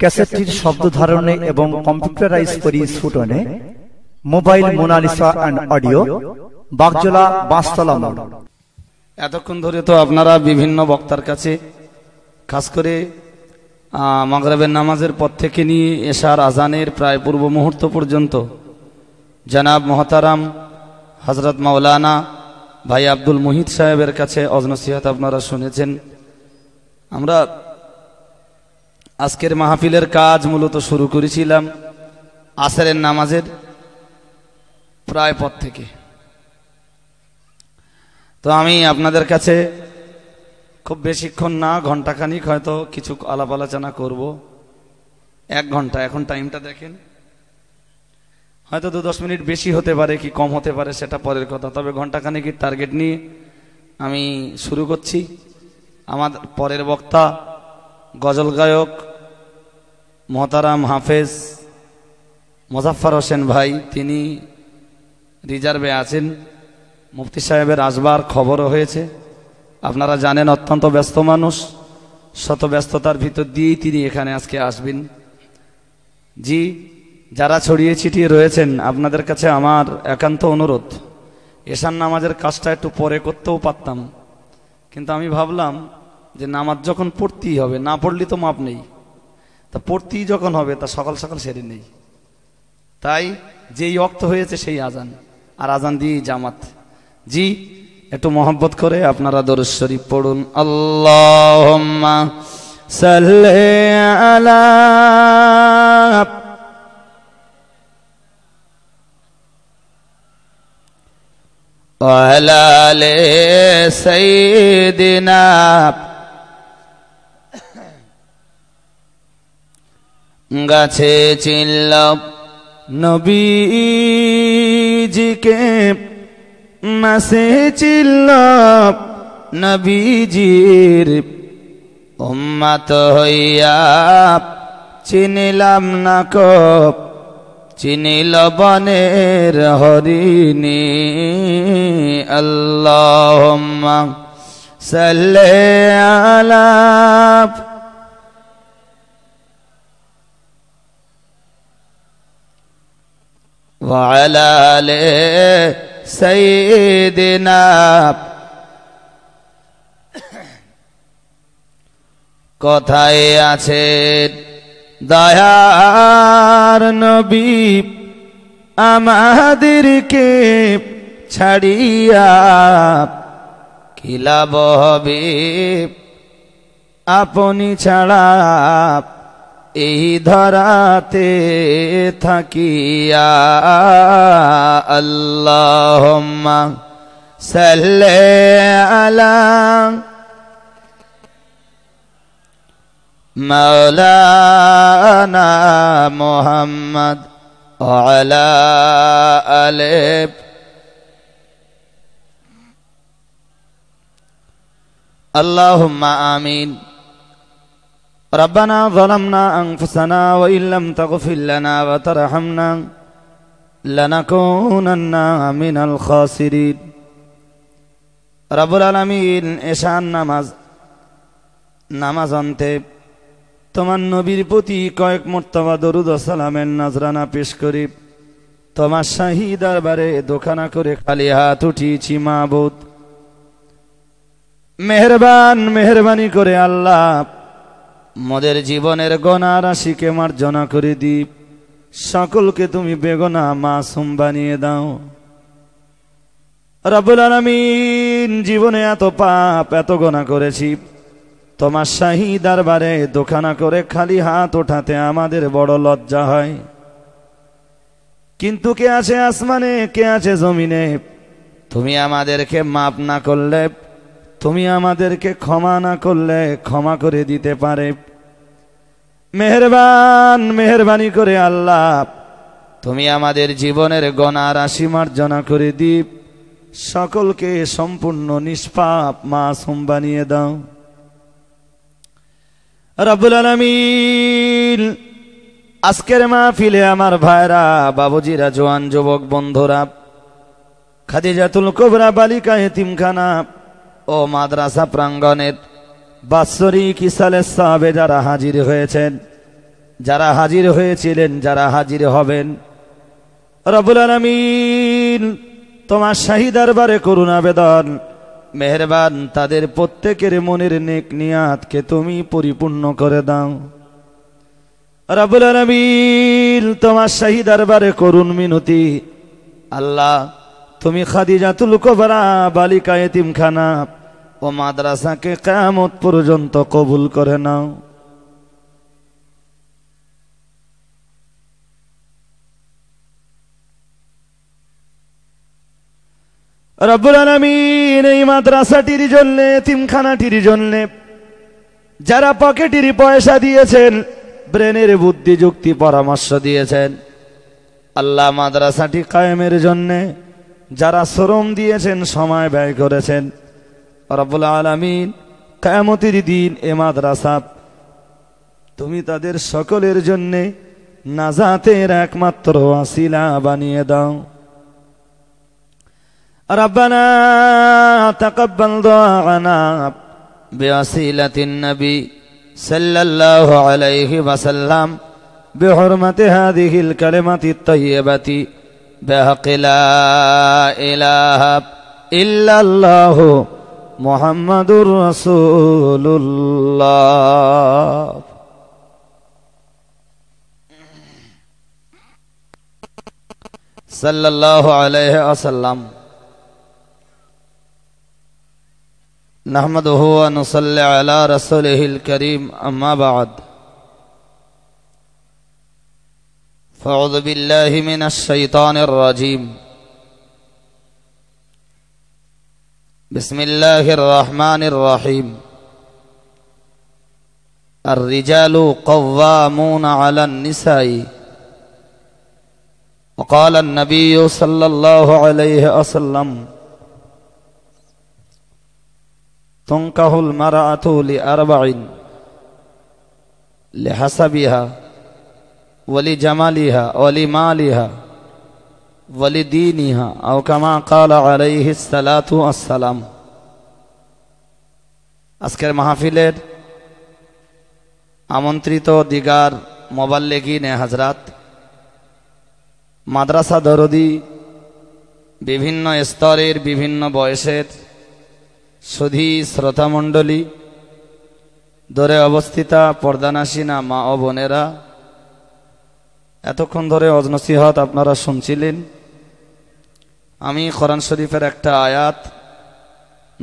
ক্যাসেটটির শব্দ ধারণে এবং কম্পিউটারাইজ করি স্ফুটনে মোবাইল মোনালিসা অ্যান্ড অডিও বাগজোলা বাসতলা মোড় এতক্ষণ ধরে তো আপনারা বিভিন্ন বক্তার কাছে খাস করে মাগরাবের নামাজের পর থেকে নিয়ে এশার আজানের প্রায় পূর্ব মুহূর্ত পর্যন্ত জানাব মহতারাম হজরত মাওলানা ভাই আব্দুল মুহিত সাহেবের কাছে অজনসিহাত আপনারা শুনেছেন আমরা আজকের মাহফিলের কাজ মূলত শুরু করেছিলাম আসারের নামাজের প্রায় পথ থেকে তো আমি আপনাদের কাছে খুব বেশিক্ষণ না ঘন্টাখানিক হয়তো কিছু আলাপ আলোচনা করব এক ঘন্টা এখন টাইমটা দেখেন হয়তো দু দশ মিনিট বেশি হতে পারে কি কম হতে পারে সেটা পরের কথা তবে ঘন্টাখানিকের টার্গেট নিয়ে আমি শুরু করছি আমার পরের বক্তা গজল গায়ক মহতারাম হাফেজ মুজাফর হোসেন ভাই তিনি রিজার্ভে আছেন মুফতি সাহেবের আসবার খবরও হয়েছে আপনারা জানেন অত্যন্ত ব্যস্ত মানুষ শত ব্যস্ততার ভিতর দিয়েই তিনি এখানে আজকে আসবেন জি যারা ছড়িয়ে ছিটিয়ে রয়েছেন আপনাদের কাছে আমার একান্ত অনুরোধ এশান নামাজের কাজটা একটু পরে করতেও পারতাম কিন্তু আমি ভাবলাম যে নামাজ যখন পড়তেই হবে না পড়লে তো মাপ নেই তা পড়তি যখন হবে তা সকাল সকাল সেরে নেই তাই যেই অক্ত হয়েছে সেই আজান আর আজান দিয়ে জামাত জি একটু মহব্বত করে আপনারা দরশ্বরী পড়ুন আল্লাহ আলা وعلى গাছে চিল্লাপ নবীজিকে মাসে চিল্লাপ নবীজির উম্মাত হইয়া চিনিলাম না কপ চিনিল বনের হরিণী আল্লাহ সাল্লাপ وعلى آل سيدنا কথায় আছে দয়ার নবী আমাদেরকে ছাড়িয়া খিলাব হবে আপনি ছাড়া এই ধরাতে থাকিয়া আল্লাহ সাল্লে আলা مولانا محمد وعلى آلب اللهم آمين ربنا ظلمنا أنفسنا وإن لم تغفر لنا وترحمنا لنكونن من الخاسرين রবুল আলমিন এশান নামাজ নামাজ অন্তে তোমার নবীর প্রতি কয়েক মোর্তবা দরুদ সালামের নাজরানা পেশ করি তোমার শাহিদার বারে দোকানা করে খালি হাত উঠিয়েছি মাহবুদ মেহরবান মেহরবানি করে আল্লাহ মদের জীবনের গোনা রাশিকে মার্জনা করে দিই সকলকে তুমি বেগনা মাসুম বানিয়ে দাও রবুল আলমিন জীবনে এত পাপ এত গনা করেছি তোমার শাহিদার দরবারে দোখানা করে খালি হাত ওঠাতে আমাদের বড় লজ্জা হয় কিন্তু কে আছে আসমানে কে আছে জমিনে তুমি আমাদেরকে মাপ না করলে তুমি আমাদেরকে ক্ষমা না করলে ক্ষমা করে দিতে পারে মেহরবান মেহরবানি করে আল্লাহ তুমি আমাদের জীবনের গণার মার্জনা করে দ্বীপ সকলকে সম্পূর্ণ নিষ্পাপ মাসুম বানিয়ে দাও রবুল আলমিল আজকের মাহফিলে আমার ভাইরা বাবুজিরা জোয়ান যুবক বন্ধুরা খাদিজাতুল কোবরা বালিকা এতিমখানা ও মাদ্রাসা প্রাঙ্গণের বাৎসরিক ইসালে সাহাবে যারা হাজির হয়েছেন যারা হাজির হয়েছিলেন যারা হাজির হবেন রবুল আলমিন তোমার শাহিদার দরবারে করুন আবেদন মেহরবান তাদের প্রত্যেকের মনের নেক নিয়াতকে তুমি পরিপূর্ণ করে দাও রবুল আলমিন তোমার শাহী দরবারে করুন মিনতি আল্লাহ তুমি খাদিজাতুল কোবরা বালিকা এতিমখানা ও মাদ্রাসাকে কেমত পর্যন্ত কবুল করে নাও রব্বুল আলমিন এই মাদ্রাসাটির জন্যে তিমখানাটির জন্যে যারা পকেটের পয়সা দিয়েছেন ব্রেনের বুদ্ধি যুক্তি পরামর্শ দিয়েছেন আল্লাহ মাদ্রাসাটি কায়েমের জন্যে যারা শ্রম দিয়েছেন সময় ব্যয় করেছেন রব্বুল আলমিন কায়ামতির দিন এ মাদ্রাসা তুমি তাদের সকলের জন্যে নাজাতের একমাত্র আসিলা বানিয়ে দাও ربنا تقبل دعانا بوسيلة النبي صلى الله عليه وسلم بحرمة هذه الكلمة الطيبة بحق لا إله إلا الله محمد رسول الله صلى الله عليه وسلم نحمده ونصلي على رسوله الكريم أما بعد فأعوذ بالله من الشيطان الرجيم بسم اللہ الرحمن الرحیم الرجال قوامون علی النساء وقال نبی صلی اللہ علیہ تم کات عرب عین لسبیہ ولی ولمالها আজকের মাহফিলের আমন্ত্রিত দিগার মোবাল্লেগিনে হাজরাত মাদ্রাসা দরদি বিভিন্ন স্তরের বিভিন্ন বয়সের সুধী শ্রোতামণ্ডলী দরে অবস্থিতা পর্দানাসিনা মা ও বোনেরা এতক্ষণ ধরে অজনসিহত আপনারা শুনছিলেন আমি কোরআন শরীফের একটা আয়াত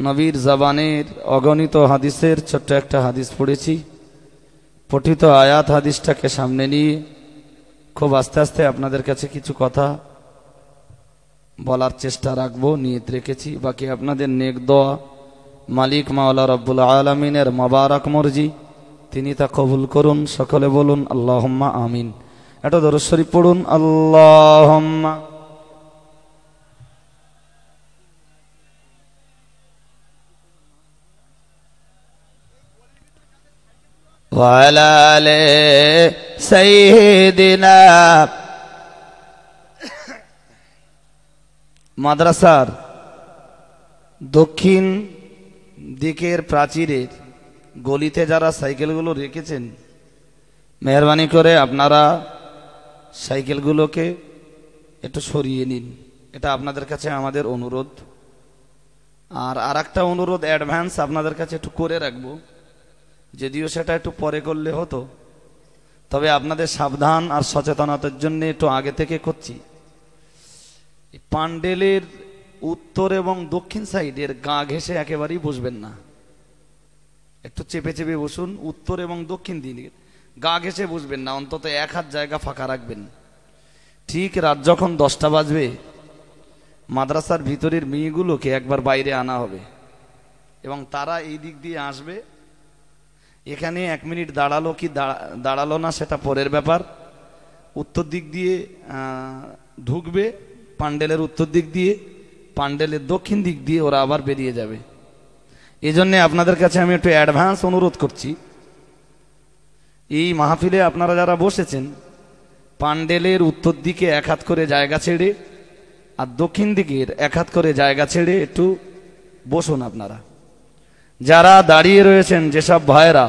নবীর জবানের অগণিত হাদিসের ছোট্ট একটা হাদিস পড়েছি পঠিত আয়াত হাদিসটাকে সামনে নিয়ে খুব আস্তে আস্তে আপনাদের কাছে কিছু কথা বলার চেষ্টা রাখবো নিয়ত রেখেছি বাকি আপনাদের নেক দোয়া মালিক মাওলা রব্বুল আলমিনের মবারক মর্জি তিনি তা কবুল করুন সকলে বলুন আল্লাহম্মা আমিন এটা দরশ্বরী পড়ুন আল্লাহম্মা وعلى آل سيدنا মাদ্রাসার দক্ষিণ দিকের প্রাচীরের গলিতে যারা সাইকেলগুলো রেখেছেন মেহরবানি করে আপনারা সাইকেলগুলোকে একটু সরিয়ে নিন এটা আপনাদের কাছে আমাদের অনুরোধ আর আর একটা অনুরোধ অ্যাডভান্স আপনাদের কাছে একটু করে রাখবো যদিও সেটা একটু পরে করলে হতো তবে আপনাদের সাবধান আর সচেতনতার জন্য একটু আগে থেকে করছি পান্ডেলের উত্তর এবং দক্ষিণ সাইডের গা ঘেসে একেবারেই বসবেন না একটু চেপে চেপে বসুন উত্তর এবং দক্ষিণ দিকে গা ঘেসে বসবেন না অন্তত এক হাত জায়গা ফাঁকা রাখবেন ঠিক রাত যখন দশটা বাজবে মাদ্রাসার ভিতরের মেয়েগুলোকে একবার বাইরে আনা হবে এবং তারা এই দিক দিয়ে আসবে এখানে এক মিনিট দাঁড়ালো কি দাঁড়ালো না সেটা পরের ব্যাপার উত্তর দিক দিয়ে ঢুকবে পাণ্ডেলের উত্তর দিক দিয়ে পাণ্ডেলের দক্ষিণ দিক দিয়ে ওরা আবার বেরিয়ে যাবে এই জন্যে আপনাদের কাছে আমি একটু অ্যাডভান্স অনুরোধ করছি এই মাহফিলে আপনারা যারা বসেছেন পাণ্ডেলের উত্তর দিকে এক হাত করে জায়গা ছেড়ে আর দক্ষিণ দিকের এক হাত করে জায়গা ছেড়ে একটু বসুন আপনারা যারা দাঁড়িয়ে রয়েছেন যেসব ভাইরা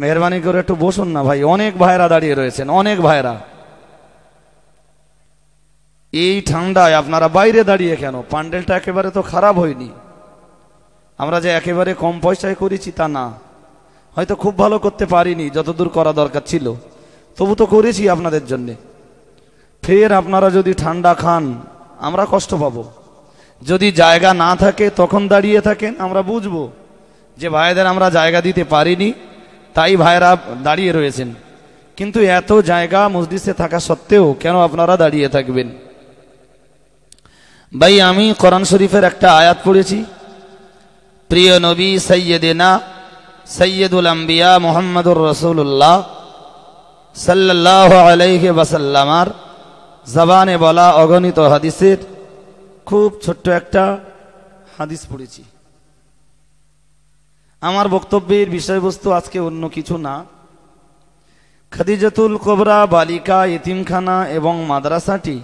মেহরবানি করে একটু বসুন না ভাই অনেক ভাইরা দাঁড়িয়ে রয়েছেন অনেক ভাইরা এই ঠান্ডায় আপনারা বাইরে দাঁড়িয়ে কেন পান্ডেলটা একেবারে তো খারাপ হয়নি আমরা যে একেবারে কম পয়সায় করেছি তা না হয়তো খুব ভালো করতে পারিনি যতদূর করা দরকার ছিল তবু তো করেছি আপনাদের জন্যে ফের আপনারা যদি ঠান্ডা খান আমরা কষ্ট পাবো যদি জায়গা না থাকে তখন দাঁড়িয়ে থাকেন আমরা বুঝব যে ভাইদের আমরা জায়গা দিতে পারিনি তাই ভাইরা দাঁড়িয়ে রয়েছেন কিন্তু এত জায়গা মসজিদে থাকা সত্ত্বেও কেন আপনারা দাঁড়িয়ে থাকবেন ভাই আমি কোরআন শরীফের একটা আয়াত পড়েছি প্রিয় নবী সৈয়দেনা সৈয়দুল আম্বিয়া মোহাম্মদুর রসুল্লাহ সাল্লাহ আলাইহে বাসাল্লামার জবানে বলা অগণিত হাদিসের খুব ছোট্ট একটা হাদিস পড়েছি আমার বক্তব্যের বিষয়বস্তু আজকে অন্য কিছু না খাদিজাতুল কোবরা বালিকা এতিমখানা এবং মাদ্রাসাটি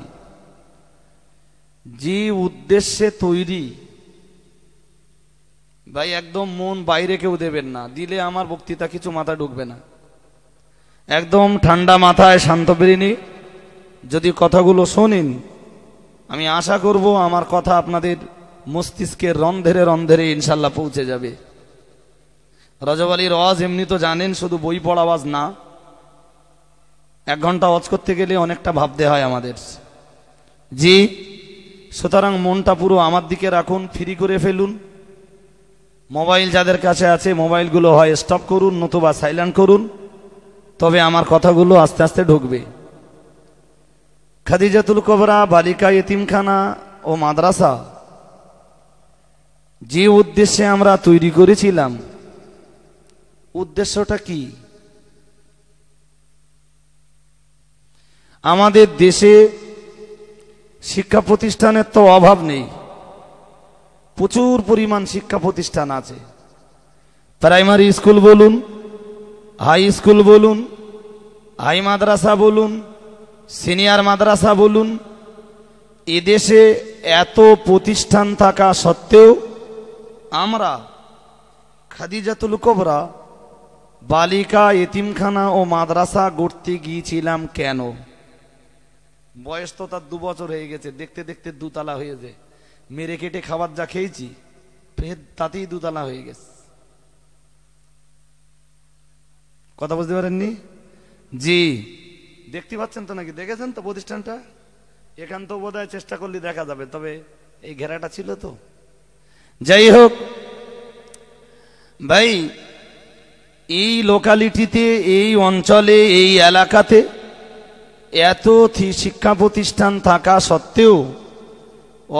যে উদ্দেশ্যে তৈরি ভাই একদম মন বাইরে কেউ দেবেন না দিলে আমার বক্তৃতা কিছু মাথা ঢুকবে না একদম ঠান্ডা মাথায় শান্ত বেরিনি যদি কথাগুলো শোনেন আমি আশা করব আমার কথা আপনাদের মস্তিষ্কের রন্ধেরে রন্ধেরে ইনশাল্লাহ পৌঁছে যাবে রজব আলীর ওয়াজ এমনি তো জানেন শুধু বই পড়া আওয়াজ না এক ঘন্টা ওয়াজ করতে গেলে অনেকটা ভাবতে হয় আমাদের জি সুতরাং মনটা পুরো আমার দিকে রাখুন ফ্রি করে ফেলুন মোবাইল যাদের কাছে আছে মোবাইলগুলো হয় স্টপ করুন নতুবা সাইলেন্ট করুন তবে আমার কথাগুলো আস্তে আস্তে ঢুকবে খাদিজাতুল কবরা বালিকা ইতিমখানা ও মাদ্রাসা যে উদ্দেশ্যে আমরা তৈরি করেছিলাম উদ্দেশ্যটা কি আমাদের দেশে শিক্ষা প্রতিষ্ঠানের তো অভাব নেই প্রচুর পরিমাণ শিক্ষা প্রতিষ্ঠান আছে প্রাইমারি স্কুল বলুন হাই স্কুল বলুন হাই মাদ্রাসা বলুন সিনিয়র মাদ্রাসা বলুন এদেশে এত প্রতিষ্ঠান থাকা সত্ত্বেও আমরা খাদিজাতুল কোবরা বালিকা এতিমখানা ও মাদ্রাসা গড়তে গিয়েছিলাম কেন বয়স তো তার দু বছর হয়ে গেছে দেখতে দেখতে দুতলা হয়ে যায় মেরে কেটে খাবার যা খেয়েছি ফের তাতেই দুতলা হয়ে গেছে কথা বুঝতে পারেননি জি দেখতে পাচ্ছেন তো নাকি দেখেছেন তো প্রতিষ্ঠানটা এখান তো বোধ চেষ্টা করলে দেখা যাবে তবে এই ঘেরাটা ছিল তো যাই হোক ভাই এই লোকালিটিতে এই অঞ্চলে এই এলাকাতে এত শিক্ষা প্রতিষ্ঠান থাকা সত্ত্বেও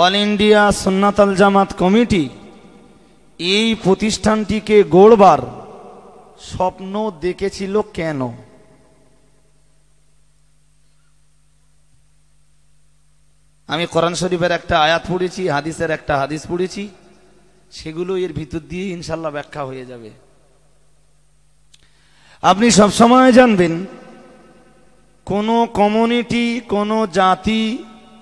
all India Sunnatul Jamaat committee এই প্রতিষ্ঠানটিকে গড়বার স্বপ্ন দেখেছিল কেন আমি কোরআন শরীফের একটা আয়াত পড়েছি হাদিসের একটা হাদিস পড়েছি সেগুলো এর ভিতর দিয়ে ইনশাল্লাহ ব্যাখ্যা হয়ে যাবে আপনি সবসময় জানবেন কোনো কমিউনিটি কোনো জাতি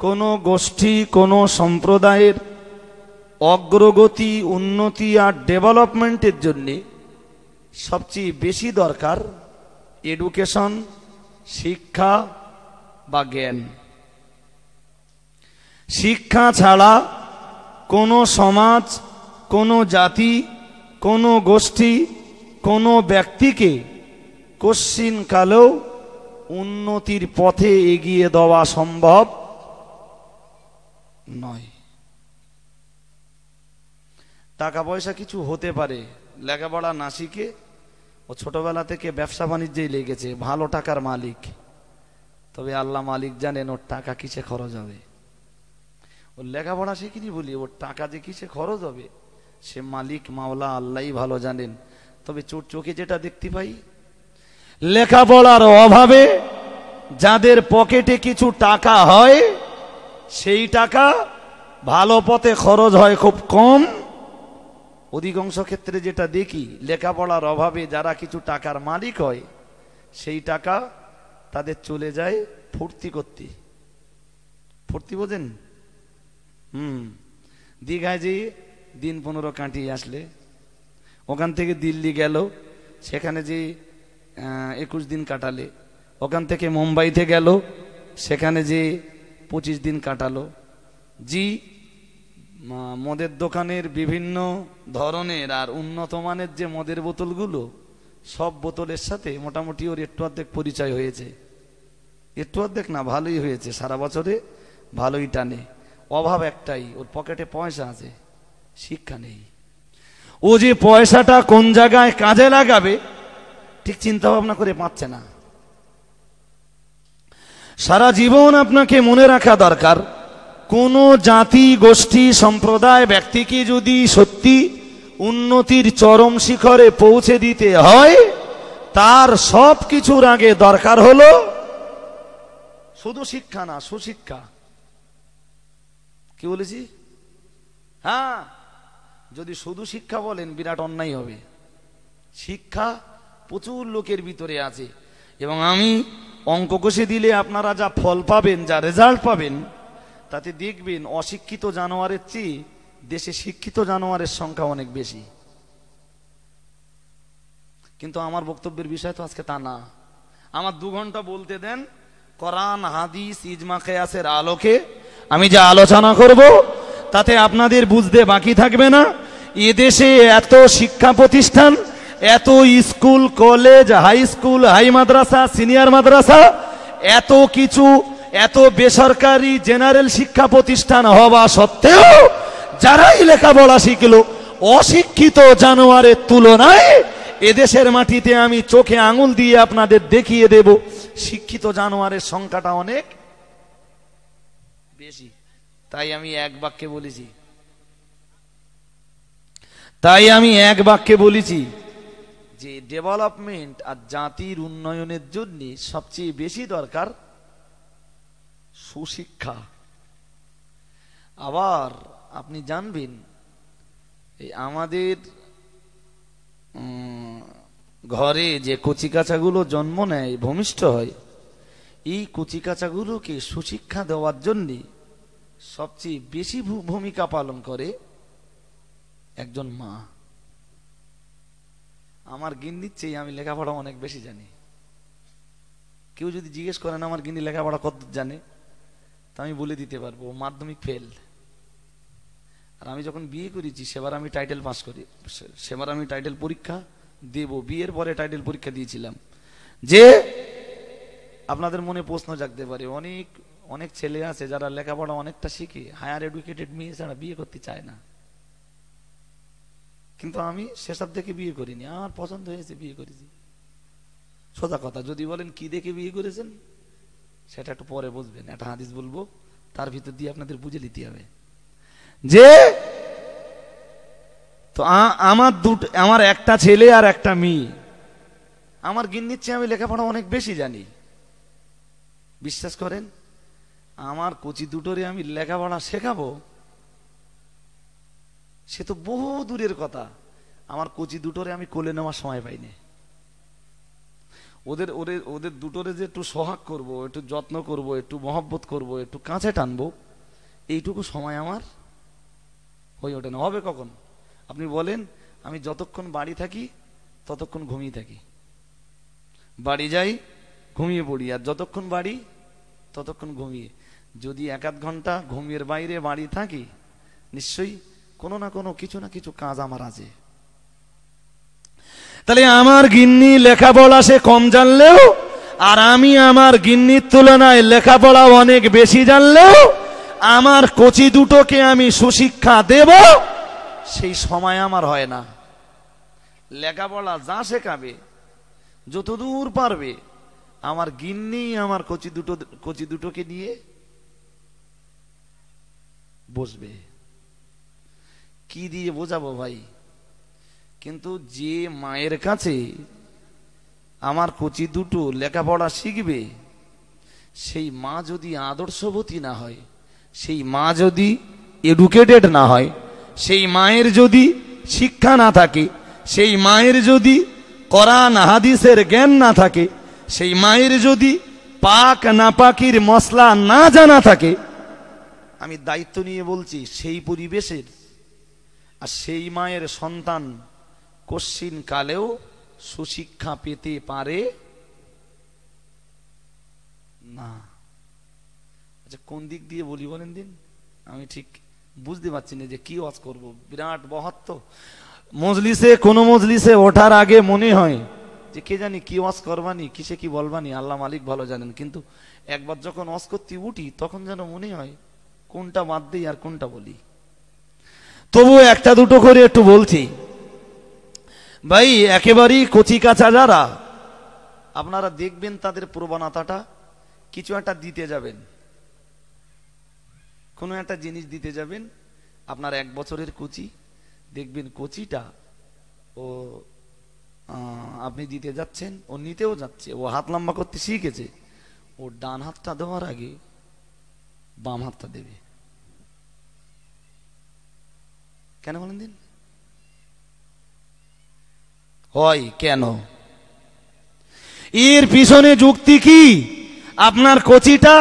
কোনো গোষ্ঠী কোনো সম্প্রদায়ের অগ্রগতি উন্নতি আর ডেভেলপমেন্টের জন্যে সবচেয়ে বেশি দরকার এডুকেশন শিক্ষা বা জ্ঞান শিক্ষা ছাড়া কোনো সমাজ কোনো জাতি কোনো গোষ্ঠী কোনো ব্যক্তিকে কশ্চিনকালেও উন্নতির পথে এগিয়ে দেওয়া সম্ভব নয় টাকা পয়সা কিছু হতে পারে লেখাপড়া না শিখে ও ছোটবেলা থেকে ব্যবসা বাণিজ্যেই লেগেছে ভালো টাকার মালিক তবে আল্লাহ মালিক জানেন ওর টাকা কিসে খরচ হবে ওর লেখাপড়া সে কিনি বলি ওর টাকা যে কিসে খরচ হবে সে মালিক মাওলা আল্লাহ ভালো জানেন তবে চোর চোখে যেটা দেখতে পাই লেখাপড়ার অভাবে যাদের পকেটে কিছু টাকা হয় সেই টাকা ভালো পথে খরচ হয় খুব কম অধিকাংশ ক্ষেত্রে যেটা দেখি লেখাপড়ার অভাবে যারা কিছু টাকার মালিক হয় সেই টাকা তাদের চলে যায় ফুর্তি করতে ফুর্তি বোঝেন হুম দীঘায় যে দিন পনেরো কাটিয়ে আসলে ওখান থেকে দিল্লি গেল সেখানে যে একুশ দিন কাটালে ওখান থেকে মুম্বাইতে গেল সেখানে যে পঁচিশ দিন কাটালো জি মদের দোকানের বিভিন্ন ধরনের আর উন্নত মানের যে মদের বোতলগুলো সব বোতলের সাথে মোটামুটি ওর একটু অর্ধেক পরিচয় হয়েছে একটু অর্ধেক না ভালোই হয়েছে সারা বছরে ভালোই টানে অভাব একটাই ওর পকেটে পয়সা আছে শিক্ষা নেই ও যে পয়সাটা কোন জায়গায় কাজে লাগাবে ঠিক চিন্তা ভাবনা করে পাচ্ছে না সারা জীবন আপনাকে মনে রাখা দরকার কোনো জাতি গোষ্ঠী সম্প্রদায় ব্যক্তিকে যদি সত্যি উন্নতির চরম শিখরে পৌঁছে দিতে হয় তার সব কিছুর আগে দরকার হলো শুধু শিক্ষা না সুশিক্ষা কি বলেছি হ্যাঁ যদি শুধু শিক্ষা বলেন বিরাট অন্যায় হবে শিক্ষা প্রচুর লোকের ভিতরে আছে এবং আমি অঙ্ক কষে দিলে আপনারা যা ফল পাবেন যা রেজাল্ট পাবেন তাতে দেখবেন অশিক্ষিত জানোয়ারের চেয়ে দেশে শিক্ষিত জানোয়ারের সংখ্যা অনেক বেশি কিন্তু আমার বক্তব্যের বিষয় তো আজকে তা না আমার দু ঘন্টা বলতে দেন করান হাদিস ইজমা কেয়াসের আলোকে আমি যা আলোচনা করব তাতে আপনাদের বুঝতে বাকি থাকবে না এদেশে এত শিক্ষা প্রতিষ্ঠান এত school college high school high মাদ্রাসা সিনিয়র মাদ্রাসা এত কিছু এত বেসরকারি জেনারেল শিক্ষা প্রতিষ্ঠান হওয়া সত্ত্বেও যারাই লেখাপড়া শিখল অশিক্ষিত জানোয়ারের তুলনায় এদেশের মাটিতে আমি চোখে আঙুল দিয়ে আপনাদের দেখিয়ে দেব শিক্ষিত জানোয়ারের সংখ্যাটা অনেক বেশি তাই আমি এক বাক্যে বলেছি তাই আমি এক বাক্যে বলেছি যে ডেভেলপমেন্ট আর জাতির উন্নয়নের জন্য সবচেয়ে বেশি দরকার সুশিক্ষা আবার আপনি জানবেন এই আমাদের ঘরে যে কচিকাছাগুলো জন্ম নেয় ভূমিষ্ঠ হয় এই কুচিকাচাগুলোকে সুশিক্ষা দেওয়ার জন্যে সবচেয়ে বেশি ভূমিকা পালন করে একজন মা আমার গিন্দির চেয়ে আমি লেখাপড়া অনেক বেশি জানি কেউ যদি জিজ্ঞেস করেন আমার গিন্দি লেখাপড়া কত জানে তা আমি বলে দিতে পারবো মাধ্যমিক ফেল আর আমি যখন বিয়ে করেছি সেবার আমি টাইটেল পাস করি সেবার আমি টাইটেল পরীক্ষা দেব বিয়ের পরে টাইটেল পরীক্ষা দিয়েছিলাম যে আপনাদের মনে প্রশ্ন জাগতে পারে অনেক অনেক ছেলে আছে যারা লেখাপড়া অনেকটা শিখে হায়ার এডুকেটেড মেয়ে ছাড়া বিয়ে করতে চায় না কিন্তু আমি সেসব দেখে বিয়ে করিনি আমার পছন্দ হয়েছে বিয়ে করেছি সোজা কথা যদি বলেন কি দেখে বিয়ে করেছেন সেটা একটু পরে বুঝবেন একটা হাদিস বলবো তার ভিতর দিয়ে আপনাদের বুঝে নিতে হবে যে তো আমার দুটো আমার একটা ছেলে আর একটা মেয়ে আমার গিন্নির চেয়ে আমি লেখাপড়া অনেক বেশি জানি বিশ্বাস করেন আমার কচি দুটোরে আমি লেখাপড়া শেখাবো সে তো বহু দূরের কথা আমার কচি দুটোরে আমি কোলে নেওয়ার সময় পাইনি ওদের ওরে ওদের দুটোরে যে একটু সোহাগ করব একটু যত্ন করব একটু মহব্বত করব একটু কাঁচে টানবো এইটুকু সময় আমার হয়ে ওঠে না হবে কখন আপনি বলেন আমি যতক্ষণ বাড়ি থাকি ততক্ষণ ঘুমিয়ে থাকি বাড়ি যাই ঘুমিয়ে পড়ি আর যতক্ষণ বাড়ি ততক্ষণ ঘুমিয়ে যদি এক আধ ঘন্টা ঘুমের বাইরে বাড়ি থাকি নিশ্চয়ই কোনো না কোনো কিছু না কিছু কাজ আমার আছে তাহলে আমার গিন্নি লেখাপড়া সে কম জানলেও আর আমি আমার গিন্নির তুলনায় লেখাপড়া অনেক বেশি জানলেও আমার কচি দুটোকে আমি সুশিক্ষা দেব সেই সময় আমার হয় না লেখাপড়া যা শেখাবে যতদূর পারবে আমার গিন্নি আমার কচি দুটো কচি দুটোকে নিয়ে বসবে কি দিয়ে বোঝাবো ভাই কিন্তু যে মায়ের কাছে আমার কচি দুটো লেখাপড়া শিখবে সেই মা যদি আদর্শবতী না হয় সেই মা যদি এডুকেটেড না হয় সেই মায়ের যদি শিক্ষা না থাকে সেই মায়ের যদি করান হাদিসের জ্ঞান না থাকে সেই মায়ের যদি পাক নাপাকির মশলা না জানা থাকে আমি দায়িত্ব নিয়ে বলছি সেই পরিবেশের আর সেই মায়ের সন্তান কশ্চিন কালেও সুশিক্ষা পেতে পারে না আচ্ছা কোন দিক দিয়ে বলি বলেন দিন আমি ঠিক বুঝতে পারছি না যে কি ওয়াজ করব বিরাট বহত্ব মজলিসে কোনো মজলিসে ওঠার আগে মনে হয় যে কে জানি কি ওয়াজ করবানি কিসে কি বলবানি আল্লাহ মালিক ভালো জানেন কিন্তু একবার যখন ওয়াজ করতে উঠি তখন যেন মনে হয় কোনটা বাদ দিই আর কোনটা বলি তবু একটা দুটো করে একটু বলছি ভাই একেবারেই কচি কাঁচা যারা আপনারা দেখবেন তাদের প্রবণতাটা কিছু একটা দিতে যাবেন কোনো একটা জিনিস দিতে যাবেন আপনার এক বছরের কচি দেখবেন কচিটা ও আপনি দিতে যাচ্ছেন ও নিতেও যাচ্ছে ও হাত লম্বা করতে শিখেছে ও ডান হাতটা দেওয়ার আগে বাম হাতটা দেবে কেন বলেন দিন হয় কেন এর পিছনে যুক্তি কি আপনার কোচিটা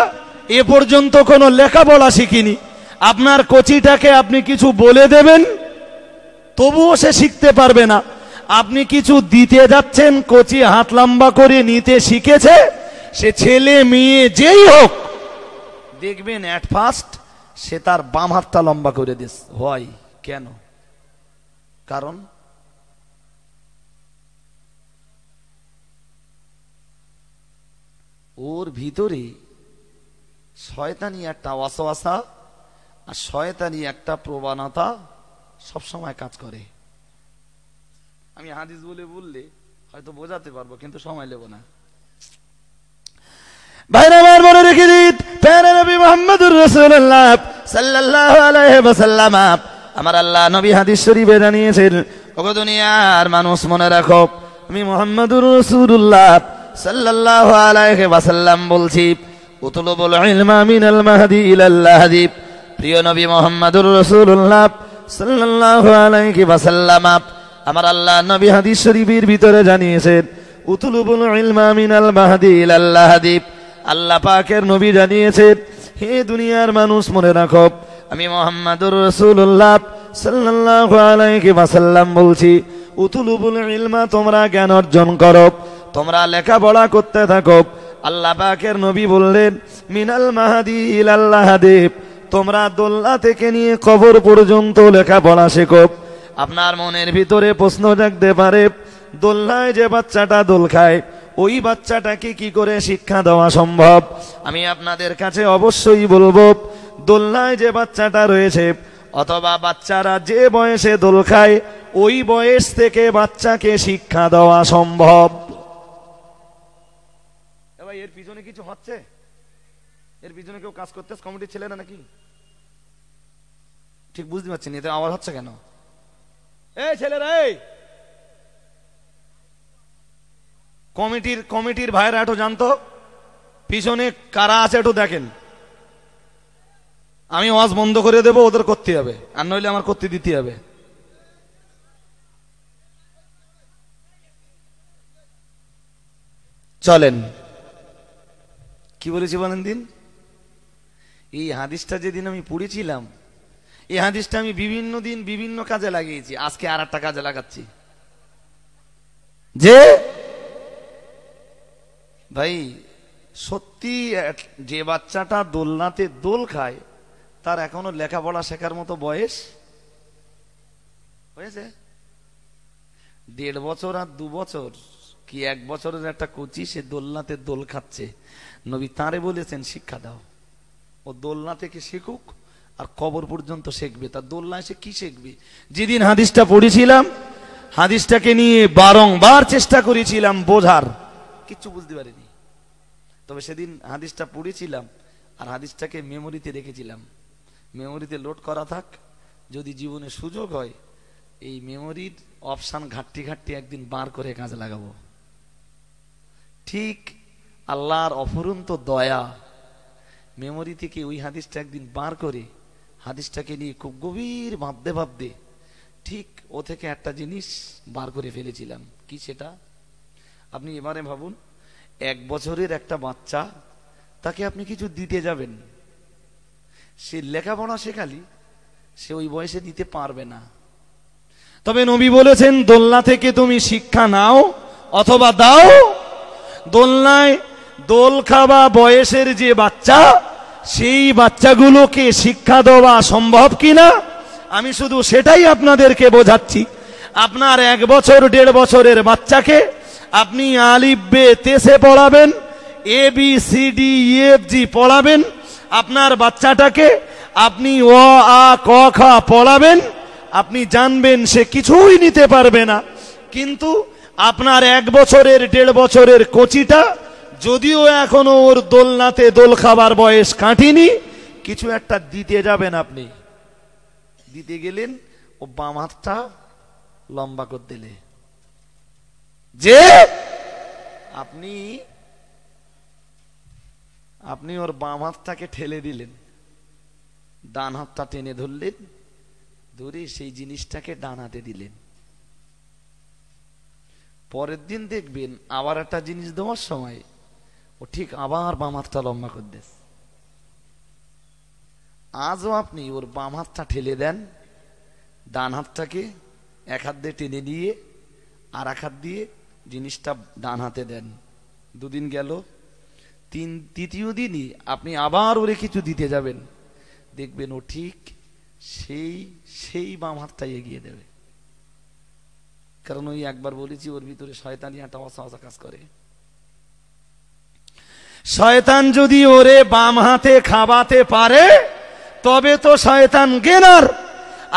এ পর্যন্ত কোনো বলা শিখিনি আপনার কোচিটাকে আপনি কিছু বলে দেবেন তবুও সে শিখতে পারবে না আপনি কিছু দিতে যাচ্ছেন কচি হাত লম্বা করে নিতে শিখেছে সে ছেলে মেয়ে যেই হোক দেখবেন অ্যাট ফার্স্ট সে তার বাম হাতটা লম্বা করে দিস হয় কেন কারণ ওর ভিতরে শয়তানি একটা অসওয়াসা আর শয়তানি একটা প্রবণতা সবসময় কাজ করে আমি হাদিস বলে বললে হয়তো বোঝাতে পারবো কিন্তু সময় নেব না আমার মনে রেখে দিত নবী মোহাম্মদুর রসুল্লাহ সাল্লাহ আলাইহাল্লাম আমার আল্লাহ নবী হাদিস শরীফে জানিয়েছেন ওগো দুনিয়ার মানুষ মনে রাখো আমি মোহাম্মদুর রসুল্লাহ বলছি ইলমা মিনাল মাহদি প্রিয় নবী মোহাম্মদুর রসুল্লাহ সাল্লাহ আলাইহি বাসাল্লাম আমার আল্লাহ নবী হাদিস শরীফের ভিতরে জানিয়েছেন উতুলুবুল ইলমা মিনাল মাহাদি আল্লাহ হাদিব আল্লাহ পাকের নবী জানিয়েছেন হে দুনিয়ার মানুষ মনে রাখো আমি মোহাম্মদুর রসুল্লাহ সাল্লাল্লাহু আলাইহি ওয়াসাল্লাম বলছি উতুলুবুল ইলমা তোমরা জ্ঞান অর্জন করো তোমরা লেখাপড়া করতে থাকো আল্লাহ পাকের নবী বললেন মিনাল মাহাদি আল্লাহ হাদিব তোমরা দোল্লা থেকে নিয়ে কবর পর্যন্ত লেখাপড়া শেখো আপনার মনের ভিতরে প্রশ্ন জাগতে পারে দোলনায় যে বাচ্চাটা দোল খায় ওই বাচ্চাটাকে কি করে শিক্ষা দেওয়া সম্ভব আমি আপনাদের কাছে অবশ্যই বলবো দোলনায় যে বাচ্চাটা রয়েছে অথবা বাচ্চারা যে বয়সে দোল খায় ওই বয়স থেকে বাচ্চাকে শিক্ষা দেওয়া সম্ভব এর পিছনে কিছু হচ্ছে এর পিছনে কেউ কাজ করতে কমিটির ছেলেরা নাকি ঠিক বুঝতে পারছি না এতে আওয়াজ হচ্ছে কেন এই ছেলেরা এই কমিটির কমিটির ভাইরা একটু জানতো পিছনে কারা আছে একটু দেখেন আমি ওয়াজ বন্ধ করে দেব ওদের করতে হবে আর নইলে আমার করতে দিতে হবে চলেন কি বলেছি বলেন দিন এই হাদিসটা যেদিন আমি পড়েছিলাম এই হাদিসটা আমি বিভিন্ন দিন বিভিন্ন কাজে লাগিয়েছি আজকে আর একটা কাজে লাগাচ্ছি যে ভাই সত্যি যে বাচ্চাটা দোলনাতে দোল খায় তার এখনো লেখাপড়া শেখার মতো বয়স হয়েছে দেড় বছর আর দু বছর কি এক বছরের একটা কচি সে দোলনাতে দোল খাচ্ছে নবী তাঁরে বলেছেন শিক্ষা দাও ও দোলনা থেকে শিখুক আর কবর পর্যন্ত শেখবে তার দোল্লা এসে কি শেখবে যেদিন হাদিসটা পড়েছিলাম হাদিসটাকে নিয়ে বারংবার চেষ্টা করেছিলাম বোঝার কিচ্ছু বুঝতে পারিনি তবে সেদিন হাদিসটা পড়েছিলাম আর হাদিসটাকে মেমোরিতে রেখেছিলাম মেমোরিতে লোড করা থাক যদি জীবনে সুযোগ হয় এই মেমোরির অপশান ঘাটতি ঘাটতি একদিন বার করে কাজে লাগাবো ঠিক আল্লাহর অফুরন্ত দয়া মেমোরি থেকে ওই হাদিসটা একদিন বার করে হাদিসটাকে নিয়ে খুব গভীর ভাবতে ভাবতে ঠিক ও থেকে একটা জিনিস বার করে ফেলেছিলাম কি সেটা আপনি এবারে ভাবুন এক বছরের একটা বাচ্চা তাকে আপনি কিছু দিতে যাবেন সে লেখাপড়া শেখালি সে ওই বয়সে দিতে পারবে না তবে নবী বলেছেন দোলনা থেকে তুমি শিক্ষা নাও অথবা দাও দোলনায় দোল খাওয়া বয়সের যে বাচ্চা সেই বাচ্চাগুলোকে শিক্ষা দেওয়া সম্ভব কি না আমি শুধু সেটাই আপনাদেরকে বোঝাচ্ছি আপনার এক বছর দেড় বছরের বাচ্চাকে আপনি আলিবে তেসে পড়াবেন A B C D F G পড়াবেন আপনার বাচ্চাটাকে আপনি অ আ ক খ পড়াবেন আপনি জানবেন সে কিছুই নিতে পারবে না কিন্তু আপনার এক বছরের দেড় বছরের কোচিটা যদিও এখনো ওর দোলনাতে দোল খাবার বয়স কাটিনি কিছু একটা দিতে যাবেন আপনি দিতে গেলেন ও বাম হাতটা লম্বা করে দিলে যে আপনি আপনি ওর বাম হাতটাকে ঠেলে দিলেন ডান হাতটা টেনে ধরলেন ধরে সেই জিনিসটাকে ডানাতে দিলেন পরের দিন দেখবেন আবার একটা জিনিস দেওয়ার সময় ও ঠিক আবার বাম হাতটা লম্বা করে দিস আজও আপনি ওর বাম হাতটা ঠেলে দেন ডান হাতটাকে এক হাত দিয়ে টেনে দিয়ে আর এক হাত দিয়ে জিনিসটা ডান হাতে দেন দুদিন গেল তিন তৃতীয় দিনই আপনি আবার ওরে কিছু দিতে যাবেন দেখবেন ও ঠিক সেই সেই বাম হাতটা এগিয়ে দেবে কারণ ওই একবার বলেছি ওর ভিতরে শয়তানি আটা অসা কাজ করে শয়তান যদি ওরে বাম হাতে খাবাতে পারে তবে তো শয়তান গেনার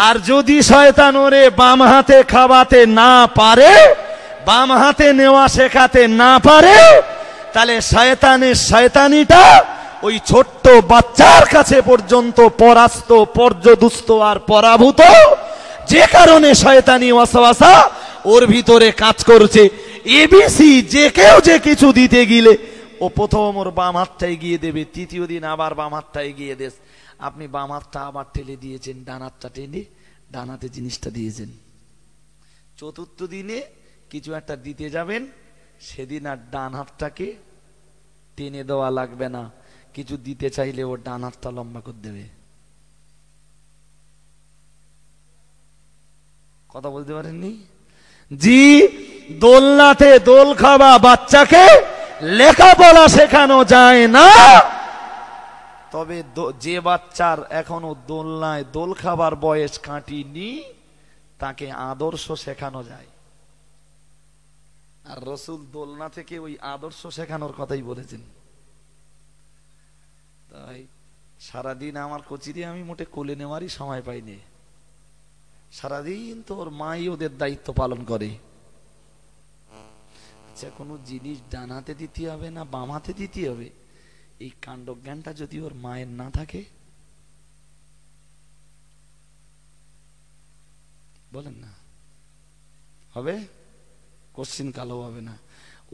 আর যদি শয়তান ওরে বাম হাতে খাবাতে না পারে বাম হাতে নেওয়া শেখাতে না পারে তাহলে শয়তানের শয়তানিটা ওই ছোট্ট বাচ্চার কাছে পর্যন্ত পরাস্ত পর্যদুস্ত আর পরাভূত যে কারণে শয়তানি ওয়াসাওয়াসা ওর ভিতরে কাজ করছে এবিসি যে কেউ যে কিছু দিতে গেলে ও প্রথম ওর বাম হাতটা এগিয়ে দেবে তৃতীয় দিন আবার বাম হাতটাই এগিয়ে দেস আপনি বাম হাতটা আবার ঠেলে দিয়েছেন ডান হাতটা টেনে ডান হাতে জিনিসটা দিয়েছেন চতুর্থ দিনে কিছু একটা দিতে যাবেন সেদিন আর ডান হাতটাকে টেনে দেওয়া লাগবে না কিছু দিতে চাইলে ও ডান হাতটা লম্বা করে দেবে কথা বলতে পারেননি জি দোলনাতে দোল খাওয়া বাচ্চাকে লেখাপড়া শেখানো যায় না তবে যে বাচ্চার এখনো দোলনায় দোল খাবার বয়স কাটিনি তাকে আদর্শ শেখানো যায় আর রসুল দোলনা থেকে ওই আদর্শ শেখানোর কথাই বলেছেন তাই সারাদিন আমার কচিরে আমি মোটে কোলে নেওয়ারই সময় পাইনি সারাদিন তোর মাই ওদের দায়িত্ব পালন করে বাচ্চা কোনো জিনিস ডান হাতে দিতে হবে না বাম হাতে দিতে হবে এই কাণ্ড জ্ঞানটা যদি ওর মায়ের না থাকে বলেন না হবে কোশ্চিন কালো হবে না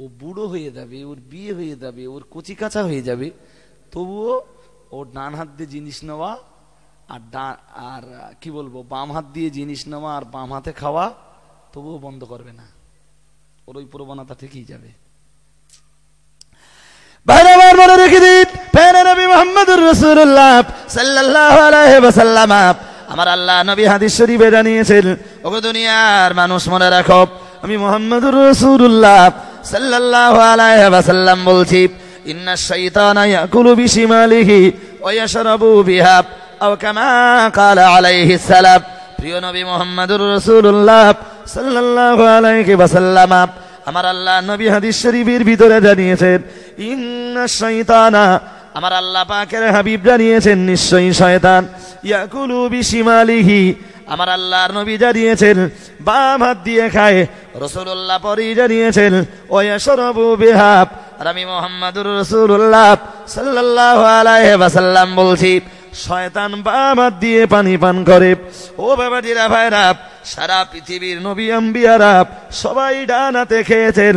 ও বুড়ো হয়ে যাবে ওর বিয়ে হয়ে যাবে ওর কচি কাঁচা হয়ে যাবে তবুও ও ডান হাত দিয়ে জিনিস নেওয়া আর ডান আর কি বলবো বাম হাত দিয়ে জিনিস নেওয়া আর বাম হাতে খাওয়া তবুও বন্ধ করবে না ওর ওই প্রবণতা থেকেই যাবে আমার আল্লাহ নবী হাদিস ওগো দুনিয়ার মানুষ মনে রাখো আমি মোহাম্মদুর রসুল্লাহ সাল্লাল্লাহু আলাইহি ওয়াসাল্লাম বলছি ইন্না শাইতানা ইয়াকুলু বিশিমালিহি ওয়া ইয়াশরাবু বিহা আও কামা ক্বালা আলাইহিস সালাম প্রিয় নবী মোহাম্মদুর রসুল্লাহ সাল্লাহ আলাইকে বাসাল্লাম আমার আল্লাহ নবী হাদিস শরীফের ভিতরে জানিয়েছেন ইন্না শৈতানা আমার আল্লাহ পাকের হাবিব জানিয়েছেন নিশ্চয়ই শয়তান ইয়াকুলু বিশিমালিহি আমার আল্লাহর নবী জানিয়েছেন বাম হাত দিয়ে খায় রসুল্লাহ পরি জানিয়েছেন ওয়াশরবু বিহাব আর আমি মোহাম্মদুর রসুল্লাহ সাল্লাল্লাহু আলাইহি ওয়াসাল্লাম বলছি শয়তান বাবাদ দিয়ে পানি পান করে ও বাবা ভাই ভাইরা সারা পৃথিবীর নবী আম্বিয়ারা সবাই ডানাতে খেয়েছেন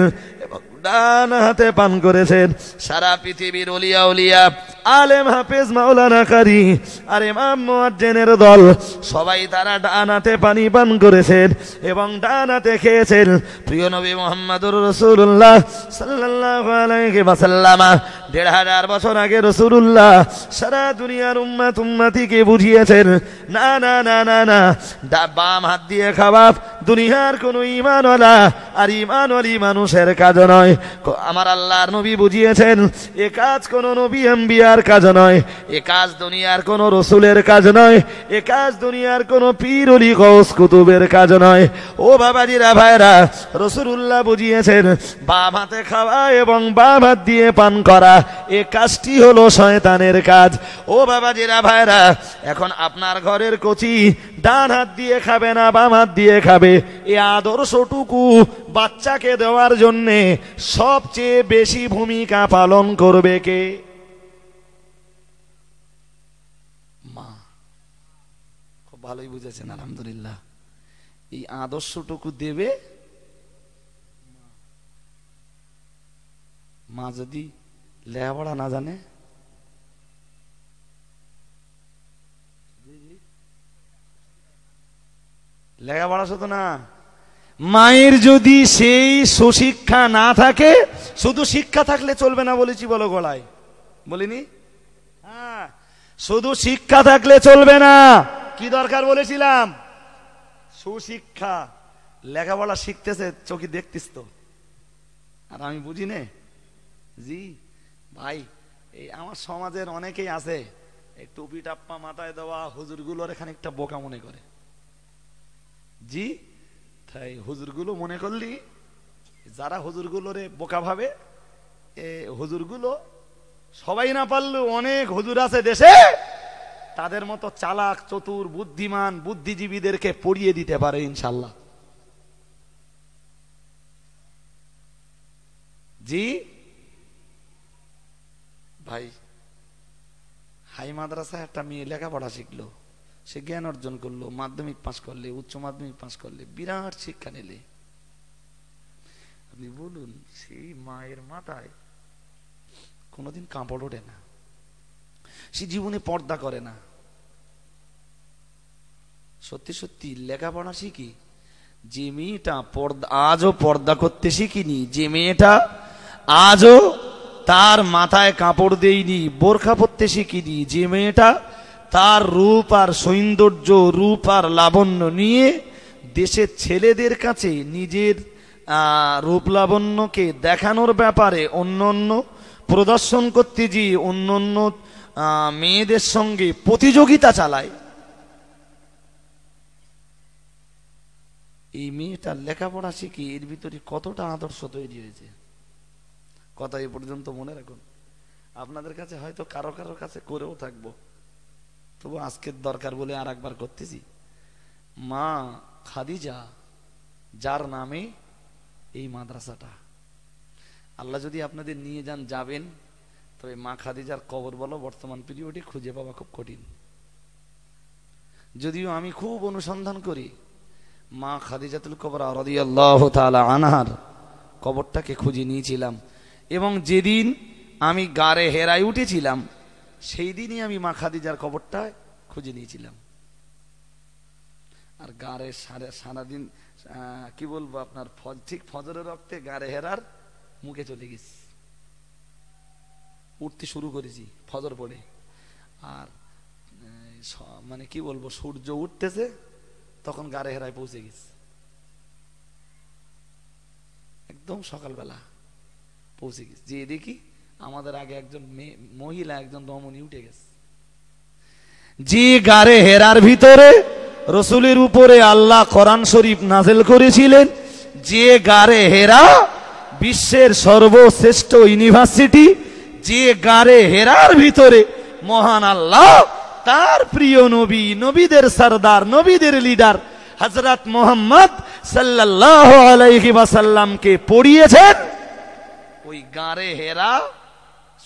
ডান হাতে পান করেছেন সারা পৃথিবীর উলিয়া উলিয়া আলেম হাফেজ মাওলানা কারি আর ইমাম মুয়াজ্জিনের দল সবাই তারা ডান হাতে পানি পান করেছেন এবং ডান হাতে খেয়েছেন প্রিয় নবী মোহাম্মদুর রসুল্লাহ সাল্লাল্লাহু আলাইহি ওয়াসাল্লাম দেড় হাজার বছর আগে রসুল্লাহ সারা দুনিয়ার উম্মাত উম্মাতিকে বুঝিয়েছেন না না না না না বাম হাত দিয়ে খাওয়া দুনিয়ার কোনো ইমানওয়ালা আর ইমানওয়ালি মানুষের কাজ নয় আমার আল্লাহর নবী বুঝিয়েছেন এ কাজ কোনো নবী এম্বিয়ার কাজ নয় এ কাজ দুনিয়ার কোনো রসুলের কাজ নয় এ কাজ দুনিয়ার কোনো অলি গৌস কুতুবের কাজ নয় ও বাবাজিরা ভাইরা রসুল্লাহ বুঝিয়েছেন বাম হাতে খাওয়া এবং বাম হাত দিয়ে পান করা এ কাজটি হলো শয়তানের কাজ ও বাবাজিরা ভাইরা এখন আপনার ঘরের কচি ডান হাত দিয়ে খাবে না বাম হাত দিয়ে খাবে এ আদর্শটুকু বাচ্চাকে দেওয়ার জন্যে সবচেয়ে বেশি ভূমিকা পালন করবে কে মা খুব ভালোই বুঝেছেন আলহামদুলিল্লাহ এই আদর্শটুকু দেবে মা যদি লেহাপড়া না জানে লেখাপড়া শুধু না মায়ের যদি সেই সুশিক্ষা না থাকে শুধু শিক্ষা থাকলে চলবে না বলেছি বলো গলায় বলিনি হ্যাঁ শুধু শিক্ষা থাকলে চলবে না কি দরকার বলেছিলাম সুশিক্ষা লেখাপড়া শিখতেছে চোখে দেখতিস তো আর আমি বুঝি নে জি ভাই এই আমার সমাজের অনেকেই আছে এই টুপি টাপ্পা মাথায় দেওয়া হুজুরগুলোর এখানে একটা বোকা মনে করে জি তাই হুজুরগুলো মনে করলি যারা হুজুরগুলোরে বোকা ভাবে এ হুজুরগুলো সবাই না পারল অনেক হুজুর আছে দেশে তাদের মতো চালাক চতুর বুদ্ধিমান বুদ্ধিজীবীদেরকে পড়িয়ে দিতে পারে ইনশাল্লাহ জি ভাই হাই মাদ্রাসায় একটা মেয়ে লেখাপড়া শিখলো সে জ্ঞান অর্জন করলো মাধ্যমিক পাশ করলে উচ্চ মাধ্যমিক পাশ করলে বিরাট শিক্ষা নিলে আপনি বলুন সেই মায়ের মাথায় কোনোদিন কাপড় ওঠে না সে জীবনে পর্দা করে না সত্যি সত্যি লেখাপড়া শিখি যে মেয়েটা পর্দা আজও পর্দা করতে শিখিনি যে মেয়েটা আজও তার মাথায় কাপড় দেইনি বোরখা পরতে শিখিনি যে মেয়েটা তার রূপ আর সৌন্দর্য রূপ আর লাবণ্য নিয়ে দেশের ছেলেদের কাছে নিজের রূপ লাবণ্যকে দেখানোর ব্যাপারে অন্য অন্য প্রদর্শন করতে গিয়ে অন্য অন্য মেয়েদের সঙ্গে প্রতিযোগিতা চালায় এই মেয়েটার লেখাপড়া শিখে এর ভিতরে কতটা আদর্শ তৈরি হয়েছে কথা এ পর্যন্ত মনে রাখুন আপনাদের কাছে হয়তো কারো কারো কাছে করেও থাকবো তবু আজকের দরকার বলে আর একবার করতেছি মা খাদিজা যার নামে এই মাদ্রাসাটা আল্লাহ যদি আপনাদের নিয়ে যান যাবেন তবে মা খাদিজার কবর বলো বর্তমান পিরিয়ডে খুঁজে পাওয়া খুব কঠিন যদিও আমি খুব অনুসন্ধান করি মা খাদিজাতুল কবর আল্লাহ আনহার কবরটাকে খুঁজে নিয়েছিলাম এবং যেদিন আমি গাড়ে হেরায় উঠেছিলাম সেই দিনই আমি মা খাদিজার কবরটা খুঁজে নিয়েছিলাম আর গাড়ে সারা সারাদিন কি বলবো আপনার ফজ ঠিক ফজরের রক্তে গাড়ে হেরার মুখে চলে গেছি উঠতে শুরু করেছি ফজর পড়ে আর মানে কি বলবো সূর্য উঠতেছে তখন গাড়ে হেরায় পৌঁছে গেছি একদম সকালবেলা পৌঁছে গেছি যে দেখি আমাদের আগে একজন মহিলা একজন রমণী উঠে গেছে যে গারে হেরার ভিতরে রসুলের উপরে আল্লাহ করান শরীফ নাজেল করেছিলেন যে গারে হেরা বিশ্বের সর্বশ্রেষ্ঠ ইউনিভার্সিটি যে গারে হেরার ভিতরে মহান আল্লাহ তার প্রিয় নবী নবীদের সর্দার নবীদের লিডার হজরত মোহাম্মদ সাল্লাহ আলাইহি বাসাল্লামকে পড়িয়েছেন ওই গারে হেরা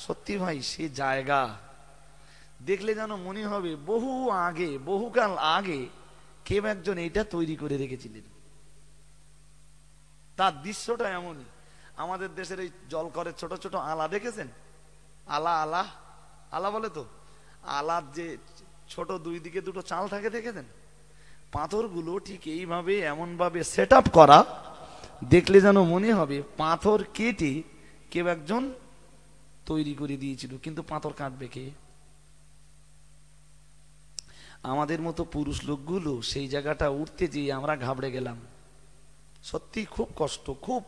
সত্যি ভাই সে জায়গা দেখলে যেন মনে হবে বহু আগে বহুকাল আগে কেউ একজন এটা তৈরি করে রেখেছিলেন তার দৃশ্যটা এমনই আমাদের দেশের এই জল করে ছোট ছোট আলা দেখেছেন আলা আলা আলা বলে তো আলার যে ছোট দুই দিকে দুটো চাল থাকে দেখেছেন পাথরগুলো ঠিক এইভাবে এমনভাবে সেট করা দেখলে যেন মনে হবে পাথর কেটে কেউ একজন তৈরি করে দিয়েছিল কিন্তু পাথর কাটবে কে আমাদের মতো পুরুষ লোকগুলো সেই জায়গাটা উঠতে যেয়ে আমরা ঘাবড়ে গেলাম সত্যি খুব কষ্ট খুব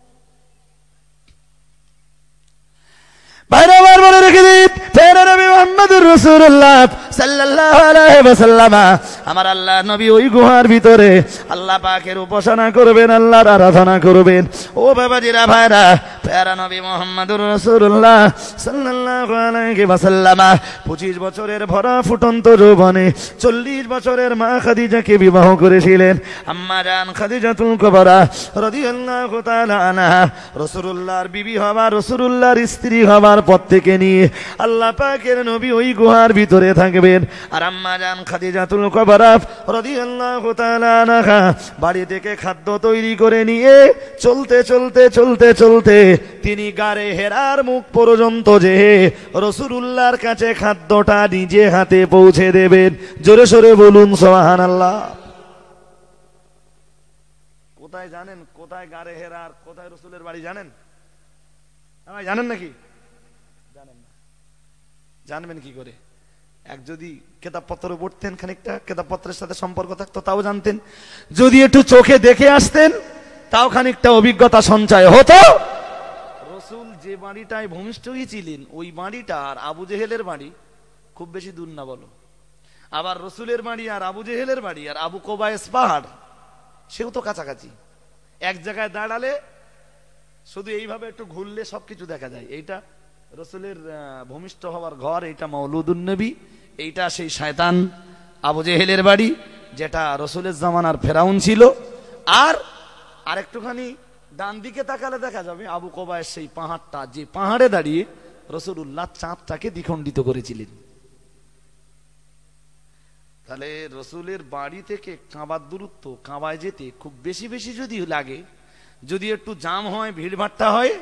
বাইরে আবার বলে রেখে দিই ফের রবি মোহাম্মদুর রসুল্লাহ সাল্লাহ আলাইহি ওয়াসাল্লাম আমার আল্লাহ নবী ওই গুহার ভিতরে আল্লাহ পাকের উপাসনা করবেন আল্লাহর আরাধনা করবেন ও জিরা ভাইরা প্যারা নবী মোহাম্মদুর রসুল্লাহ সাল্লাল্লাহু আলাইহি ওয়াসাল্লামা 25 বছরের ভরা ফুটন্ত যৌবনে 40 বছরের মা খাদিজাকে বিবাহ করেছিলেন আম্মা জান খাদিজাতুল কুবরা রাদিয়াল্লাহু তাআলা আনহা রাসূলুল্লাহর বিবি হওয়া রাসূলুল্লাহর স্ত্রী হওয়ার পর থেকে নিয়ে আল্লাহ পাকের নবী ওই গুহার ভিতরে থাকবেন আর আম্মা জান খাদিজাতুল কুবরা বাড়ি থেকে খাদ্য তৈরি করে নিয়ে চলতে চলতে চলতে চলতে তিনি গাড়ে হেরার মুখ পর্যন্ত যে রসুরুল্লাহর কাছে খাদ্যটা নিজে হাতে পৌঁছে দেবেন জোরে সোরে বলুন সোহান কোথায় জানেন কোথায় গাড়ে হেরার কোথায় বাড়ি জানেন জানেন নাকি জানেন না জানবেন কি করে এক যদি কেতাবপত্র পড়তেন খানিকটা কেতাবপত্রের সাথে সম্পর্ক থাকতো তাও জানতেন যদি একটু চোখে দেখে আসতেন তাও খানিকটা অভিজ্ঞতা সঞ্চয় হতো রসুল যে বাড়িটায় ভূমিষ্ঠই ছিলেন ওই বাড়িটা আর আবু জেহেলের বাড়ি খুব বেশি দূর না বলো আবার রসুলের বাড়ি আর আবু জেহেলের বাড়ি আর আবু কোবায়স পাহাড় সেও তো কাছাকাছি এক জায়গায় দাঁড়ালে শুধু এইভাবে একটু ঘুরলে সবকিছু দেখা যায় এইটা রসুলের ভূমিষ্ঠ হওয়ার ঘর এটা মৌলুদুল এইটা সেই শয়তান আবু জেহেলের বাড়ি যেটা রসুলের জামানার ফেরাউন ছিল আর আরেকটুখানি ডান দিকে তাকালে দেখা যাবে আবু কবায়ের সেই পাহাড়টা যে পাহাড়ে দাঁড়িয়ে রসুল্লাহ চাঁদটাকে দ্বিখণ্ডিত করেছিলেন তাহলে রসুলের বাড়ি থেকে কাঁবার দূরত্ব কাঁবায় যেতে খুব বেশি বেশি যদি লাগে যদি একটু জাম হয় ভিড়ভাট্টা হয়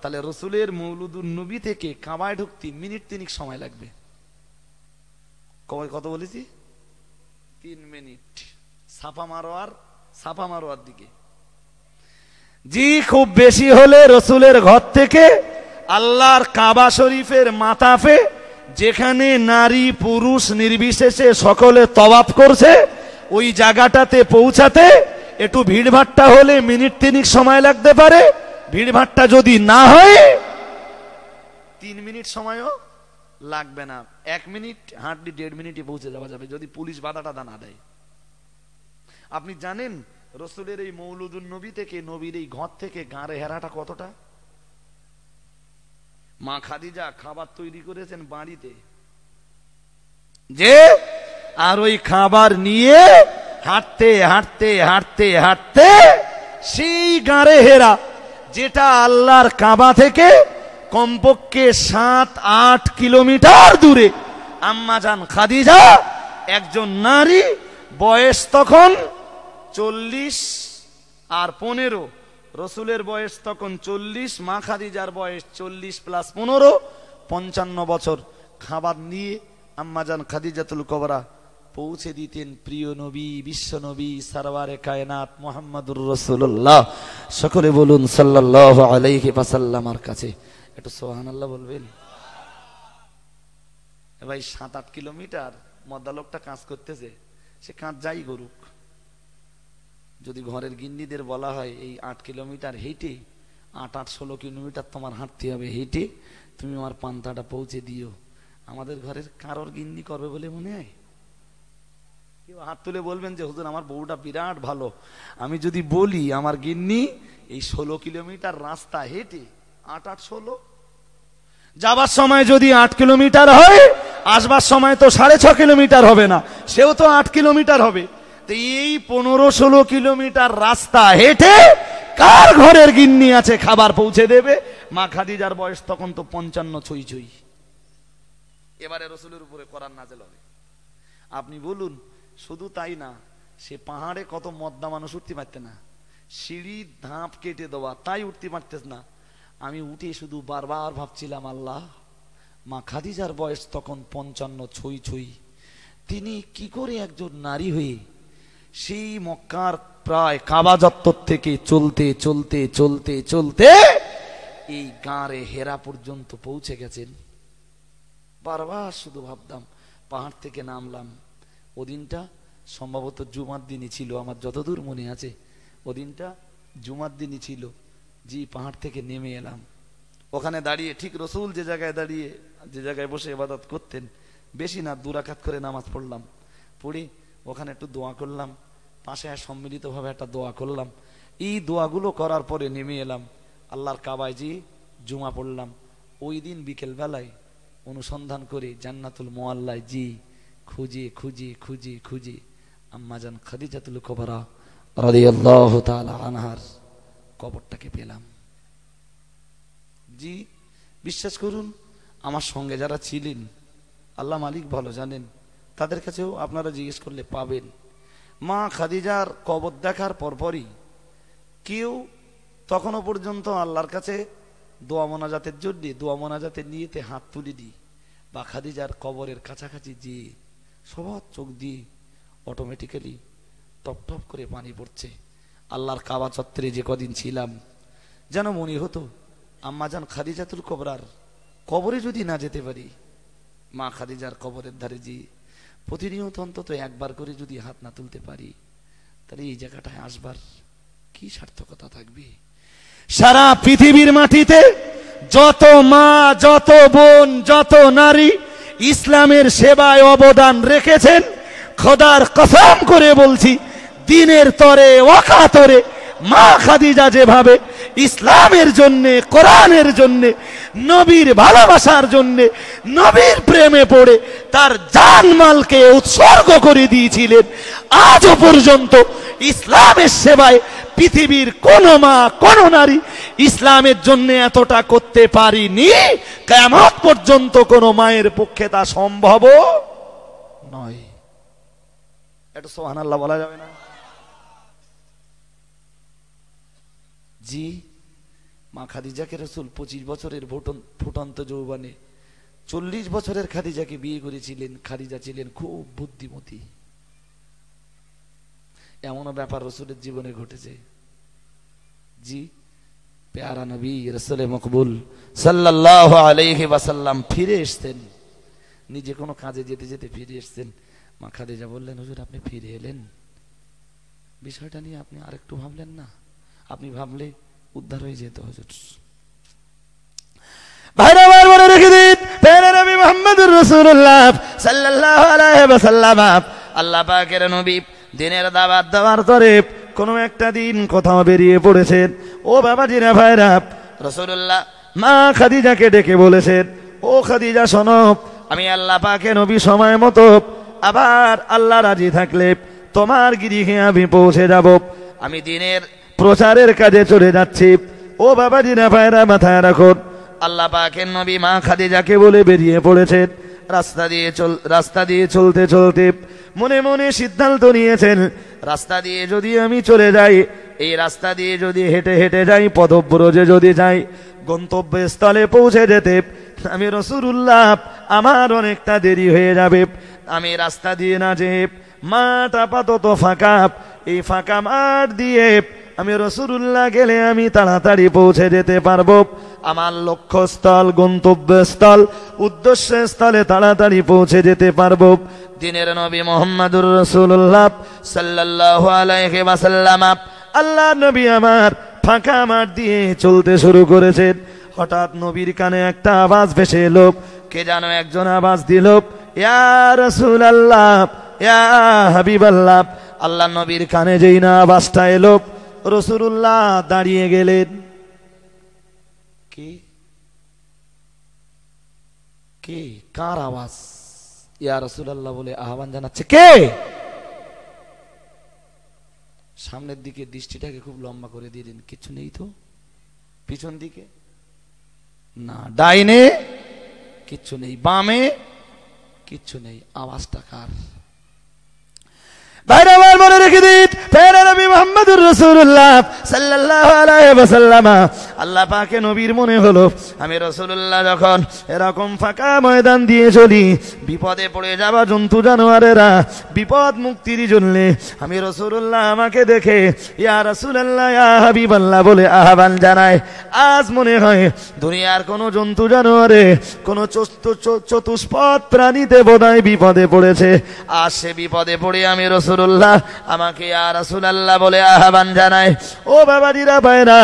তাহলে রসুলের মৌলুদুর নবী থেকে কাঁবায় ঢুকতে মিনিট তিনিক সময় লাগবে কবে কত বলেছি তিন মিনিট সাফা মারোয়ার সাফা মারোয়ার দিকে জি খুব বেশি হলে রসুলের ঘর থেকে আল্লাহর কাবা শরীফের মাতাফে যেখানে নারী পুরুষ নির্বিশেষে সকলে তবাব করছে ওই জায়গাটাতে পৌঁছাতে একটু ভিড়ভাট্টা হলে মিনিট তিনিক সময় লাগতে পারে ভিড়ভাট্টা যদি না হয় তিন মিনিট সময়ও লাগবে না এক মিনিট হার্ডলি দেড় মিনিটে পৌঁছে যাওয়া যাবে যদি পুলিশ বাধা টাধা না দেয় আপনি জানেন রসুলের এই মৌলুদুল নবী থেকে নবীর এই ঘর থেকে গাঁড়ে হেরাটা কতটা মা খাদিজা খাবার তৈরি করেছেন বাড়িতে যে আর ওই খাবার নিয়ে হাঁটতে হাঁটতে হাঁটতে হাঁটতে সেই গাঁড়ে হেরা যেটা আল্লাহর কাবা থেকে কমপক্ষে সাত আট কিলোমিটার দূরে আম্মাজান খাদিজা একজন নারী বয়স তখন চল্লিশ আর পনেরো রসুলের বয়স তখন চল্লিশ মা খাদিজার বয়স চল্লিশ প্লাস পনেরো পঞ্চান্ন বছর খাবার নিয়ে আম্মাজান খাদিজাতুল কবরা পৌঁছে দিতেন প্রিয় নবী বিশ্ব নবী সারওয়ারে কায়নাত মোহাম্মদুর রসুল্লাহ সকলে বলুন সাল্লাহ আলাইহি পাসাল্লামার কাছে একটু সোহান আল্লাহ বলবেন ভাই সাত আট কিলোমিটার লোকটা কাজ করতেছে সে কাজ যাই করুক যদি ঘরের গিন্নিদের বলা হয় এই আট কিলোমিটার হেঁটে আট আট ষোলো কিলোমিটার তোমার হাঁটতে হবে হেঁটে তুমি আমার পান্তাটা পৌঁছে দিও আমাদের ঘরের কারোর গিন্নি করবে বলে মনে হয় কেউ হাত তুলে বলবেন যে হুজুর আমার বউটা বিরাট ভালো আমি যদি বলি আমার গিন্নি এই ষোলো কিলোমিটার রাস্তা হেঁটে আট আট ষোলো যাবার সময় যদি আট কিলোমিটার হয় আসবার সময় তো সাড়ে ছ কিলোমিটার হবে না সেও তো আট কিলোমিটার হবে তো এই পনেরো ষোলো কিলোমিটার রাস্তা হেঁটে কার ঘরের গিন্নি আছে খাবার পৌঁছে দেবে মা খাদিজার বয়স তখন তো পঞ্চান্ন ছুই ছুই এবারে রসুলের উপরে করার নাজেল হবে আপনি বলুন শুধু তাই না সে পাহাড়ে কত মদ্দা মানুষ উঠতে পারতে না সিঁড়ি ধাপ কেটে দেওয়া তাই উঠতে পারতেছ না আমি উঠে শুধু বারবার ভাবছিলাম আল্লাহ মা খাদিজার বয়স তখন পঞ্চান্ন ছই ছই তিনি কি করে একজন নারী হয়ে সেই মক্কার প্রায় কাবা চত্বর থেকে চলতে চলতে চলতে চলতে এই গাঁরে হেরা পর্যন্ত পৌঁছে গেছেন বারবার শুধু ভাবতাম পাহাড় থেকে নামলাম ওদিনটা সম্ভবত জুমার দিনই ছিল আমার যতদূর মনে আছে ওদিনটা জুমার দিনই ছিল জি পাহাড় থেকে নেমে এলাম ওখানে দাঁড়িয়ে ঠিক রসুল যে জায়গায় দাঁড়িয়ে যে জায়গায় বসে এবাদত করতেন বেশি না দুরাকাত করে নামাজ পড়লাম পড়ি ওখানে একটু দোয়া করলাম পাশে সম্মিলিতভাবে একটা দোয়া করলাম এই দোয়াগুলো করার পরে নেমে এলাম আল্লাহর কাবায় জি জুমা পড়লাম ওই দিন বিকেলবেলায় অনুসন্ধান করে জান্নাতুল মোয়াল্লায় জি খুঁজে খুঁজে খুঁজে খুঁজে আম্মাজান খাদিজাতুল কোবরা রাদিয়াল্লাহু তাআলা আনহার কবরটাকে পেলাম জি বিশ্বাস করুন আমার সঙ্গে যারা ছিলেন আল্লাহ মালিক ভালো জানেন তাদের কাছেও আপনারা জিজ্ঞেস করলে পাবেন মা খাদিজার কবর দেখার পরপরই কেউ তখনও পর্যন্ত আল্লাহর কাছে দোয়া মোনাজাতের জন্যে দোয়া মোনাজাতের নিয়েতে হাত তুলে দিই বা খাদিজার কবরের কাছাকাছি যেয়ে সবার চোখ দিয়ে অটোমেটিক্যালি টপ টপ করে পানি পড়ছে আল্লাহর কাবা চত্বরে যে কদিন ছিলাম যেন মনে হতো আম্মা যান খাদিজাতুল কবরার কবরে যদি না যেতে পারি মা খাদিজার কবরের ধারে যে প্রতিনিয়ত অন্তত একবার করে যদি হাত না তুলতে পারি তাহলে এই জায়গাটায় আসবার কি সার্থকতা থাকবে সারা পৃথিবীর মাটিতে যত মা যত বোন যত নারী ইসলামের সেবায় অবদান রেখেছেন খোদার কসম করে বলছি দিনের তরে ওয়াকাতরে মা খাদিজা যেভাবে ইসলামের জন্যে কোরআনের জন্যে নবীর ভালোবাসার জন্যে নবীর প্রেমে পড়ে তার জানমালকে উৎসর্গ করে দিয়েছিলেন আজও পর্যন্ত ইসলামের সেবায় পৃথিবীর কোন মা কোন নারী ইসলামের জন্য এতটা করতে পারিনি কেমন পর্যন্ত কোন মায়ের পক্ষে তা সম্ভব নয় এটা সোহান আল্লাহ বলা যাবে না জি মা খাদিজাকে রসুল পঁচিশ বছরের ভোটন ফুটন্ত যৌবনে চল্লিশ বছরের খাদিজাকে বিয়ে করেছিলেন খাদিজা ছিলেন খুব বুদ্ধিমতী এমনও ব্যাপার রসুলের জীবনে ঘটেছে জি পেয়ারা নবী রসুল মকবুল সাল্লাহ আলহি বাসাল্লাম ফিরে এসতেন নিজে কোনো কাজে যেতে যেতে ফিরে এসতেন মা খাদিজা বললেন হুজুর আপনি ফিরে এলেন বিষয়টা নিয়ে আপনি আরেকটু ভাবলেন না আপনি ভাবলে উদ্ধার হয়ে যেত হজুর ভাইরা রেখে দিন রসুল্লাহ আল্লাহ পাকের নবী দিনের দাবার কোনো একটা দিন কোথাও বেরিয়ে পড়েছেন ও মা ডেকে বলেছেন ও খাদিজা সনব আমি আল্লাহ পাকে নবী সময় মতো আবার আল্লাহ রাজি থাকলে তোমার গিরিহে আমি পৌঁছে যাব আমি দিনের প্রচারের কাজে চলে যাচ্ছি ও বাবা জিনা ভাইরা মাথায় রাখুন আল্লাহ পাকের নবী মা খাদিজাকে বলে বেরিয়ে পড়েছেন রাস্তা দিয়ে চল রাস্তা দিয়ে চলতে চলতে মনে মনে সিদ্ধান্ত নিয়েছেন রাস্তা দিয়ে যদি আমি চলে যাই এই রাস্তা দিয়ে যদি হেঁটে হেঁটে যাই পদব্রজে যদি যাই গন্তব্যস্থলে পৌঁছে যেতে আমি রসুরুল্লাহ আমার অনেকটা দেরি হয়ে যাবে আমি রাস্তা দিয়ে না যে মাঠ আপাতত ফাঁকা এই ফাঁকা মাঠ দিয়ে আমি রসুল্লাহ গেলে আমি তাড়াতাড়ি পৌঁছে যেতে পারবো আমার লক্ষ্যস্থল গন্তব্যস্থল উদ্দেশ্য স্থলে তাড়াতাড়ি পৌঁছে যেতে পারবো দিনের নবী মোহাম্মদুর রসুল্লাহ সাল্লাহ আলাইহি আল্লাহ নবী আমার ফাঁকা মাঠ দিয়ে চলতে শুরু করেছেন হঠাৎ নবীর কানে একটা আওয়াজ ভেসে এলো কে যেন একজন আওয়াজ দিল রসুল আল্লাহ ইয়া হাবিব আল্লাহ আল্লাহ নবীর কানে যেই না আওয়াজটা এলো রসুরুল্লাহ দাঁড়িয়ে গেলেন কে কে কার আওয়াজ ইয়া রসুল্লাহ বলে আহ্বান জানাচ্ছে কে সামনের দিকে দৃষ্টিটাকে খুব লম্বা করে দিয়ে দিন কিছু নেই তো পিছন দিকে না ডাইনে কিছু নেই বামে কিছু নেই আওয়াজটা কার বাইরে আবার মনে রেখে দিত মোহাম্মদুর রসুল্লাহ সাল্লাহ আলাইসাল্লামা আল্লাহ পাকে নবীর মনে হলো আমি রসুল্লাহ যখন এরকম ফাঁকা ময়দান দিয়ে চলি বিপদে পড়ে যাওয়া জন্তু জানোয়ারেরা বিপদ মুক্তির আমি রসুল্লাহ আমাকে দেখে ইয়া রসুল্লাহ ইয়া হাবিবাল্লাহ বলে আহ্বান জানায় আজ মনে হয় দুনিয়ার কোনো জন্তু জানোয়ারে কোনো চতুষ্পদ প্রাণীতে বোধ বিপদে পড়েছে আর সে বিপদে পড়ে আমি রসুল্লাহ আমাকে আর রাসুল আল্লাহ বলে আহ্বান জানায় ও বাবা দিরা পায় না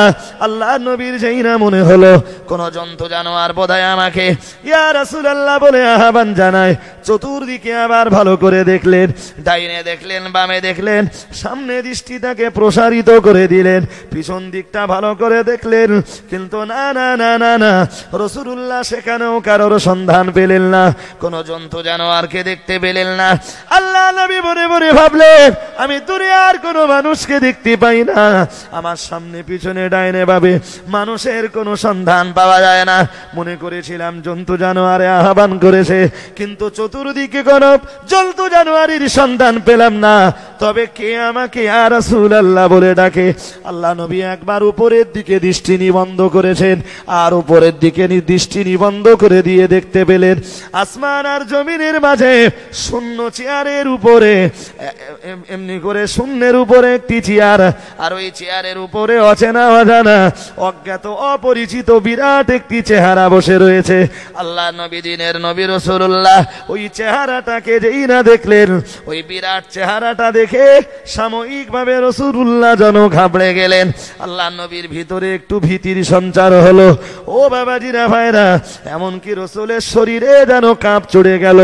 আল্লাহ নবীর যেই না মনে হলো কোন জন্তু জানোয়ার বোধহয় আমাকে ইয়া রাসুল আল্লাহ বলে আহ্বান জানায় চতুর্দিকে আবার ভালো করে দেখলেন ডাইনে দেখলেন বামে দেখলেন সামনে দৃষ্টি তাকে প্রসারিত করে দিলেন পিছন দিকটা ভালো করে দেখলেন কিন্তু না না না না না রসুল্লাহ সেখানেও কারোর সন্ধান পেলেন না কোনো জন্তু জানোয়ারকে দেখতে পেলেন না আল্লাহ নবী মনে মনে ভাবলেন আমি দূরে আর কোন কোনো মানুষকে দেখতে পাই না আমার সামনে পিছনে ডাইনে ভাবে মানুষের কোনো সন্ধান পাওয়া যায় না মনে করেছিলাম জন্তু জানোয়ারে আহ্বান করেছে কিন্তু চতুর্দিকে কোনো জন্তু জানোয়ারির সন্ধান পেলাম না তবে কে আমাকে আর রাসুল আল্লাহ বলে ডাকে আল্লাহ নবী একবার উপরের দিকে দৃষ্টি নিবন্ধ করেছেন আর উপরের দিকে দৃষ্টি নিবন্ধ করে দিয়ে দেখতে পেলেন আসমান আর জমিনের মাঝে শূন্য চেয়ারের উপরে এমনি করে শূন্যের উপরে একটি চেয়ার আর ওই চেয়ারের উপরে অচেনা অজানা অজ্ঞাত অপরিচিত বিরাট একটি চেহারা বসে রয়েছে আল্লাহ নবী দিনের নবী রসুল্লাহ ওই চেহারাটাকে যেই না দেখলেন ওই বিরাট চেহারাটা দেখ দেখে সাময়িক সাময়িকভাবে রসুল্লাহ যেন ঘাবড়ে গেলেন আল্লাহ নবীর ভিতরে একটু ভীতির সঞ্চার হলো ও বাবাজিরা ভাইরা এমনকি রসুলের শরীরে যেন কাঁপ চড়ে গেল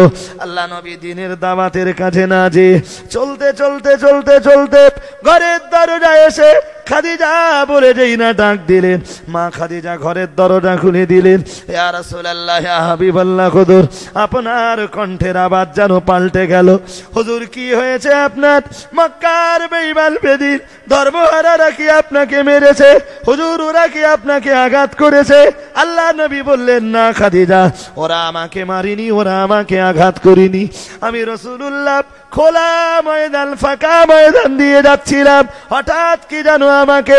আল্লাহ নবী দিনের দাবাতের কাছে না যে চলতে চলতে চলতে চলতে ঘরের দরজায় এসে খাদিজা বলে যেই না ডাক দিলেন মা খাদিজা ঘরের দরজা খুলে দিলেন আপনার কণ্ঠের আবার যেন পাল্টে গেল হুজুর কি হয়েছে আপনার মক্কার বেইমান বেদিন ধর্মহারারা কি আপনাকে মেরেছে হুজুর ওরা কি আপনাকে আঘাত করেছে আল্লাহ নবী বললেন না খাদিজা ওরা আমাকে মারিনি ওরা আমাকে আঘাত করিনি আমি রসুল্লাহ খোলা ময়দান ফাঁকা ময়দান দিয়ে যাচ্ছিলাম হঠাৎ কি জানো আমাকে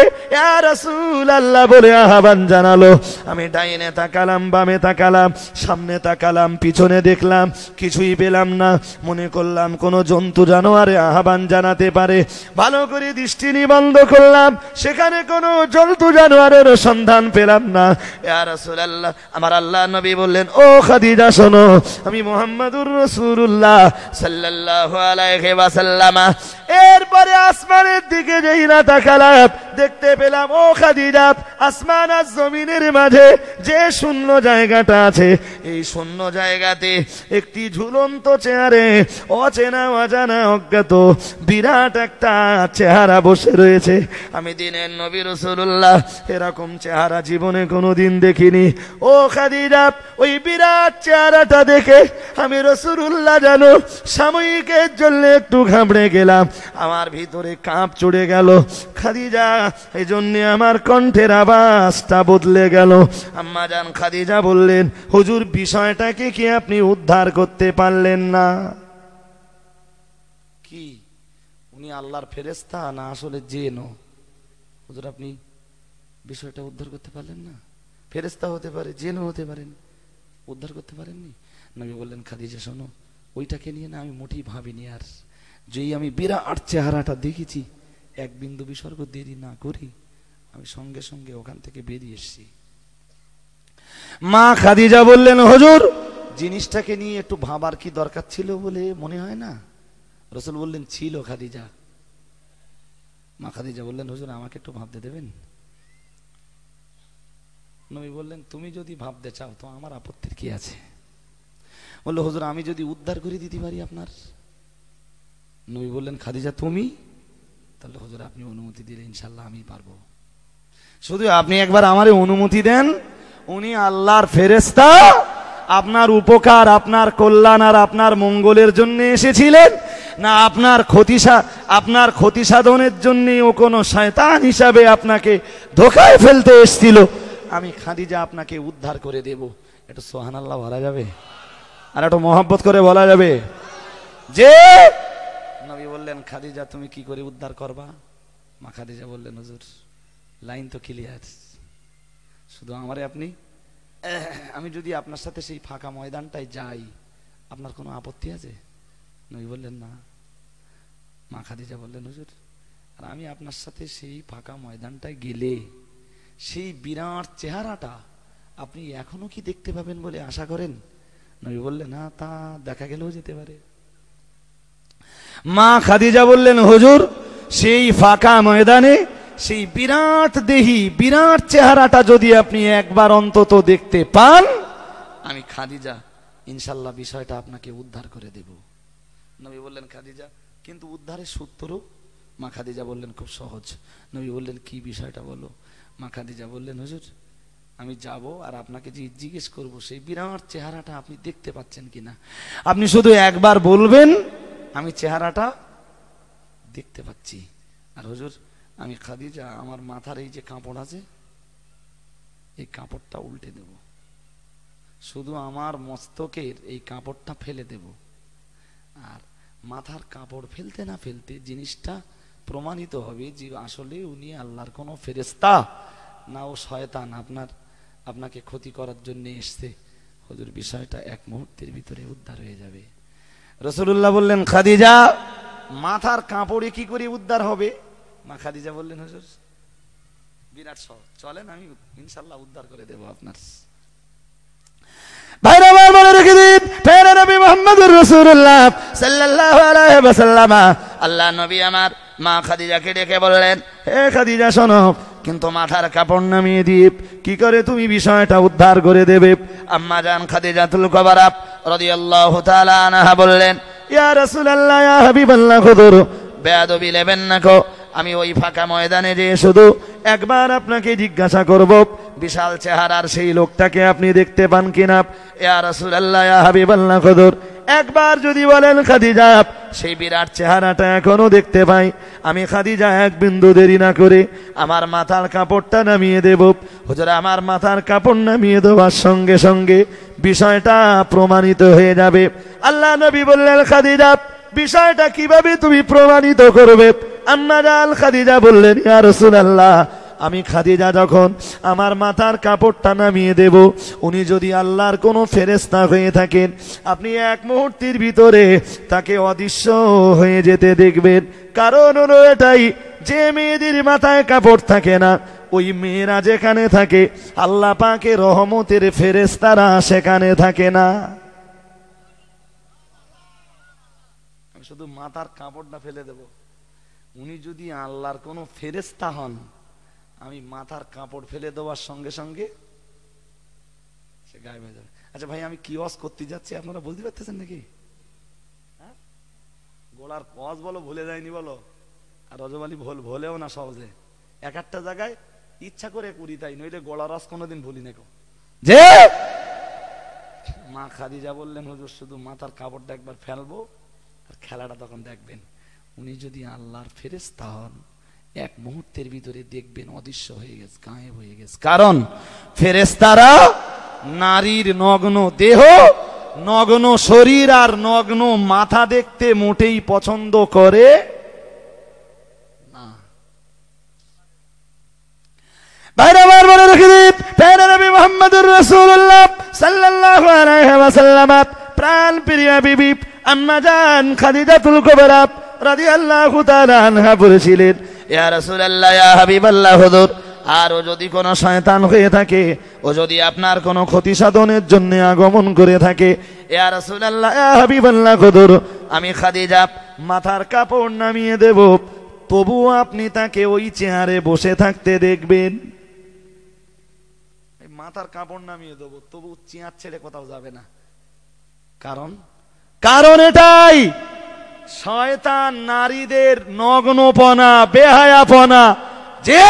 আল্লাহ বলে আহ্বান জানালো আমি ডাইনে তাকালাম বামে তাকালাম সামনে তাকালাম পিছনে দেখলাম কিছুই পেলাম না মনে করলাম কোনো জন্তু জানোয়ারে আহ্বান জানাতে পারে ভালো করে দৃষ্টি নিবন্ধ করলাম সেখানে কোনো জন্তু জানোয়ারের সন্ধান পেলাম না রসুল আল্লাহ আমার আল্লাহ নবী বললেন ও খাদি শোনো আমি মোহাম্মদুর রসুল্লাহ সাল্লাহ এরপরে আসমানের দিকে যেই না তাকালাত দেখতে পেলাম ও খাদিজাত আসমান আর জমিনের মাঝে যে শূন্য জায়গাটা আছে এই শূন্য জায়গাতে একটি ঝুলন্ত চেয়ারে অচেনা অজানা অজ্ঞাত বিরাট একটা চেহারা বসে রয়েছে আমি দিনের নবী রসুল্লাহ এরকম চেহারা জীবনে কোনো দিন দেখিনি ও খাদিজা ওই বিরাট চেহারাটা দেখে আমি রসুল্লাহ জানো সাময়িকের জন্য একটু ঘাবড়ে গেলাম আমার ভিতরে কাঁপ চড়ে গেল খাদিজা এই জন্যে আমার কণ্ঠের আবাসটা বদলে গেল আম্মা যান খাদিজা বললেন হুজুর বিষয়টাকে কি আপনি উদ্ধার করতে পারলেন না কি উনি আল্লাহর ফেরেস্তা না আসলে জেনো হুজুর আপনি বিষয়টা উদ্ধার করতে পারলেন না ফেরেস্তা হতে পারে জেনও হতে পারেন উদ্ধার করতে পারেননি নবী বললেন খাদিজা শোনো ওইটাকে নিয়ে না আমি মোটেই ভাবিনি আর যেই আমি বিরাট চেহারাটা দেখেছি এক বিন্দু বিসর্গ দেরি না করি আমি সঙ্গে সঙ্গে ওখান থেকে বেরিয়ে এসেছি মা খাদিজা বললেন হজুর জিনিসটাকে নিয়ে একটু ভাবার কি দরকার ছিল বলে মনে হয় না রসুল বললেন ছিল খাদিজা মা খাদিজা বললেন হজুর আমাকে একটু ভাবতে দেবেন নবী বললেন তুমি যদি ভাবতে চাও তো আমার আপত্তির কি আছে বলল হজুর আমি যদি উদ্ধার করে দিতে পারি আপনার নবী বললেন খাদিজা তুমি তাহলে হজুর আপনি অনুমতি দিলে ইনশাল্লাহ আমি পারবো শুধু আপনি একবার আমারে অনুমতি দেন উনি আল্লাহর ফেরেস্তা আপনার উপকার আপনার কল্যাণ আর আপনার মঙ্গলের জন্য এসেছিলেন না আপনার ক্ষতি আপনার ক্ষতি সাধনের জন্যে ও কোনো শয়তান হিসাবে আপনাকে ধোকায় ফেলতে এসছিল আমি খাদিজা আপনাকে উদ্ধার করে দেব এটা সোহান আল্লাহ বলা যাবে আর একটু মহাব্বত করে বলা যাবে যে নবী বললেন খাদিজা তুমি কি করে উদ্ধার করবা মা খাদিজা বললেন হুজুর লাইন তো ক্লিয়ার শুধু আমারে আপনি আমি যদি আপনার সাথে সেই ফাঁকা ময়দানটায় যাই আপনার কোনো আপত্তি আছে নই বললেন না মা খাদিজা বললেন হুজুর আর আমি আপনার সাথে সেই ফাঁকা ময়দানটায় গেলে সেই বিরাট চেহারাটা আপনি এখনো কি দেখতে পাবেন বলে আশা করেন নই বললেন না তা দেখা গেলেও যেতে পারে মা খাদিজা বললেন হুজুর সেই ফাঁকা ময়দানে সেই বিরাট দেহি বিরাট চেহারাটা যদি আপনি একবার অন্তত দেখতে পান আমি খাদিজা ইনশাল্লাহ বিষয়টা আপনাকে উদ্ধার করে দেব নবী বললেন খাদিজা কিন্তু উদ্ধারের সূত্র মা খাদিজা বললেন খুব সহজ নবী বললেন কি বিষয়টা বলো মা খাদিজা বললেন হুজুর আমি যাব আর আপনাকে যে জিজ্ঞেস করব সেই বিরাট চেহারাটা আপনি দেখতে পাচ্ছেন কিনা আপনি শুধু একবার বলবেন আমি চেহারাটা দেখতে পাচ্ছি আর হুজুর আমি খাদিজা আমার মাথার এই যে কাপড় আছে এই কাপড়টা উল্টে দেব শুধু আমার মস্তকের এই কাপড়টা ফেলে দেব আর মাথার কাপড় ফেলতে না ফেলতে জিনিসটা প্রমাণিত হবে যে আসলে উনি আল্লাহর কোনো ফেরেস্তা না ও শয়তান আপনার আপনাকে ক্ষতি করার জন্য এসছে হজুর বিষয়টা এক মুহূর্তের ভিতরে উদ্ধার হয়ে যাবে রসুল্লাহ বললেন খাদিজা মাথার কাপড়ে কি করে উদ্ধার হবে মা খাদিজা বললেন হুজুর বিরাট সহ চলেন আমি ইনশাল্লাহ উদ্ধার করে দেব আপনার শোনো কিন্তু মাথার কাপড় নামিয়ে কি করে তুমি বিষয়টা উদ্ধার করে দেবে আম্মা জান খাদিজাতুল বললেন লেবেন না আমি ওই ফাঁকা ময়দানে যেয়ে শুধু একবার আপনাকে জিজ্ঞাসা করব বিশাল চেহারার সেই লোকটাকে আপনি দেখতে পান কিনা ইয়া রাসূলুল্লাহ ইয়া হাবিবাল্লাহ কদর একবার যদি বলেন খাদিজা সেই বিরাট চেহারাটা এখনো দেখতে পাই আমি খাদিজা এক বিন্দু দেরি না করে আমার মাথার কাপড়টা নামিয়ে দেব হুজুর আমার মাথার কাপড় নামিয়ে দেওয়ার সঙ্গে সঙ্গে বিষয়টা প্রমাণিত হয়ে যাবে আল্লাহ নবী বললেন খাদিজা বিষয়টা কিভাবে তুমি প্রমাণিত করবে আন্নাজাল খাদিজা বললেন ইয়া রাসূলুল্লাহ আমি খাদিজা যখন আমার মাথার কাপড়টা নামিয়ে দেব উনি যদি আল্লাহর কোনো ফেরেস্তা হয়ে থাকেন আপনি এক মুহূর্তের ভিতরে তাকে অদৃশ্য হয়ে যেতে দেখবেন কারণ হলো এটাই যে মেয়েদের মাথায় কাপড় থাকে না ওই মেয়েরা যেখানে থাকে আল্লাহ পাকে রহমতের ফেরেস্তারা সেখানে থাকে না শুধু মাথার কাপড় না ফেলে দেব উনি যদি আল্লাহর কোনো ফেরেস্তা হন আমি মাথার কাপড় ফেলে দেওয়ার সঙ্গে সঙ্গে সে গায়ে যাবে আচ্ছা ভাই আমি কি ওয়াজ করতে যাচ্ছি আপনারা বলতে পারতেছেন নাকি হ্যাঁ? গোলার কজ বলো ভুলে যায়নি বলো আর রজবালি ভোল ভোলেও না সহজে এক একটা জায়গায় ইচ্ছা করে করি তাই নইলে গোলার রস কোনোদিন ভুলি না যে মা খাদিজা বললেন হুজুর শুধু মাথার কাপড়টা একবার ফেলবো খেলাটা তখন দেখবেন উনি যদি আল্লাহর ফেরেস্তা হন এক মুহূর্তের ভিতরে দেখবেন অদৃশ্য হয়ে গেছে গায়েব হয়ে গেছে কারণ ফেরেস্তারা নারীর নগ্ন দেহ নগ্ন শরীর আর নগ্ন মাথা দেখতে মোটেই পছন্দ করে প্রাণ প্রিয়া বিবিপ আম্মা জান খাদিজাতুল কুবরা রাদিয়াল্লাহু তাআলা আনহা বলেছিলেন ইয়া রাসূলুল্লাহ ইয়া হাবিবাল্লাহ হুজুর আরও যদি কোনো শয়তান হয়ে থাকে ও যদি আপনার কোনো ক্ষতি সাধনের জন্য আগমন করে থাকে ইয়া রাসূলুল্লাহ ইয়া হাবিবাল্লাহ হুজুর আমি খাদিজা মাথার কাপড় নামিয়ে দেব তবুও আপনি তাকে ওই চেয়ারে বসে থাকতে দেখবেন মাথার কাপড় নামিয়ে দেবো তবু চেয়ার ছেড়ে কোথাও যাবে না কারণ কারণ এটাই শয়তান নারীদের নগ্নপনা বেহায়াপনা যে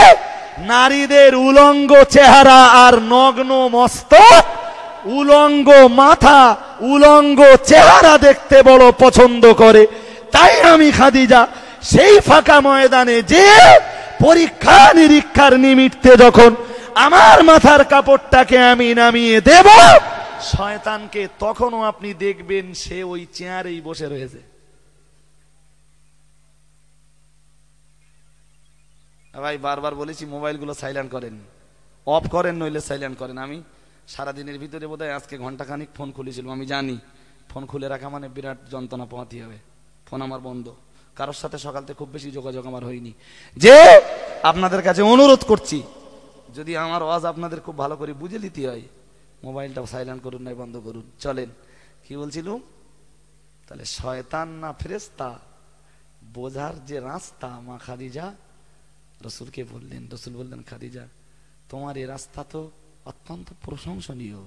নারীদের উলঙ্গ চেহারা আর নগ্ন মস্তক উলঙ্গ মাথা উলঙ্গ চেহারা দেখতে বড় পছন্দ করে তাই আমি খাদিজা সেই ফাঁকা ময়দানে যে পরীক্ষা নিরীক্ষার নিমিত্তে যখন আমার মাথার কাপড়টাকে আমি নামিয়ে দেব শয়তানকে তখনও আপনি দেখবেন সে ওই চেয়ারেই বসে রয়েছে ভাই বারবার বলেছি মোবাইলগুলো সাইলেন্ট করেন অফ করেন নইলে সাইলেন্ট করেন আমি সারাদিনের ভিতরে বোধ হয় আজকে ঘন্টাখানিক ফোন খুলেছিলাম আমি জানি ফোন খুলে রাখা মানে বিরাট যন্ত্রণা পোহাতে হবে ফোন আমার বন্ধ কারোর সাথে সকাল থেকে খুব বেশি যোগাযোগ আমার হয়নি যে আপনাদের কাছে অনুরোধ করছি যদি আমার ওয়াজ আপনাদের খুব ভালো করে বুঝে নিতে হয় মোবাইলটা সাইলেন্ট করুন নাই বন্ধ করুন চলেন কি বলছিলুম তাহলে শয়তান না ফেরেস্তা বোঝার যে রাস্তা মা খাদিজা রসুলকে বললেন রসুল বললেন খাদিজা তোমার এ রাস্তা তো অত্যন্ত প্রশংসনীয়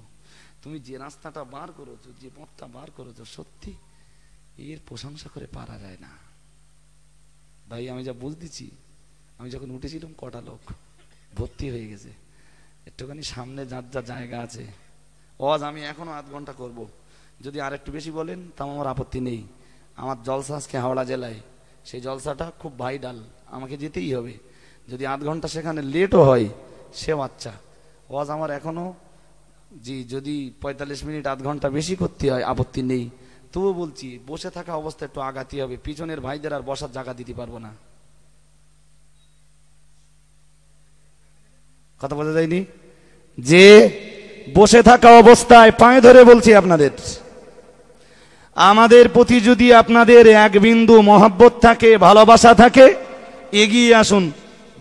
তুমি যে রাস্তাটা বার করেছো যে পথটা বার করেছো সত্যি এর প্রশংসা করে পারা যায় না ভাই আমি যা বুঝতেছি আমি যখন উঠেছিলাম কটা লোক ভর্তি হয়ে গেছে একটুখানি সামনে যার যা জায়গা আছে ওয়াজ আমি এখনও আধ ঘন্টা করব। যদি আর একটু বেশি বলেন তাও আমার আপত্তি নেই আমার জলসা আজকে হাওড়া জেলায় সেই জলসাটা খুব ভাইডাল আমাকে যেতেই হবে যদি আধ ঘন্টা সেখানে লেটও হয় সে বাচ্চা ওয়াজ আমার এখনও জি যদি ৪৫ মিনিট আধ ঘন্টা বেশি করতে হয় আপত্তি নেই তবু বলছি বসে থাকা অবস্থা একটু আগাতি হবে পিছনের ভাইদের আর বসার জায়গা দিতে পারবো না কথা বোঝা যায়নি যে বসে থাকা অবস্থায় পায়ে ধরে বলছি আপনাদের আমাদের প্রতি যদি আপনাদের এক বিন্দু মহাব্বত থাকে ভালোবাসা থাকে এগিয়ে আসুন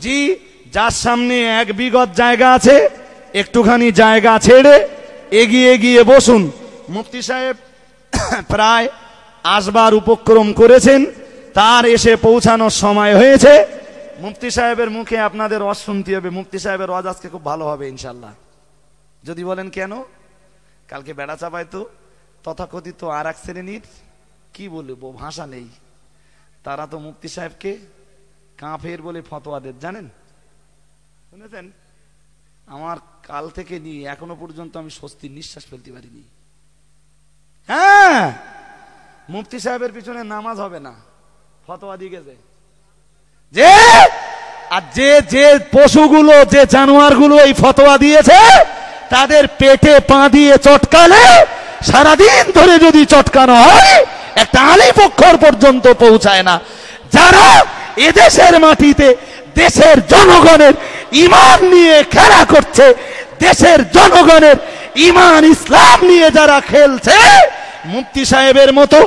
জি যার সামনে এক বিগত জায়গা আছে একটুখানি জায়গা ছেড়ে এগিয়ে গিয়ে বসুন মুফতি সাহেব প্রায় আসবার উপক্রম করেছেন তার এসে পৌঁছানোর সময় হয়েছে মুফতি সাহেবের মুখে আপনাদের ওয়াজ শুনতে হবে মুফতি সাহেবের ওয়াজ আজকে খুব ভালো হবে ইনশাল্লাহ যদি বলেন কেন কালকে বেড়া চাপায় তো তথাকথিত আর এক শ্রেণীর কি বলবো ভাষা নেই তারা তো মুক্তি সাহেবকে কাঁফের বলে ফতোয়া দেন জানেন শুনেছেন আমার কাল থেকে নিয়ে এখনো পর্যন্ত আমি স্বস্তির নিঃশ্বাস ফেলতে পারিনি হ্যাঁ মুফতি সাহেবের পিছনে নামাজ হবে না ফতোয়া দিয়ে গেছে যে আর যে যে পশুগুলো যে জানোয়ারগুলো এই ফতোয়া দিয়েছে তাদের পেটে পা দিয়ে চটকালে সারাদিন ধরে যদি চটকানো হয় একটা আলিপক্ষর পর্যন্ত পৌঁছায় না যারা এদেশের মাটিতে দেশের জনগণের ইমান নিয়ে খেলা করছে দেশের জনগণের ইমান ইসলাম নিয়ে যারা খেলছে মুক্তি সাহেবের মতো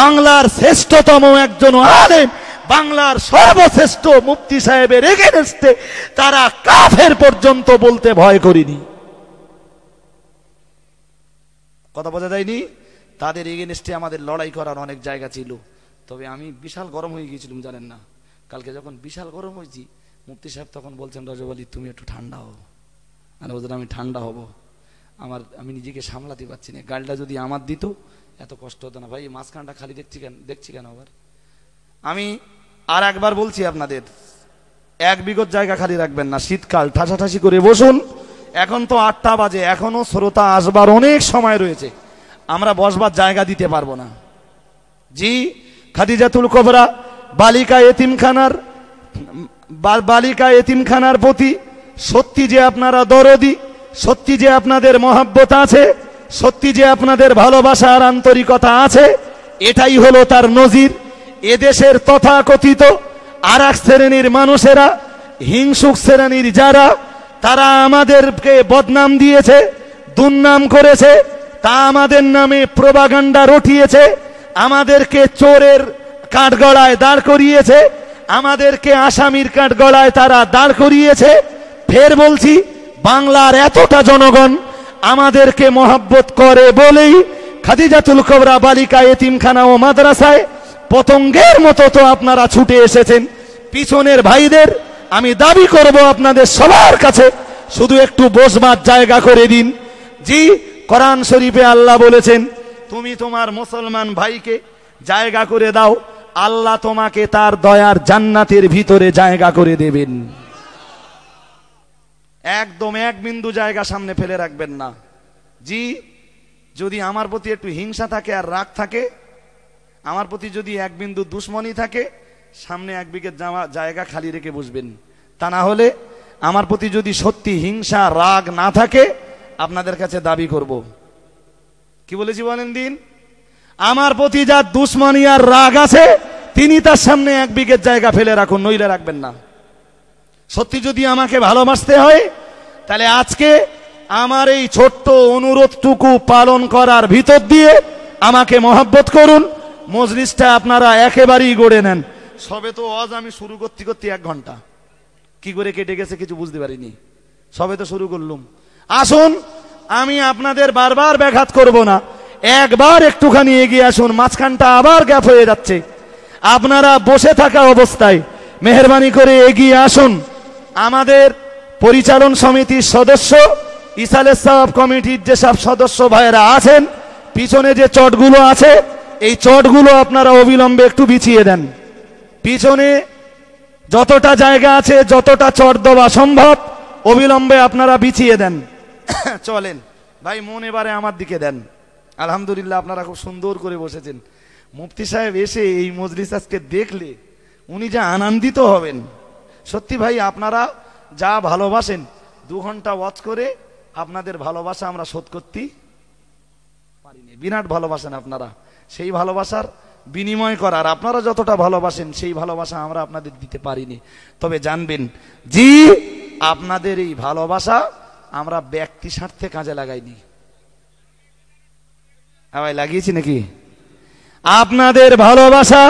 বাংলার শ্রেষ্ঠতম একজন আলেম বাংলার সর্বশ্রেষ্ঠ মুক্তি সাহেবের এগেনেস্টে তারা কাফের পর্যন্ত বলতে ভয় করিনি কথা বোঝা যায়নি তাদের এগেনস্টে আমাদের লড়াই করার অনেক জায়গা ছিল তবে আমি বিশাল গরম হয়ে গিয়েছিলাম জানেন না কালকে যখন বিশাল গরম হয়েছি মুক্তি সাহেব তখন বলছেন রজব আলী তুমি একটু ঠান্ডা হো আর ওদের আমি ঠান্ডা হব আমার আমি নিজেকে সামলাতে পারছি না গালটা যদি আমার দিত এত কষ্ট হতো না ভাই মাঝখানটা খালি দেখছি কেন দেখছি কেন আবার আমি আর একবার বলছি আপনাদের এক বিগত জায়গা খালি রাখবেন না শীতকাল ঠাসাঠাসি করে বসুন এখন তো আটটা বাজে এখনও শ্রোতা আসবার অনেক সময় রয়েছে আমরা বসবার জায়গা দিতে পারবো না জি খাদিজাতুল কবরা বালিকা এতিমখানার বালিকা এতিমখানার প্রতি সত্যি যে আপনারা দরদি সত্যি যে আপনাদের মহাব্বত আছে সত্যি যে আপনাদের ভালোবাসা আর আন্তরিকতা আছে এটাই হলো তার নজির এদেশের তথাকথিত আর এক শ্রেণীর মানুষেরা হিংসুক শ্রেণীর যারা তারা আমাদেরকে বদনাম দিয়েছে দুর্নাম করেছে তা আমাদের নামে প্রবাগান্ডা রটিয়েছে আমাদেরকে চোরের কাঠগড়ায় দাঁড় করিয়েছে আমাদেরকে আসামির কাঠগড়ায় তারা দাঁড় করিয়েছে ফের বলছি বাংলার এতটা জনগণ আমাদেরকে মহাব্বত করে বলেই খাদিজাতুল কবরা বালিকা এতিমখানা ও মাদ্রাসায় পতঙ্গের মতো তো আপনারা ছুটে এসেছেন পিছনের ভাইদের আমি দাবি করব আপনাদের সবার কাছে শুধু একটু বসবার জায়গা করে দিন জি কোরআন শরীফে আল্লাহ বলেছেন তুমি তোমার মুসলমান ভাইকে জায়গা করে দাও আল্লাহ তোমাকে তার দয়ার জান্নাতের ভিতরে জায়গা করে দেবেন একদম এক বিন্দু জায়গা সামনে ফেলে রাখবেন না জি যদি আমার প্রতি একটু হিংসা থাকে আর রাগ থাকে আমার প্রতি যদি এক বিন্দু দুশ্মনী থাকে সামনে এক বিঘের জামা জায়গা খালি রেখে বসবেন তা না হলে আমার প্রতি যদি সত্যি হিংসা রাগ না থাকে আপনাদের কাছে দাবি করব কি বলেছি বলেন দিন আমার প্রতি যার দুশ্মনী আর রাগ আছে তিনি তার সামনে এক বিঘের জায়গা ফেলে রাখুন নইলে রাখবেন না সত্যি যদি আমাকে ভালোবাসতে হয় তাহলে আজকে আমার এই ছোট্ট অনুরোধটুকু পালন করার ভিতর দিয়ে আমাকে মহাব্বত করুন মজলিসটা আপনারা একেবারেই গড়ে নেন সবে তো অজ আমি শুরু করতে করতে এক ঘন্টা কি করে কেটে গেছে কিছু বুঝতে পারিনি সবে তো শুরু করলুম আসুন আমি আপনাদের বারবার ব্যাঘাত করব না একবার একটুখানি এগিয়ে আসুন মাঝখানটা আবার গ্যাপ হয়ে যাচ্ছে আপনারা বসে থাকা অবস্থায় মেহরবানি করে এগিয়ে আসুন আমাদের পরিচালন সমিতির সদস্য ইসালের সাহাব কমিটির যেসব সদস্য ভাইয়েরা আছেন পিছনে যে চটগুলো আছে এই চটগুলো আপনারা অবিলম্বে একটু বিছিয়ে দেন পিছনে যতটা জায়গা আছে যতটা চর দেওয়া সম্ভব অবিলম্বে আপনারা বিছিয়ে দেন চলেন ভাই মন এবারে আমার দিকে দেন আলহামদুলিল্লাহ আপনারা খুব সুন্দর করে বসেছেন মুফতি সাহেব এসে এই মজলিস আজকে দেখলে উনি যা আনন্দিত হবেন সত্যি ভাই আপনারা যা ভালোবাসেন দু ঘন্টা ওয়াচ করে আপনাদের ভালোবাসা আমরা শোধ করতে পারিনি বিরাট ভালোবাসেন আপনারা সেই ভালোবাসার বিনিময় করার আপনারা যতটা ভালোবাসেন সেই ভালোবাসা আমরা আপনাদের দিতে পারিনি তবে জানবেন জি আপনাদের এই ভালোবাসা আমরা ব্যক্তি স্বার্থে কাজে লাগাইনি আবার হ্যাঁ লাগিয়েছি নাকি আপনাদের ভালোবাসা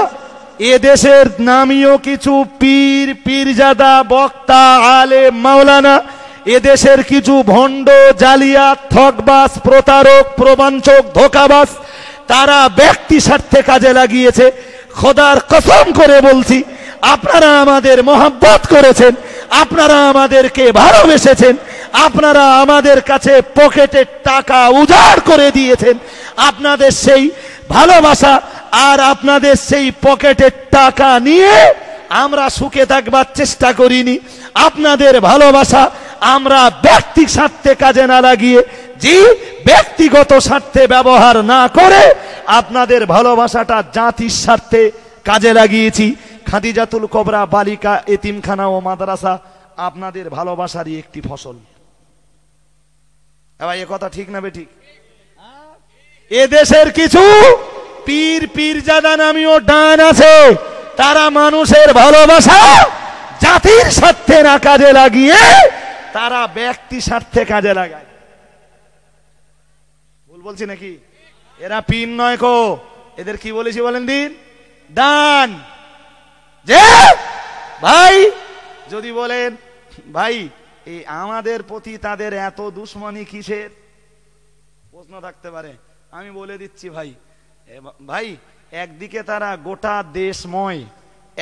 এদেশের নামীয় কিছু পীর পীরজাদা বক্তা আলে মাওলানা এদেশের কিছু ভণ্ড জালিয়া থকবাস প্রতারক প্রবাঞ্চক ধোকাবাস তারা ব্যক্তি স্বার্থে কাজে লাগিয়েছে খোদার কসম করে বলছি আপনারা আমাদের মহাব্বত করেছেন আপনারা আমাদেরকে ভালোবেসেছেন আপনারা আমাদের কাছে পকেটের টাকা উজাড় করে দিয়েছেন আপনাদের সেই ভালোবাসা আর আপনাদের সেই পকেটের টাকা নিয়ে আমরা সুখে থাকবার চেষ্টা করিনি আপনাদের ভালোবাসা আমরা ব্যক্তি স্বার্থে কাজে না লাগিয়ে জি ব্যক্তিগত স্বার্থে ব্যবহার না করে আপনাদের ভালোবাসাটা জাতির স্বার্থে কাজে লাগিয়েছি খাদিজাতুল কবরা বালিকা এতিমখানা ও মাদ্রাসা আপনাদের ভালোবাসারই একটি ফসল এবার এ কথা ঠিক না বেঠিক এদেশের কিছু পীর পীর জাদা নামীয় ডান আছে তারা মানুষের ভালোবাসা জাতির স্বার্থে না কাজে লাগিয়ে তারা ব্যক্তি স্বার্থে কাজে লাগায় বলছি নাকি এরা পিন নয় কো এদের কি বলেছি বলেন দিন ডান যে ভাই যদি বলেন ভাই এই আমাদের প্রতি তাদের এত দুশ্মনী কিসের প্রশ্ন থাকতে পারে আমি বলে দিচ্ছি ভাই ভাই একদিকে তারা গোটা দেশময়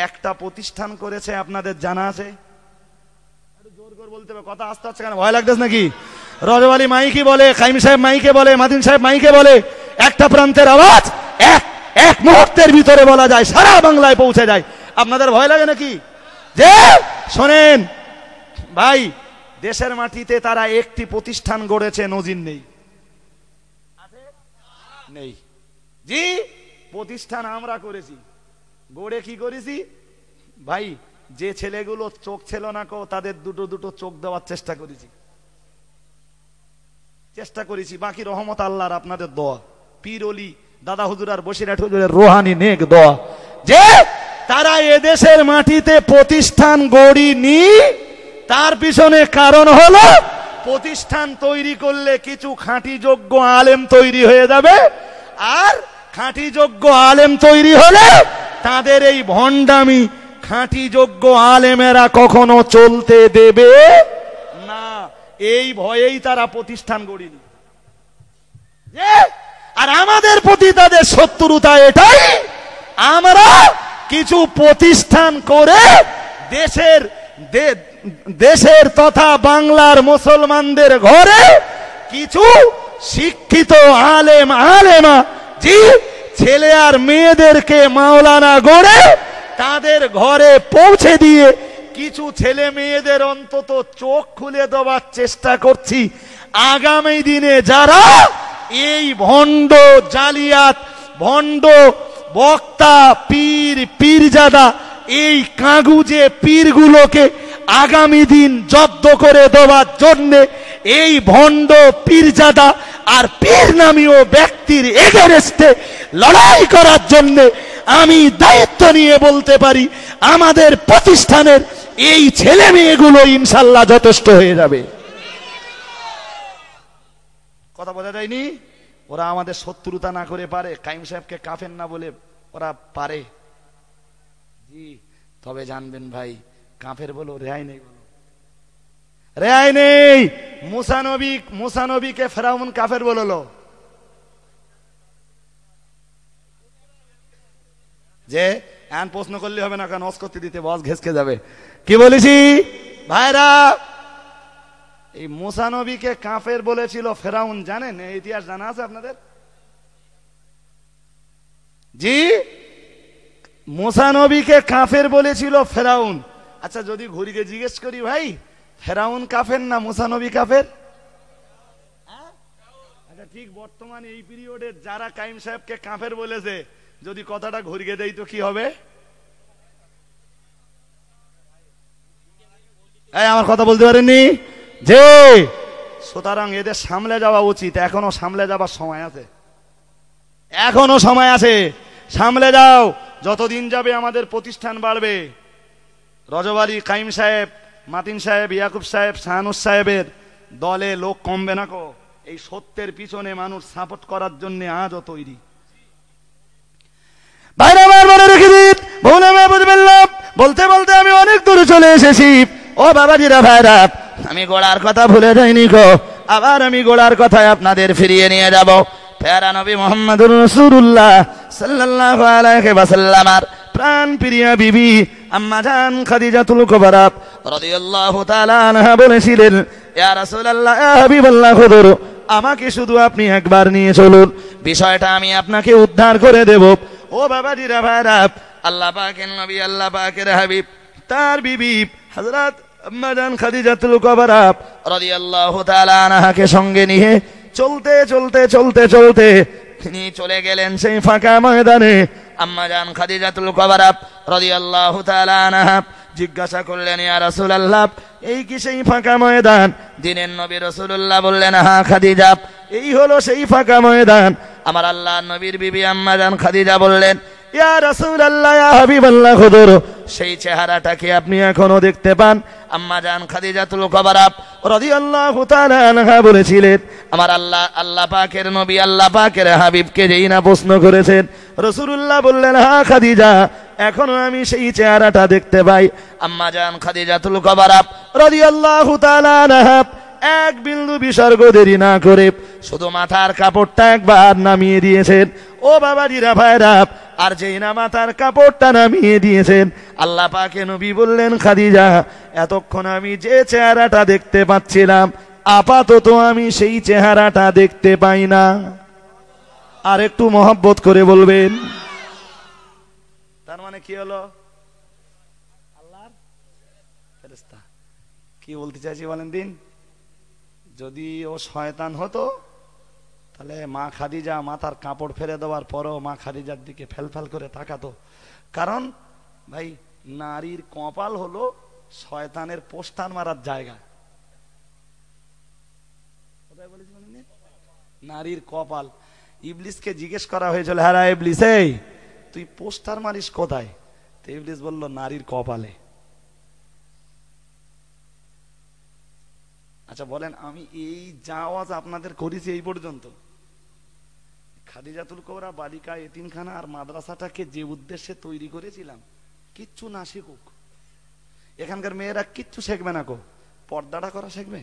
একটা প্রতিষ্ঠান করেছে আপনাদের জানা আছে জোর করে বলতে হবে কথা আসতে হচ্ছে কেন ভয় লাগতেছে নাকি রজবালি মাইকে বলে খাইম সাহেব মাইকে বলে মাদিন সাহেব মাইকে বলে একটা প্রান্তের আওয়াজ এক এক মুহূর্তের ভিতরে বলা যায় সারা বাংলায় পৌঁছে যায় আপনাদের ভয় লাগে নাকি যে শোনেন ভাই দেশের মাটিতে তারা একটি প্রতিষ্ঠান গড়েছে নজির নেই নেই জি প্রতিষ্ঠান আমরা করেছি গড়ে কি করেছি ভাই যে ছেলেগুলো চোখ ছিল না কো তাদের দুটো দুটো চোখ দেওয়ার চেষ্টা করেছি চেষ্টা করেছি বাকি রহমত আল্লাহর আপনাদের দোয়া পিরলি দাদা হুজুর আর বসিরহাট হুজুরের রোহানি নেক দোয়া যে তারা এদেশের মাটিতে প্রতিষ্ঠান নি তার পিছনে কারণ হলো প্রতিষ্ঠান তৈরি করলে কিছু খাঁটি যোগ্য আলেম তৈরি হয়ে যাবে আর খাঁটি যোগ্য আলেম তৈরি হলে তাদের এই ভণ্ডামি খাঁটি যোগ্য আলেমেরা কখনো চলতে দেবে এই ভয়েই তারা প্রতিষ্ঠান গড়িনি আর আমাদের প্রতি তাদের শত্রুতা এটাই আমরা কিছু প্রতিষ্ঠান করে দেশের দেশের তথা বাংলার মুসলমানদের ঘরে কিছু শিক্ষিত আলেম আলেমা জি ছেলে আর মেয়েদেরকে মাওলানা গড়ে তাদের ঘরে পৌঁছে দিয়ে কিছু ছেলে মেয়েদের অন্তত চোখ খুলে দেওয়ার চেষ্টা করছি আগামী দিনে যারা এই ভণ্ড জালিয়াত ভণ্ড বক্তা পীর পীরজাদা এই কাগুজে পীরগুলোকে আগামী দিন জব্দ করে দেওয়ার জন্যে এই ভণ্ড পীরজাদা আর পীর নামীয় ব্যক্তির এগারেস্টে লড়াই করার জন্যে আমি দায়িত্ব নিয়ে বলতে পারি আমাদের প্রতিষ্ঠানের এই ছেলে মেয়েগুলো ইনশাল্লাহ যথেষ্ট হয়ে যাবে কথা বোঝা যায়নি ওরা আমাদের শত্রুতা না করে পারে কাইম সাহেবকে কাফেন না বলে ওরা পারে জি তবে জানবেন ভাই কাফের বলো রেহাই নেই বলো রেহাই নেই মুসানবী মুসানবীকে ফেরাউন কাফের বললো যে এখন প্রশ্ন করলে হবে না কারণ করতে দিতে বস ঘেসকে যাবে কি বলেছি ভাইরা এই মোসানবীকে কাফের বলেছিল ফেরাউন জানেন ইতিহাস জানা আছে আপনাদের জি মোসানবীকে কাফের বলেছিল ফেরাউন আচ্ছা যদি ঘুরিকে জিজ্ঞেস করি ভাই ফেরাউন কাফের না মোসানবী কাফের আচ্ছা ঠিক বর্তমানে এই পিরিয়ডে যারা কাইম সাহেবকে কাফের বলেছে যদি কথাটা ঘুরিয়ে দেই তো কি হবে আমার কথা বলতে পারেননি যে সুতরাং এদের সামলে যাওয়া উচিত এখনো সামলে যাবার সময় আছে এখনো সময় আছে সামলে যাও যতদিন যাবে আমাদের প্রতিষ্ঠান বাড়বে রজব আলী কাইম সাহেব মাতিন সাহেব ইয়াকুব সাহেব শাহানুস সাহেবের দলে লোক কমবে না কো এই সত্যের পিছনে মানুষ সাপোর্ট করার জন্য আজও তৈরি বাইরে আমার মনে রেখে দিন ভৌনা মেহবুদ বেল্লাম বলতে বলতে আমি অনেক দূরে চলে এসেছি ও বাবাজিরা ভাইরা আমি গোড়ার কথা ভুলে যাইনি গো আবার আমি গোড়ার কথায় আপনাদের ফিরিয়ে নিয়ে যাব প্যারা নবী মোহাম্মদুর রসুল্লাহ সাল্লাহ আলাইহি ওয়াসাল্লামার প্রাণ প্রিয়া বিবি আম্মা জান খাদিজাতুল কুবরা রাদিয়াল্লাহু তাআলা আনহা বলেছিলেন ইয়া রাসূলুল্লাহ ইয়া হাবিবাল্লাহ হুজুর আমাকে শুধু আপনি একবার নিয়ে চলুন বিষয়টা আমি আপনাকে উদ্ধার করে দেব ও বাবা দিরা ভাইরা আল্লাহ পাকের নবী আল্লাহ পাকের হাবিব তার বিবি হজরত মাদান খাদিজাতুল কবরা রাদিয়াল্লাহু তাআলা আনহাকে সঙ্গে নিয়ে চলতে চলতে চলতে চলতে তিনি চলে গেলেন সেই ফাঁকা ময়দানে আম্মা জান খাদিজাতুল কবরা রাদিয়াল্লাহু তাআলা আনহা জিজ্ঞাসা করলেন ইয়া রাসূলুল্লাহ এই কি সেই ফাঁকা ময়দান দিনের নবী রাসূলুল্লাহ বললেন হ্যাঁ খাদিজা এই হলো সেই ফাঁকা ময়দান আমার আল্লাহ নবীর বিবি আম্মা জান খাদিজা বললেন ইয়া রাসূলুল্লাহ ইয়া হাবিবাল্লাহ হুজুর সেই চেহারাটা কি আপনি এখনো দেখতে পান আম্মা জান খাদিজাতুল কুবরা রাদিয়াল্লাহু তাআলা আনহা বলেছিলেন আমার আল্লাহ আল্লাহ পাকের নবী আল্লাহ পাকের হাবিবকে যেই না প্রশ্ন করেছেন রাসূলুল্লাহ বললেন হ্যাঁ খাদিজা এখনো আমি সেই চেহারাটা দেখতে পাই আম্মা জান খাদিজাতুল কুবরা রাদিয়াল্লাহু তাআলা আনহা এক বিন্দু বিসর্গ দেরি না করে শুধু মাথার কাপড়টা একবার নামিয়ে দিয়েছেন ও বাবা জিরা ভাইরা আর যেই না মাথার কাপড়টা নামিয়ে দিয়েছেন আল্লাহ পাকে নবী বললেন খাদিজা এতক্ষণ আমি যে চেহারাটা দেখতে পাচ্ছিলাম আপাতত আমি সেই চেহারাটা দেখতে পাই না আর একটু মহাব্বত করে বলবেন তার মানে কি হলো আল্লাহ কি বলতে চাইছি বলেন দিন যদি ও শয়তান হতো তাহলে মা খাদিজা মাথার কাপড় ফেলে দেওয়ার পরও মা খাদিজার দিকে ফেলফেল করে তাকাতো কারণ ভাই নারীর কপাল হলো শয়তানের পোস্টান মারার জায়গা কোথায় নারীর কপাল ইবলিসকে জিজ্ঞেস করা হয়েছিল হ্যাঁ ইবলিস এই তুই পোস্টার মারিস কোথায় তো ইবলিস বললো নারীর কপালে আচ্ছা বলেন আমি এই যা আওয়াজ আপনাদের করেছি এই পর্যন্ত খাদিজাতুল কোরা বালিকা এতিমখানা আর মাদ্রাসাটাকে যে উদ্দেশ্যে তৈরি করেছিলাম কিচ্ছু না শিখুক এখানকার মেয়েরা কিচ্ছু শেখবে না কো পর্দাটা করা শিখবে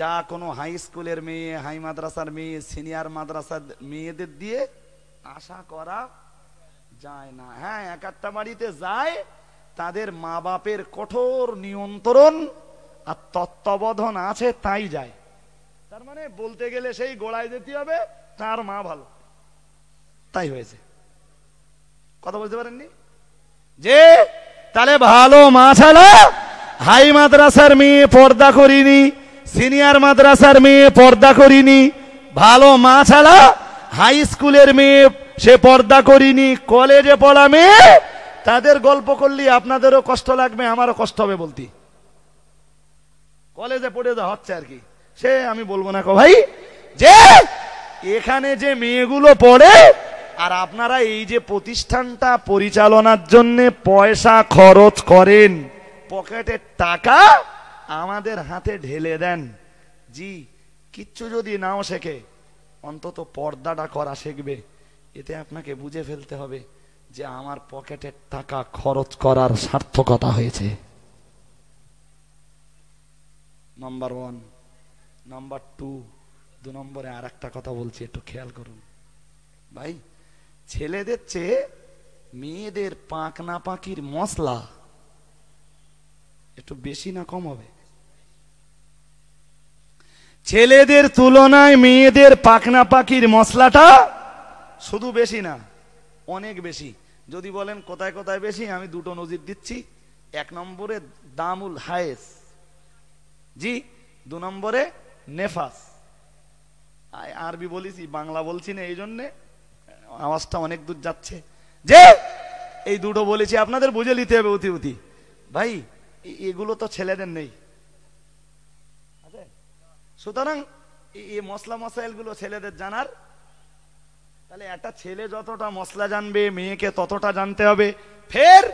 যা কোনো হাই স্কুলের মেয়ে হাই মাদ্রাসার মেয়ে সিনিয়র মাদ্রাসার মেয়েদের দিয়ে আশা করা যায় না হ্যাঁ এক একটা বাড়িতে যায় তাদের মা বাপের কঠোর নিয়ন্ত্রণ আর তত্ত্বাবধান আছে তাই যায় তার মানে বলতে গেলে সেই গোড়ায় যেতে হবে তার মা ভালো তাই হয়েছে কথা বলতে পারেননি যে তাহলে ভালো মা ছাড়া হাই মাদ্রাসার মেয়ে পর্দা করিনি সিনিয়র মাদ্রাসার মেয়ে পর্দা করিনি ভালো মা ছাড়া হাই স্কুলের মেয়ে সে পর্দা করিনি কলেজে পড়া মেয়ে তাদের গল্প করলে আপনাদেরও কষ্ট লাগবে আমারও কষ্ট হবে বলতি কলেজে পড়ে যা হচ্ছে আর কি সে আমি বলবো না কো ভাই যে এখানে যে মেয়েগুলো পড়ে আর আপনারা এই যে প্রতিষ্ঠানটা পরিচালনার জন্য পয়সা খরচ করেন পকেটের টাকা আমাদের হাতে ঢেলে দেন জি কিচ্ছু যদি নাও শেখে অন্তত পর্দাটা করা শিখবে এতে আপনাকে বুঝে ফেলতে হবে যে আমার পকেটের টাকা খরচ করার সার্থকতা হয়েছে নাম্বার ওয়ান নাম্বার টু দু নম্বরে আর একটা কথা বলছি একটু খেয়াল করুন ভাই ছেলেদের চেয়ে মেয়েদের পাঁক না পাখির মশলা একটু বেশি না কম হবে ছেলেদের তুলনায় মেয়েদের পাকনা পাখির মশলাটা শুধু বেশি না অনেক বেশি যদি বলেন কোথায় কোথায় বেশি আমি দুটো নজির দিচ্ছি এক নম্বরে দামুল হায়েস জি দু নম্বরে নেফাস আরবি বলিছি বাংলা বলছি না এই জন্যে আওয়াজটা অনেক দূর যাচ্ছে যে এই দুটো বলেছি আপনাদের বুঝে নিতে হবে অতি অতি ভাই এগুলো তো ছেলেদের নেই সুতরাং এই মশলা মশাইলগুলো ছেলেদের জানার তাহলে একটা ছেলে যতটা মশলা জানবে মেয়েকে ততটা জানতে হবে ফের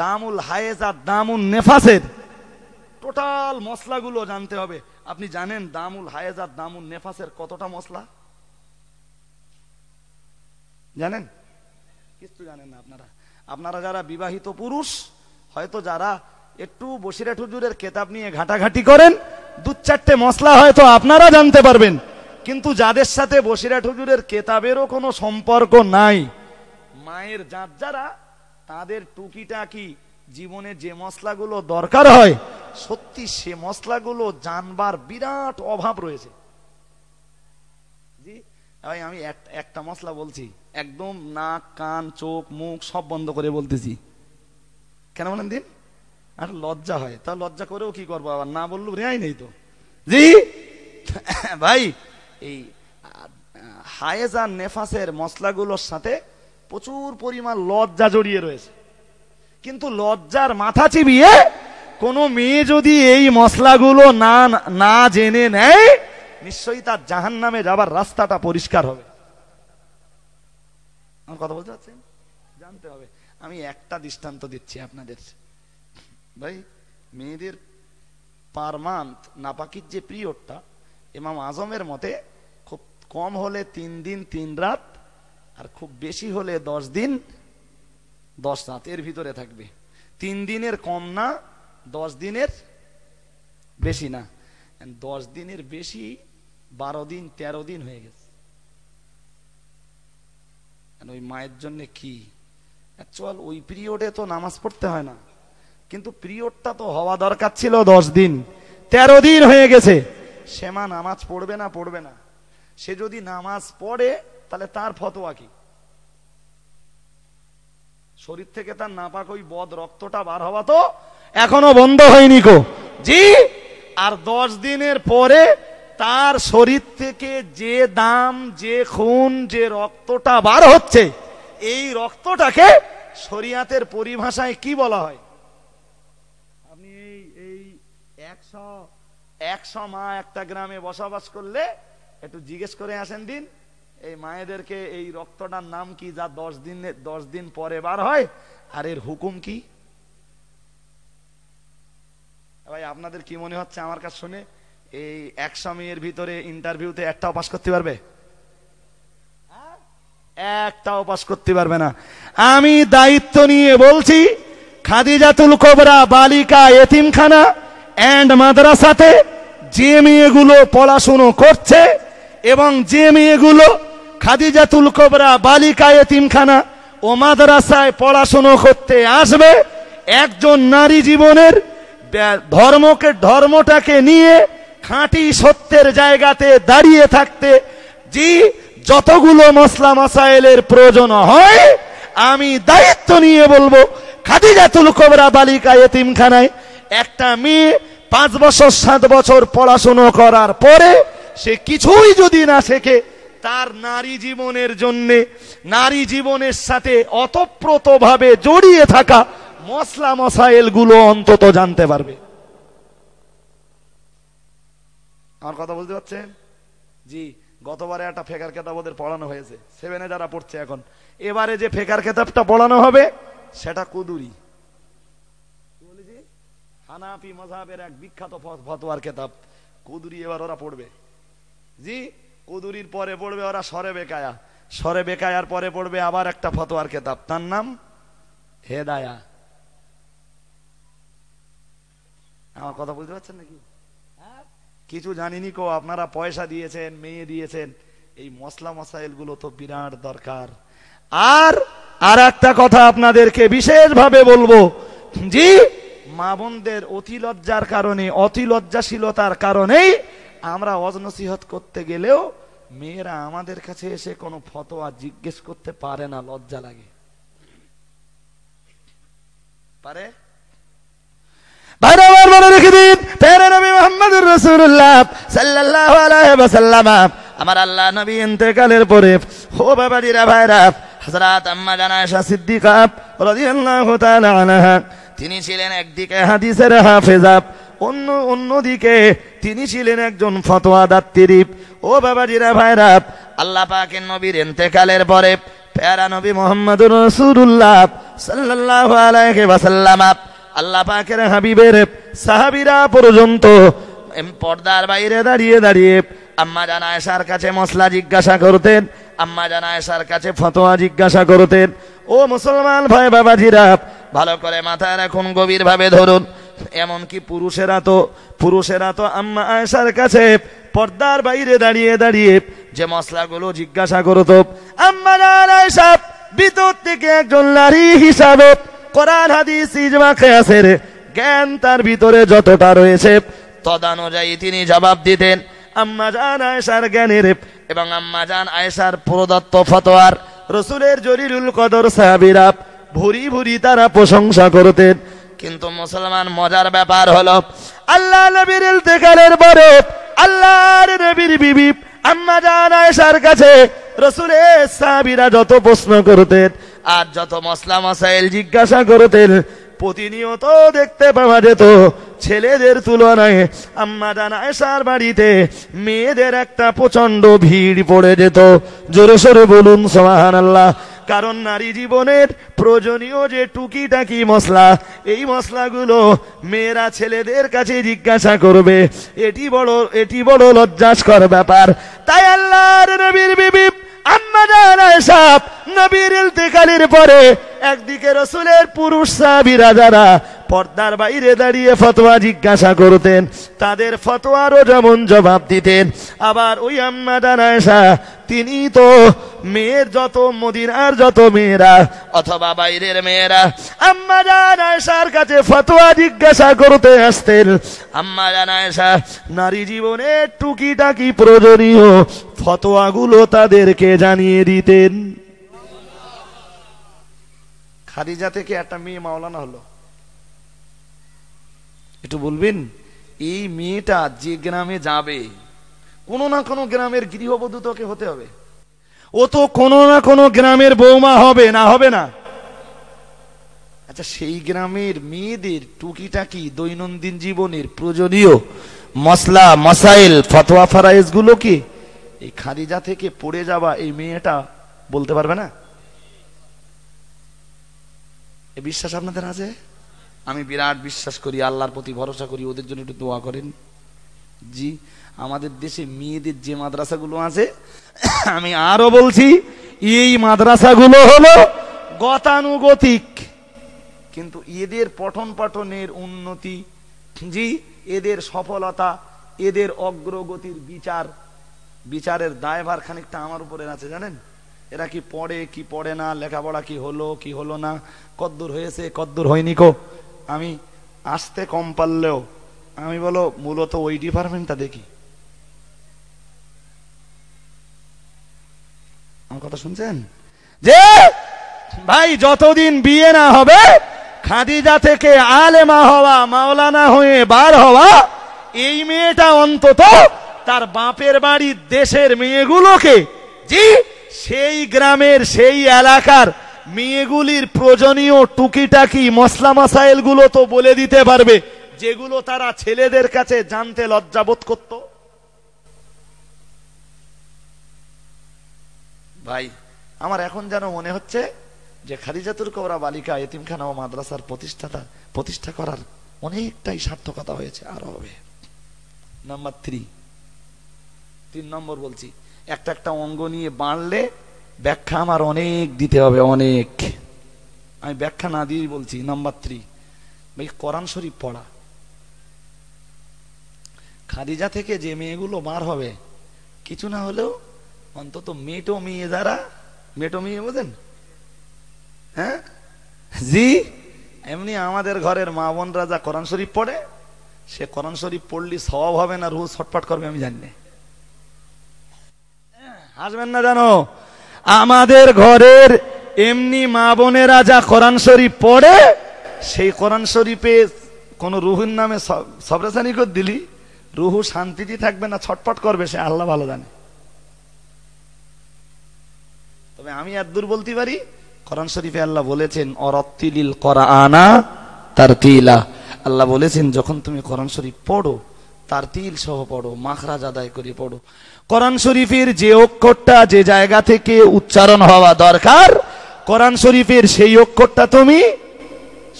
দামুল হায়েজ আর দামুল নেফাসের টোটাল মশলাগুলো জানতে হবে আপনি জানেন দামুল হায়েজ আর দামুল নেফাসের কতটা মশলা জানেন কিছু জানেন না আপনারা আপনারা যারা বিবাহিত পুরুষ হয়তো যারা একটু বসিরাট ঠুজুরের কেতাব নিয়ে ঘাটাঘাটি করেন দু চারটে মশলা হয়তো আপনারা জানতে পারবেন কিন্তু যাদের সাথে বসিরাট হুজুরের কেতাবেরও কোনো সম্পর্ক নাই মায়ের যার যারা তাদের টুকিটাকি জীবনে যে মশলাগুলো দরকার হয় সত্যি সে মশলাগুলো জানবার বিরাট অভাব রয়েছে জি ভাই আমি একটা মশলা বলছি একদম নাক কান চোখ মুখ সব বন্ধ করে বলতেছি কেন বলেন দিন আর লজ্জা হয় তা লজ্জা করেও কি করবো আবার না বললো রেহাই নেই তো জি ভাই এই হায়েজ আর নেফাসের মশলাগুলোর সাথে প্রচুর পরিমাণ লজ্জা জড়িয়ে রয়েছে কিন্তু লজ্জার মাথা চিবিয়ে কোনো মেয়ে যদি এই মশলাগুলো না না জেনে নেয় নিশ্চয়ই তার জাহান নামে যাবার রাস্তাটা পরিষ্কার হবে আমার কথা বলতে পারছেন জানতে হবে আমি একটা দৃষ্টান্ত দিচ্ছি আপনাদের ভাই মেয়েদের পার মান্থ নাপাকির যে পিরিয়ডটা এমাম আজমের মতে কম হলে তিন দিন তিন রাত আর খুব বেশি হলে দশ দিন দশ রাত এর ভিতরে থাকবে তিন দিনের কম না দশ দিনের বেশি না দশ দিনের বেশি বারো দিন তেরো দিন হয়ে গেছে ওই মায়ের জন্য কি অ্যাকচুয়াল ওই পিরিয়ডে তো নামাজ পড়তে হয় না কিন্তু পিরিয়ডটা তো হওয়া দরকার ছিল দশ দিন তেরো দিন হয়ে গেছে সেমা নামাজ পড়বে না পড়বে না সে যদি নামাজ পড়ে তাহলে তার ফতোয়া কি শরীর থেকে তার নাপাক ওই বদ রক্তটা বার হওয়া তো এখনো বন্ধ হয়নি কো জি আর দশ দিনের পরে তার শরীর থেকে যে দাম যে খুন যে রক্তটা বার হচ্ছে এই রক্তটাকে শরিয়াতের পরিভাষায় কি বলা হয় আপনি এই একশো একশো মা একটা গ্রামে বসবাস করলে একটু জিজ্ঞেস করে আসেন দিন এই মায়েদেরকে এই রক্তটার নাম কি যা দশ দিন দশ দিন পরে বার হয় আর এর হুকুম কি ভাই আপনাদের কি মনে হচ্ছে আমার কাছে শুনে এই একশো মেয়ের ভিতরে ইন্টারভিউতে একটাও পাস করতে পারবে একটাও পাস করতে পারবে না আমি দায়িত্ব নিয়ে বলছি খাদিজাতুল কোবরা বালিকা এতিমখানা অ্যান্ড মাদ্রাসাতে যে মেয়েগুলো পড়াশুনো করছে এবং যে মেয়েগুলো খাদিজাতুল কোবরা বালিকা এতিমখানা ও মাদ্রাসায় পড়াশুনো করতে আসবে একজন নারী জীবনের ধর্মকে ধর্মটাকে নিয়ে খাঁটি সত্যের জায়গাতে দাঁড়িয়ে থাকতে জি যতগুলো মশলা মাসাইলের প্রয়োজন হয় আমি দায়িত্ব নিয়ে বলবো খাদিজাতুল কোবরা বালিকা এতিমখানায় একটা মেয়ে পাঁচ বছর সাত বছর পড়াশুনো করার পরে সে কিছুই যদি না শেখে তার নারী জীবনের জন্য নারী জীবনের সাথে অতপ্রতভাবে জড়িয়ে থাকা মশলা মশাইল গুলো অন্তত জানতে পারবে আমার কথা বলতে পারছেন জি গতবারে একটা ফেকার কেতাব ওদের পড়ানো হয়েছে সেভেনে যারা পড়ছে এখন এবারে যে ফেকার কেতাবটা পড়ানো হবে সেটা কুদুরি হানাফি মজাহের এক বিখ্যাত ফতোয়ার কেতাব কুদুরি এবার ওরা পড়বে জি কুদুরির পরে পড়বে ওরা সরে বেকায়া সরে বেকায়ার পরে পড়বে আবার একটা ফতোয়ার কেতাব তার নাম হেদায়া আমার কথা বুঝতে পারছেন নাকি হ্যাঁ। কিছু জানিনি কো আপনারা পয়সা দিয়েছেন মেয়ে দিয়েছেন এই মশলা মশাইল গুলো তো বিরাট দরকার আর আর একটা কথা আপনাদেরকে বিশেষভাবে বলবো জি মা বোনদের অতি লজ্জার কারণে অতি লজ্জাশীলতার কারণেই আমরা অজনসিহত করতে গেলেও মেয়েরা আমাদের কাছে এসে কোনো ফতোয়া জিজ্ঞেস করতে পারে না লজ্জা লাগে পারে মোহাম্মদ রসুল্লাহ আমার আল্লাহ নবী পরে হো সিদ্দিকা তিনি ছিলেন একদিকে হাদিসের হাফেজাব অন্য অন্যদিকে তিনি ছিলেন একজন ফতোয়া দাত্তিরিপ ও বাবাজিরা ভাইরা আল্লাহ পাকের নবীর এতেকালের পরে প্যারা নবী মোহাম্মদ রসুল্লাহ সাল্লাহ আলাইকে আল্লাহ পাকের হাবিবের সাহাবিরা পর্যন্ত পর্দার বাইরে দাঁড়িয়ে দাঁড়িয়ে আম্মা জান আয়েশার কাছে মশলা জিজ্ঞাসা করতেন আম্মা জানা আয়েশার কাছে ফতোয়া জিজ্ঞাসা করতেন ও মুসলমান ভাই বাবাজিরা ভালো করে মাথায় রাখুন গভীরভাবে ধরুন এমনকি পুরুষেরা তো পুরুষেরা তো আম্মা আয়সার কাছে পর্দার বাইরে দাঁড়িয়ে দাঁড়িয়ে যে মশলাগুলো জিজ্ঞাসা করত আম্মা আয়সা ভিতর থেকে একজন নারী হিসাবে কোরআন হাদিস ইজমা খেয়াসের জ্ঞান তার ভিতরে যতটা রয়েছে তদানুযায়ী তিনি জবাব দিতেন আম্মা জান আয়সার জ্ঞানের এবং আম্মা জান আয়সার প্রদত্ত ফতোয়ার রসুলের জরিরুল কদর সাহাবিরা ভুরি ভুরি তারা প্রশংসা করতেন কিন্তু মুসলমান মজার ব্যাপার হলো আল্লাহ নবীর ইন্তেকালের পরে আল্লাহর নবীর বিবি আম্মা জান আয়েশার কাছে রসুলের সাহাবীরা যত প্রশ্ন করতেন আর যত মশলা মশাইল জিজ্ঞাসা করতেন প্রতিনিয়ত দেখতে পাওয়া যেত ছেলেদের তুলনায় আম্মা জান আয়েশার বাড়িতে মেয়েদের একটা প্রচন্ড ভিড় পড়ে যেত জোরে সোরে বলুন সোহান আল্লাহ কারণ নারী জীবনের প্রয়োজনীয় যে টুকিটাকি মশলা এই মশলাগুলো মেয়েরা ছেলেদের কাছে জিজ্ঞাসা করবে এটি বড় এটি বড় লজ্জাস্কর ব্যাপার তাই আল্লাহর নবীর বিবি নবীর পরে একদিকে রসুলের পুরুষ সাবিরা যারা পর্দার বাইরে দাঁড়িয়ে ফতোয়া জিজ্ঞাসা করতেন তাদের ফতোয়ারও যেমন জবাব দিতেন আবার ওই আম্মা জানায়সা তিনি তো মেয়ের যত মদিনার যত মেয়েরা অথবা বাইরের মেয়েরা আম্মা জানায়সার কাছে ফতোয়া জিজ্ঞাসা করতে আসতেন আম্মা জানায়সা নারী জীবনে টুকিটাকি প্রয়োজনীয় ফতোয়াগুলো তাদেরকে জানিয়ে দিতেন খাদিজা থেকে একটা মেয়ে মাওলানা হলো একটু বলবেন এই মেয়েটা যে গ্রামে যাবে কোনো না কোনো গ্রামের গৃহবধূ তোকে হতে হবে ও তো কোনো না কোনো গ্রামের বৌমা হবে না হবে না আচ্ছা সেই গ্রামের মেয়েদের টুকিটাকি দৈনন্দিন জীবনের প্রয়োজনীয় মশলা মশাইল ফতোয়া ফারাইজগুলো কি এই খারিজা থেকে পড়ে যাওয়া এই মেয়েটা বলতে পারবে না এ বিশ্বাস আপনাদের আছে আমি বিরাট বিশ্বাস করি আল্লাহর প্রতি ভরসা করি ওদের জন্য একটু দোয়া করেন জি আমাদের দেশে মেয়েদের যে মাদ্রাসাগুলো আছে আমি আরও বলছি এই মাদ্রাসাগুলো হলো গতানুগতিক কিন্তু এদের পঠন পাঠনের উন্নতি জি এদের সফলতা এদের অগ্রগতির বিচার বিচারের দায়ভার খানিকটা আমার উপরে আছে জানেন এরা কি পড়ে কি পড়ে না লেখাপড়া কি হলো কি হলো না কদ্দূর হয়েছে কদ্দূর হয়নি কো আমি আসতে কম পারলেও আমি বলো মূলত ওই ডিপার্টমেন্টটা দেখি আমার কথা শুনছেন যে ভাই যতদিন বিয়ে না হবে খাদিজা থেকে আলেমা হওয়া মাওলানা হয়ে বার হওয়া এই মেয়েটা অন্তত তার বাপের বাড়ির দেশের মেয়েগুলোকে জি সেই গ্রামের সেই এলাকার মেয়েগুলির প্রয়োজনীয় টুকিটাকি মশলা গুলো তো বলে দিতে পারবে যেগুলো তারা ছেলেদের কাছে জানতে লজ্জাবোধ করত ভাই আমার এখন যেন মনে হচ্ছে যে খাদিজাতুর কবরা বালিকা এতিমখানা ও মাদ্রাসার প্রতিষ্ঠাতা প্রতিষ্ঠা করার অনেকটাই সার্থকতা হয়েছে আরো হবে নাম্বার থ্রি তিন নম্বর বলছি একটা একটা অঙ্গ নিয়ে বাড়লে ব্যাখ্যা আমার অনেক দিতে হবে অনেক আমি ব্যাখ্যা না দিয়েই বলছি নাম্বার থ্রি ভাই কোরআন শরীফ পড়া খাদিজা থেকে যে মেয়েগুলো বার হবে কিছু না হলেও অন্তত মেটো মেয়ে যারা মেটো মেয়ে বোঝেন হ্যাঁ জি এমনি আমাদের ঘরের মা বোন রাজা কোরআন শরীফ পড়ে সে কোরআন শরীফ পড়লি স্বভাব হবে না রুহ ছটফট করবে আমি জানি হাসবেন হ্যাঁ, না জানো আমাদের ঘরের এমনি মা বোনেরা যা কোরআন শরীফ পড়ে সেই কোরআন শরীফে কোন রুহুর নামে সবরাসানি করে দিলি রুহু শান্তিতে থাকবে না ছটপট করবে সে আল্লাহ ভালো জানে তবে আমি দূর বলতে পারি কোরআন শরীফে আল্লাহ বলেছেন অরত্তিলিল করা আনা তার তিলা আল্লাহ বলেছেন যখন তুমি কোরআন শরীফ পড়ো তার তিল সহ পড়ো মাখরাজ আদায় করে পড়ো কোরআন শরীফের যে অক্ষরটা যে জায়গা থেকে উচ্চারণ হওয়া দরকার কোরআন শরীফের সেই অক্ষরটা তুমি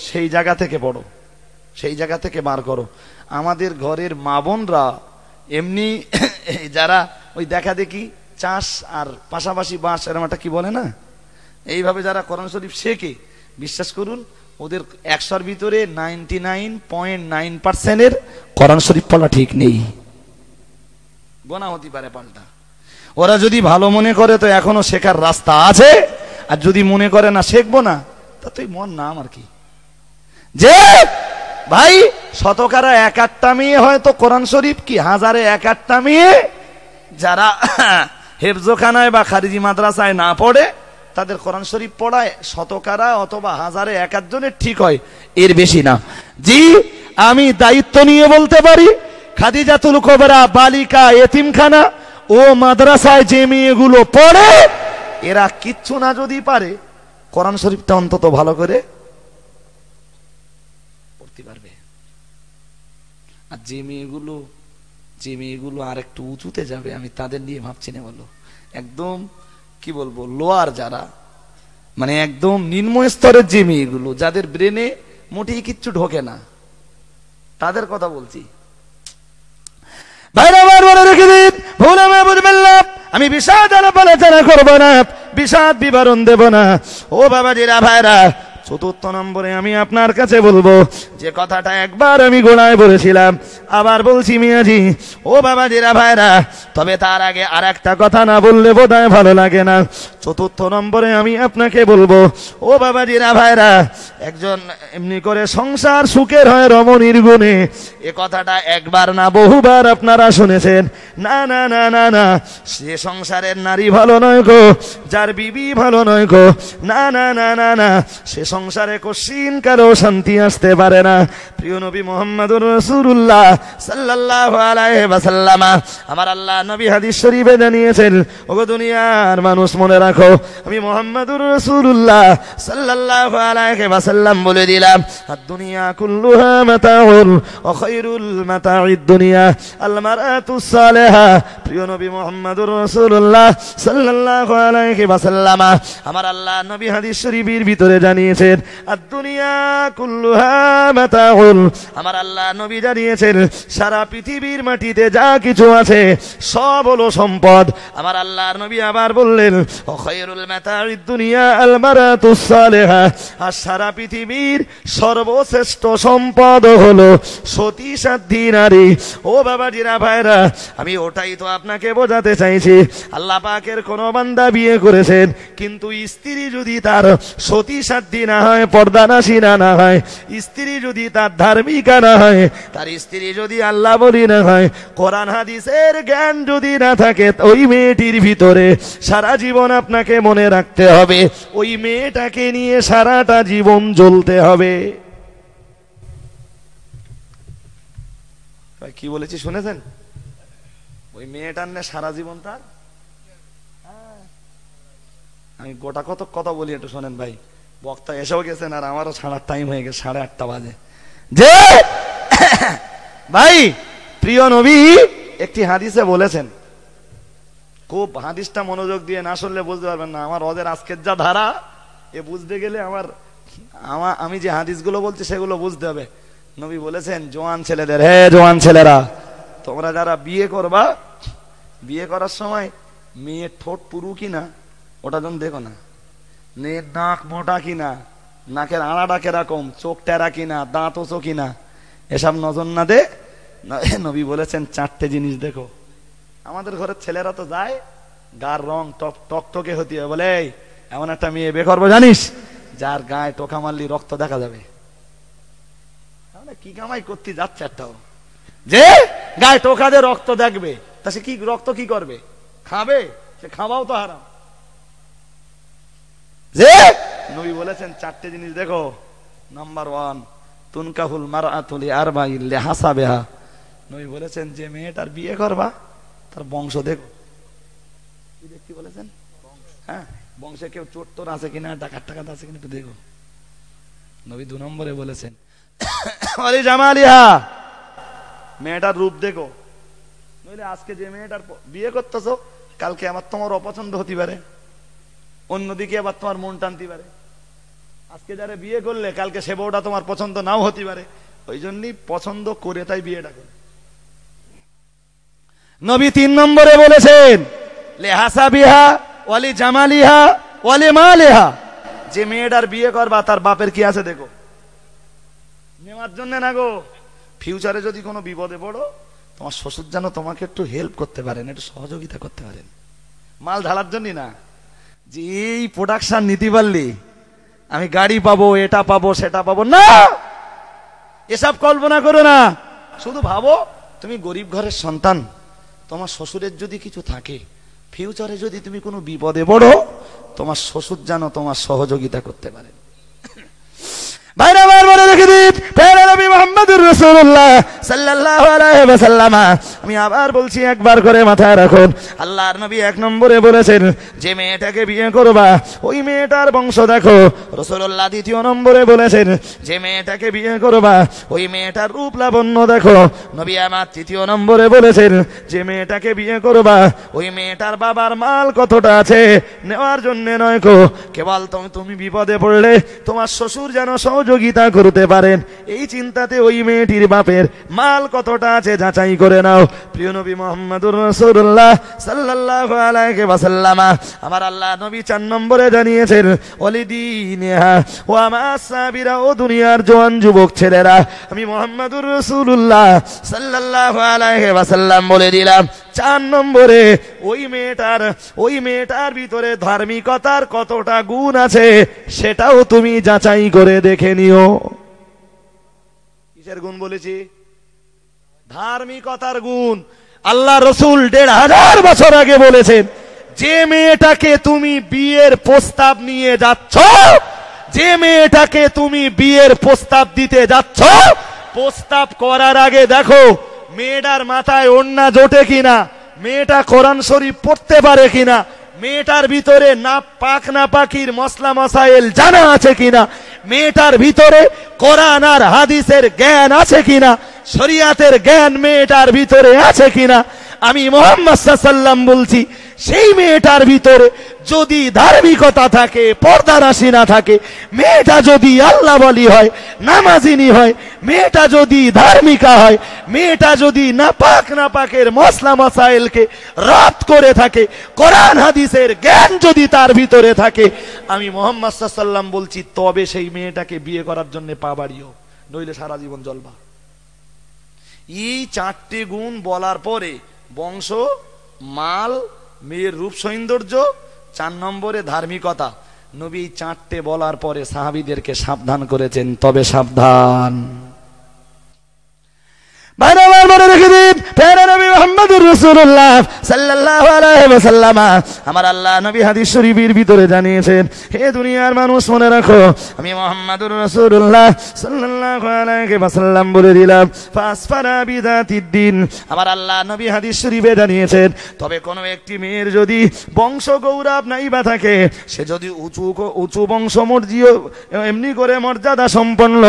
সেই জায়গা থেকে পড়ো সেই জায়গা থেকে বার করো আমাদের ঘরের মা বোনরা এমনি যারা ওই দেখা দেখি চাষ আর পাশাপাশি বাঁশ এরম একটা কি বলে না এইভাবে যারা করন শরীফ শেখে বিশ্বাস করুন ওদের একশোর ভিতরে নাইনটি নাইন পয়েন্ট নাইন পার্সেন্টের কোরআন শরীফ পড়া ঠিক নেই গোনা হতে পারে পাল্টা ওরা যদি ভালো মনে করে তো এখনো শেখার রাস্তা আছে আর যদি মনে করে না শেখবো না তা তুই মন নাম আর কি যে ভাই শতকারা এক আটটা মেয়ে হয়তো কোরআন শরীফ কি হাজারে এক আটটা মেয়ে যারা হেফজোখানায় বা খারিজি মাদ্রাসায় না পড়ে তাদের কোরআন শরীফ পড়ায় শতকারা অথবা হাজারে এক জনের ঠিক হয় এর বেশি না জি আমি দায়িত্ব নিয়ে বলতে পারি খাদিজাতুল কোবরা বালিকা এতিমখানা ও মাদ্রাসায় যে মেয়েগুলো পড়ে এরা কিচ্ছু না যদি পারে কোরআন শরীফটা অন্তত ভালো করে আর যে মেয়েগুলো যে মেয়েগুলো আর একটু উঁচুতে যাবে আমি তাদের নিয়ে ভাবছি না বলো একদম কি বলবো লোয়ার যারা মানে একদম নিম্ন স্তরের যে মেয়েগুলো যাদের ব্রেনে মোটেই কিচ্ছু ঢোকে না তাদের কথা বলছি ভাইরা আমার মনে রেখে দিন ভুল আমার বলবেন না আমি বিষাদ আলাপ আলোচনা করবো না বিষাদ বিবরণ দেব না ও বাবা জিরা ভাইরা চতুর্থ নম্বরে আমি আপনার কাছে বলবো যে কথাটা একবার আমি গোড়ায় বলেছিলাম আবার বলছি মিয়াজি ও বাবা জিরা ভাইরা তবে তার আগে আর একটা কথা না বললে বোধহয় ভালো লাগে না চতুর্থ নম্বরে আমি আপনাকে বলবো ও বাবা জিরা ভাইরা একজন এমনি করে সংসার সুখের হয় রমণীর গুণে এ কথাটা একবার না বহুবার আপনারা শুনেছেন না না না না না সে সংসারের নারী ভালো নয় গো যার বিবি ভালো নয় গো না না না না না সে সংসারে কশিন কারো শান্তি আসতে পারে না প্রিয় নবী মোহাম্মদুর রসুল্লাহ সাল্লাহ আলাইসাল্লামা আমার আল্লাহ নবী হাদিস শরীফে জানিয়েছেন ওগো দুনিয়ার মানুষ মনে রাখো আমি মোহাম্মদুর রসুল্লাহ সাল্লাহ আলাইহে বাসাল্লাম বলে দিলাম আর দুনিয়া কুল্লুহা মাতাউল অখৈরুল মাতাউদ দুনিয়া আলমারাতুস সালেহা প্রিয় নবী মোহাম্মদুর রসুল্লাহ সাল্লাহ আলাইহে বাসাল্লামা আমার আল্লাহ নবী হাদিস শরীফের ভিতরে জানিয়েছেন জানিয়েছেন আর দুনিয়া কুল্লুহামাতাউল আমার আল্লাহ নবী জানিয়েছেন সারা পৃথিবীর মাটিতে যা কিছু আছে সব হলো সম্পদ আমার আল্লাহর নবী আবার বললেন ও খায়রুল মাতাউদ দুনিয়া আল মারাতুস সালেহা আর সারা পৃথিবীর সর্বশ্রেষ্ঠ সম্পদ হলো সতী সাধ্যী নারী ও বাবা জিরা ভাইরা আমি ওটাই তো আপনাকে বোঝাতে চাইছি আল্লাহ পাকের কোনো বান্দা বিয়ে করেছেন কিন্তু স্ত্রী যদি তার সতী সাধ্যী না হয় পর্দা নাসি না না হয় স্ত্রী যদি তার ধার্মিকা না হয় তার স্ত্রী যদি আল্লাহ বলি না হয় কোরআন হাদিসের জ্ঞান যদি না থাকে ওই মেয়েটির ভিতরে সারা জীবন আপনাকে মনে রাখতে হবে ওই মেয়েটাকে নিয়ে সারাটা জীবন জ্বলতে হবে কি বলেছি শুনেছেন ওই মেয়েটার না সারা জীবন তার হ্যাঁ। আমি গোটা কত কথা বলি একটু শোনেন ভাই বক্তা এসেও গেছেন আর আমারও সাড়ার টাইম হয়ে গেছে সাড়ে আটটা বাজে যে ভাই প্রিয় নবী একটি হাদিসে বলেছেন খুব হাদিসটা মনোযোগ দিয়ে না শুনলে বুঝতে পারবেন না আমার রদের আজকের যা ধারা এ বুঝতে গেলে আমার আমার আমি যে হাদিসগুলো বলছি সেগুলো বুঝতে হবে নবী বলেছেন জোয়ান ছেলেদের হে জোয়ান ছেলেরা তোমরা যারা বিয়ে করবা বিয়ে করার সময় মেয়ের ঠোঁট পুরু কিনা ওটা যেন দেখো না মেয়ের নাক মোটা কিনা নাকের আড়াটা কেরকম চোখ টেরা কিনা দাঁত ওচো কিনা এসব নজর না দে নবী বলেছেন চারটে জিনিস দেখো আমাদের ঘরের ছেলেরা তো যায় গার রং টক টকটকে হতে হবে বলে এমন একটা মেয়ে বে করবো জানিস যার গায়ে টোকা মারলি রক্ত দেখা যাবে কি কামাই করতে যাচ্ছে একটাও যে গায়ে টোকা দিয়ে রক্ত দেখবে তা সে কি রক্ত কি করবে খাবে সে খাওয়াও তো হারাম যে নবী বলেছেন চারটে জিনিস দেখো নাম্বার ওয়ান তুনকাহুল মার আতলি আর ভাই ইল্লে হাসা বেহা নবী বলেছেন যে মেয়েটার বিয়ে করবা তার বংশ দেখো কি দেখতে বলেছেন হ্যাঁ বংশে কেউ চোট তোর আছে কিনা ডাকাত টাকাত আছে কিনা একটু দেখো নবী দু নম্বরে বলেছেন আলি জামালিহা মেয়েটার রূপ দেখো নইলে আজকে যে মেয়েটার বিয়ে করতেছো কালকে আমার তোমার অপছন্দ হতে পারে অন্যদিকে আবার তোমার মন টানতে পারে আজকে যারা বিয়ে করলে কালকে সে বউটা তোমার পছন্দ নাও হতে পারে ওই জন্যই পছন্দ করে তাই বিয়েটা করে নবী তিন নম্বরে বলেছেন লেহাসা বিহা ওয়ালি জামালিহা ওয়ালি লেহা যে মেয়েটার বিয়ে করবা তার বাপের কি আছে দেখো নেওয়ার জন্য না গো ফিউচারে যদি কোনো বিপদে পড়ো তোমার শ্বশুর যেন তোমাকে একটু হেল্প করতে পারেন একটু সহযোগিতা করতে পারেন মাল ঢালার জন্যই না যে এই প্রোডাকশন নিতে পারলি আমি গাড়ি পাবো এটা পাবো সেটা পাবো না এসব কল্পনা করো না শুধু ভাবো তুমি গরিব ঘরের সন্তান তোমার শ্বশুরের যদি কিছু থাকে ফিউচারে যদি তুমি কোনো বিপদে পড়ো তোমার শ্বশুর যেন তোমার সহযোগিতা করতে পারে ভাইরা আমার মনে রেখে দিন নবী মোহাম্মদুর রসুল্লাহ সাল্লাহ আলাইসাল্লামা আমি আবার বলছি একবার করে মাথায় রাখুন আল্লাহর নবী এক নম্বরে বলেছেন যে মেয়েটাকে বিয়ে করবা ওই মেয়েটার বংশ দেখো রসুল্লাহ দ্বিতীয় নম্বরে বলেছেন যে মেয়েটাকে বিয়ে করবা ওই মেয়েটার রূপ লাবণ্য দেখো নবী আমার তৃতীয় নম্বরে বলেছেন যে মেয়েটাকে বিয়ে করবা ওই মেয়েটার বাবার মাল কতটা আছে নেওয়ার জন্য নয় কো কেবল তুমি বিপদে পড়লে তোমার শ্বশুর যেন সহযোগিতা করতে পারেন এই চিন্তাতে ওই মেয়েটির বাপের মাল কতটা আছে যাচাই করে নাও প্রিয় নবী মোহাম্মদুর রাসূলুল্লাহ সাল্লাল্লাহু আলাইহি বাসাল্লামা আমার আল্লাহ নবী চার নম্বরে জানিয়েছেন অলিদিনেহা ও আমার সাবিরা ও দুনিয়ার জওয়ান যুবক ছেলেরা আমি মোহাম্মদুর রাসূলুল্লাহ সাল্লাল্লাহু আলাইহি ওয়াসাল্লাম বলে দিলাম চার নম্বরে ওই মেয়েটার ওই মেয়েটার ভিতরে ধার্মিকতার কতটা গুণ আছে সেটাও তুমি যাচাই করে দেখে নিও কিসের গুণ বলেছি ধার্মিকতার গুণ আল্লাহ রসুল দেড় হাজার বছর আগে বলেছেন যে মেয়েটাকে তুমি বিয়ের প্রস্তাব নিয়ে যাচ্ছ যে মেয়েটাকে তুমি বিয়ের প্রস্তাব দিতে যাচ্ছ প্রস্তাব করার আগে দেখো মেয়েটার মাথায় ওন্না জোটে কিনা মেয়েটা কোরআন শরীফ পড়তে পারে কিনা মেয়েটার ভিতরে না পাক না পাখির মশলা মশাইল জানা আছে কিনা মেয়েটার ভিতরে কোরআন আর হাদিসের জ্ঞান আছে কিনা শরিয়াতের জ্ঞান মেয়েটার ভিতরে আছে কিনা আমি মোহাম্মদ সাল্লাম বলছি সেই মেয়েটার ভিতরে যদি ধার্মিকতা থাকে পর্দা রাশি না থাকে মেয়েটা যদি আল্লাহ বলি হয় নামাজিনী হয় মেয়েটা যদি ধার্মিকা হয় মেয়েটা যদি না পাক না পাকের মশলা মশাইলকে রাত করে থাকে কোরআন হাদিসের জ্ঞান যদি তার ভিতরে থাকে আমি মোহাম্মদ সাল্লাম বলছি তবে সেই মেয়েটাকে বিয়ে করার জন্য পা বাড়িও নইলে সারা জীবন জলবা এই চারটি গুণ বলার পরে বংশ মাল মেয়ের রূপ সৌন্দর্য চার নম্বরে ধার্মিকতা নবী চারটে বলার পরে সাহাবিদেরকে সাবধান করেছেন তবে সাবধান করে রেখে দিন নবী মোহাম্মদুর রসুল্লাহ সাল্লাহ সাল্লামা আমার আল্লাহ নবী হাদিস শরীফের ভিতরে জানিয়েছেন হে দুনিয়ার মানুষ মনে রাখো আমি মোহাম্মদুর রসুল্লাহ সাল্লাহ বলে দিলাম ফাসফারা আমার আল্লাহ নবী হাদিস শরীফে জানিয়েছেন তবে কোনো একটি মেয়ের যদি বংশ গৌরব নাই বা থাকে সে যদি উঁচু উঁচু বংশ মর্জিও এমনি করে মর্যাদা সম্পন্ন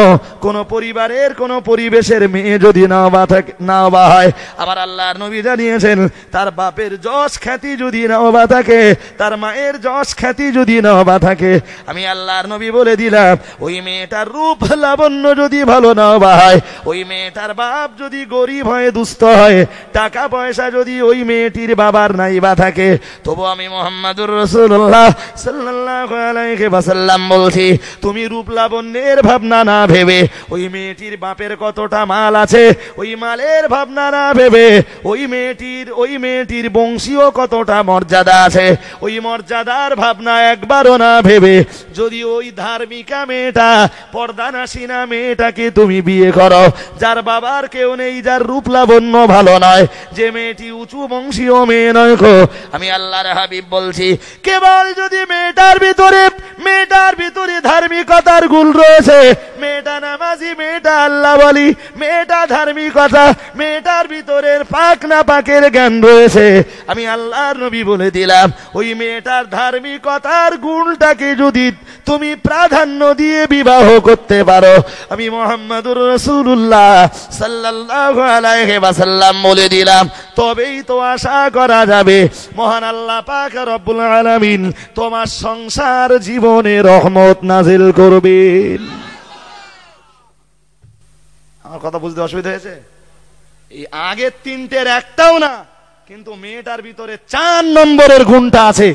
কোনো পরিবারের কোনো পরিবেশের মেয়ে যদি না বা থাকে না নাও ভাই আবার আল্লাহর নবী জানিয়েছেন তার বাপের যশ খ্যাতি যদি নাও বা থাকে তার মায়ের যশ খ্যাতি যদি নাও বা থাকে আমি আল্লাহর নবী বলে দিলাম ওই মেয়েটার রূপ লাবণ্য যদি ভালো নাও বা হয় ওই মেয়েটার বাপ যদি গরিব হয় দুস্থ হয় টাকা পয়সা যদি ওই মেয়েটির বাবার নাই বা থাকে তবু আমি মোহাম্মদুর রসুল্লাহ সাল্লাম বলছি তুমি রূপ লাবণ্যের ভাবনা না ভেবে ওই মেয়েটির বাপের কতটা মাল আছে ওই মালের মেয়ের ভাবনা না ভেবে ওই মেয়েটির ওই মেয়েটির বংশীয় কতটা মর্যাদা আছে ওই মর্যাদার ভাবনা একবারও না ভেবে যদি ওই ধার্মিকা মেয়েটা পর্দানাসিনা মেয়েটাকে তুমি বিয়ে করো যার বাবার কেউ নেই যার রূপ লাবণ্য ভালো নয় যে মেয়েটি উঁচু বংশীয় মেয়ে নয় কো আমি আল্লাহ হাবিব বলছি কেবল যদি মেয়েটার ভিতরে মেয়েটার ভিতরে ধার্মিকতার গুল রয়েছে মেয়েটা নামাজি মেয়েটা আল্লাহ বলি মেয়েটা ধার্মিকতা মেয়েটার ভিতরের পাক না পাকের জ্ঞান রয়েছে আমি আল্লাহর নবী বলে দিলাম ওই মেয়েটার ধার্মিকতার গুণটাকে যদি তুমি প্রাধান্য দিয়ে বিবাহ করতে পারো আমি মোহাম্মদুর রসুল্লাহ সাল্লাহ আলাইসাল্লাম বলে দিলাম তবেই তো আশা করা যাবে মহান আল্লাহ পাক রব্বুল আলমিন তোমার সংসার জীবনে রহমত নাজিল করবেন আমার কথা বুঝতে অসুবিধা হয়েছে এই আগের তিনটের একটাও না কিন্তু মেয়েটার ভিতরে চার নম্বরের গুণটা আছে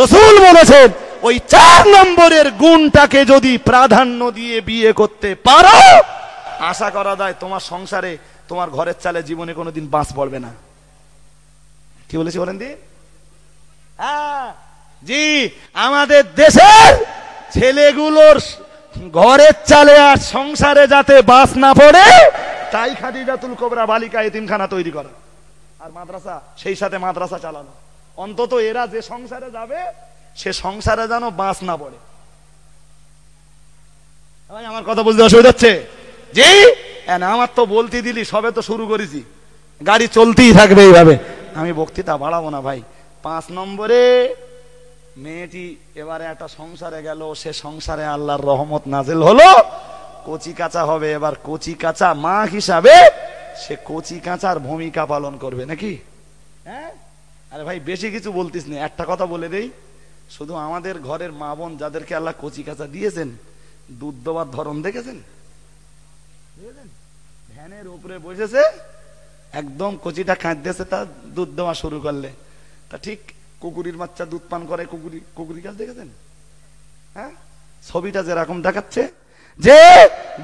রসুল বলেছেন ওই চার নম্বরের গুণটাকে যদি প্রাধান্য দিয়ে বিয়ে করতে পারো আশা করা যায় তোমার সংসারে তোমার ঘরের চালে জীবনে কোনোদিন বাঁচ পড়বে না কি বলেছি বলেন দি হ্যাঁ, জি আমাদের দেশের ছেলেগুলোর ঘরের চালে আর সংসারে যাতে বাস না পড়ে তাই খাদিজাতুল কোবরা বালিকা এতিমখানা তৈরি করা আর মাদ্রাসা সেই সাথে মাদ্রাসা চালানো অন্তত এরা যে সংসারে যাবে সে সংসারে যেন বাঁচ না পড়ে ভাই আমার কথা বুঝতে অসুবিধা হচ্ছে যে আমার তো বলতে দিলি সবে তো শুরু করেছি গাড়ি চলতেই থাকবে এইভাবে আমি বক্তৃতা বাড়াবো না ভাই পাঁচ নম্বরে মেয়েটি এবারে একটা সংসারে গেল সে সংসারে আল্লাহর রহমত নাজিল হলো কচি কাঁচা হবে এবার কচি কাঁচা মা হিসাবে সে কচি কাঁচার ভূমিকা পালন করবে নাকি হ্যাঁ আরে ভাই বেশি কিছু বলতিস না একটা কথা বলে দেই শুধু আমাদের ঘরের মা বোন যাদেরকে আল্লাহ কচি কাঁচা দিয়েছেন দুধ দেওয়ার ধরন দেখেছেন ভ্যানের উপরে বসেছে একদম কচিটা খাঁদতেছে তা দুধ দেওয়া শুরু করলে তা ঠিক কুকুরির বাচ্চা দুধ পান করে কুকুরি কুকুরি গাছ দেখেছেন হ্যাঁ ছবিটা যেরকম দেখাচ্ছে যে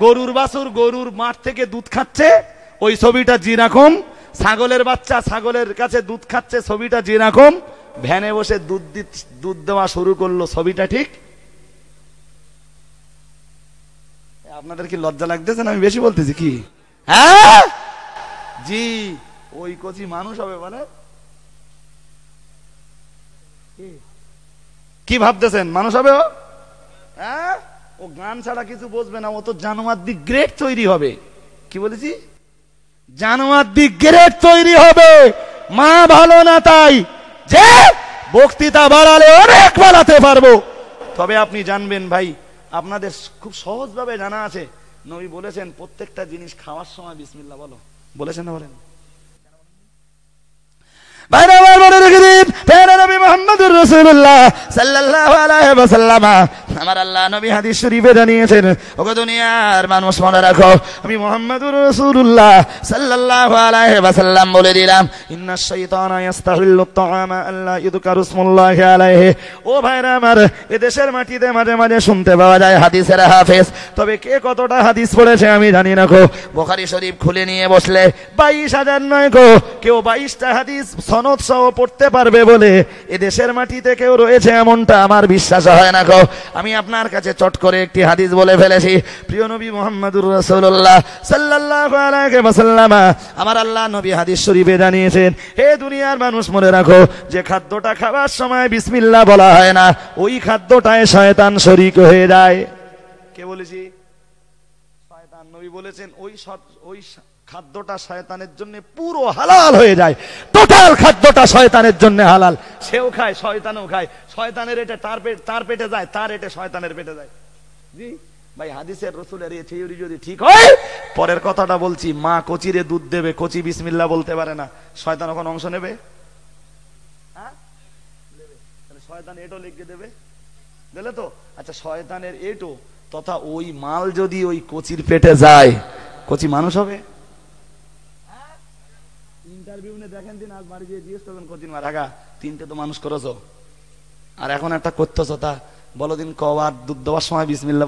গরুর বাসুর গরুর মাঠ থেকে দুধ খাচ্ছে ওই ছবিটা যেরকম ছাগলের বাচ্চা ছাগলের কাছে দুধ খাচ্ছে ছবিটা যেরকম ভ্যানে বসে দুধ দুধ দেওয়া শুরু করলো ছবিটা ঠিক আপনাদের কি লজ্জা লাগতেছে না আমি বেশি বলতেছি কি হ্যাঁ জি ওই কচি মানুষ হবে বলে কি ভাবতেছেন মানুষ হবে হ্যাঁ ও গান ছাড়া কিছু বুঝবে না ও তো জানোয়ার দি গ্রেট তৈরি হবে কি বলেছি জানোয়ার দি গ্রেট তৈরি হবে মা ভালো না তাই যে বক্তৃতা বাড়ালে অনেক বাড়াতে পারবো তবে আপনি জানবেন ভাই আপনাদের খুব সহজভাবে জানা আছে নবী বলেছেন প্রত্যেকটা জিনিস খাওয়ার সময় বিসমিল্লা বলো বলেছেন না বলেন বাইরে আমার মনে রেখে দিন নবী মোহাম্মদুর রসুল্লাহ আমার আল্লাহ নবী হাদিস শরীফে জানিয়েছেন ওগো দুনিয়ার মানুষ মনে রাখো আমি মোহাম্মদুর রসুল্লাহ বলে দিলাম ইন্না ইসমুল্লাহি আলাইহি ও ভাইরা আমার এ দেশের মাটিতে মাঝে মাঝে শুনতে পাওয়া যায় হাদিসের হাফেজ তবে কে কতটা হাদিস পড়েছে আমি জানি না গো বুখারী শরীফ খুলে নিয়ে বসলে বাইশ হাজার নয় গো কেউ বাইশটা হাদিস সনদ সহ পড়তে পারবে বলে এ দেশের মাটিতে কেউ রয়েছে এমনটা আমার বিশ্বাস হয় না গো আমি আপনার কাছে চট করে একটি হাদিস বলে ফেলেছি প্রিয় নবী মোহাম্মদুর রাসূলুল্লাহ সাল্লাল্লাহু আলাইহি ওয়াসাল্লাম আমার আল্লাহ নবী হাদিস শরীফে জানিয়েছেন হে দুনিয়ার মানুষ মনে রাখো যে খাদ্যটা খাবার সময় বিসমিল্লাহ বলা হয় না ওই খাদ্যটায় শয়তান শরিক হয়ে যায় কে বলেছি শয়তান নবী বলেছেন ওই ওই খাদ্যটা শয়তানের জন্য পুরো হালাল হয়ে যায় টোটাল খাদ্যটা শয়তানের জন্য হালাল সেও খায় শয়তানও খায় শয়তানের এটা তার পেট তার পেটে যায় তার এটা শয়তানের পেটে যায় জি ভাই হাদিসের রসুলের এই থিওরি যদি ঠিক হয় পরের কথাটা বলছি মা কচিরে দুধ দেবে কচি বিসমিল্লা বলতে পারে না শয়তান ওখানে অংশ নেবে হ্যাঁ? শয়তান এটো লিখে দেবে দিলে তো আচ্ছা শয়তানের এটো তথা ওই মাল যদি ওই কচির পেটে যায় কচি মানুষ হবে ইন্টারভিউ দেখেন দিন বাড়ি গিয়ে জিজ্ঞেস করবেন কদিন তিনটে তো মানুষ করেছো আর এখন একটা করতেছ তা বলো দিন কবার দুধ দেওয়ার সময় বিসমিল্লা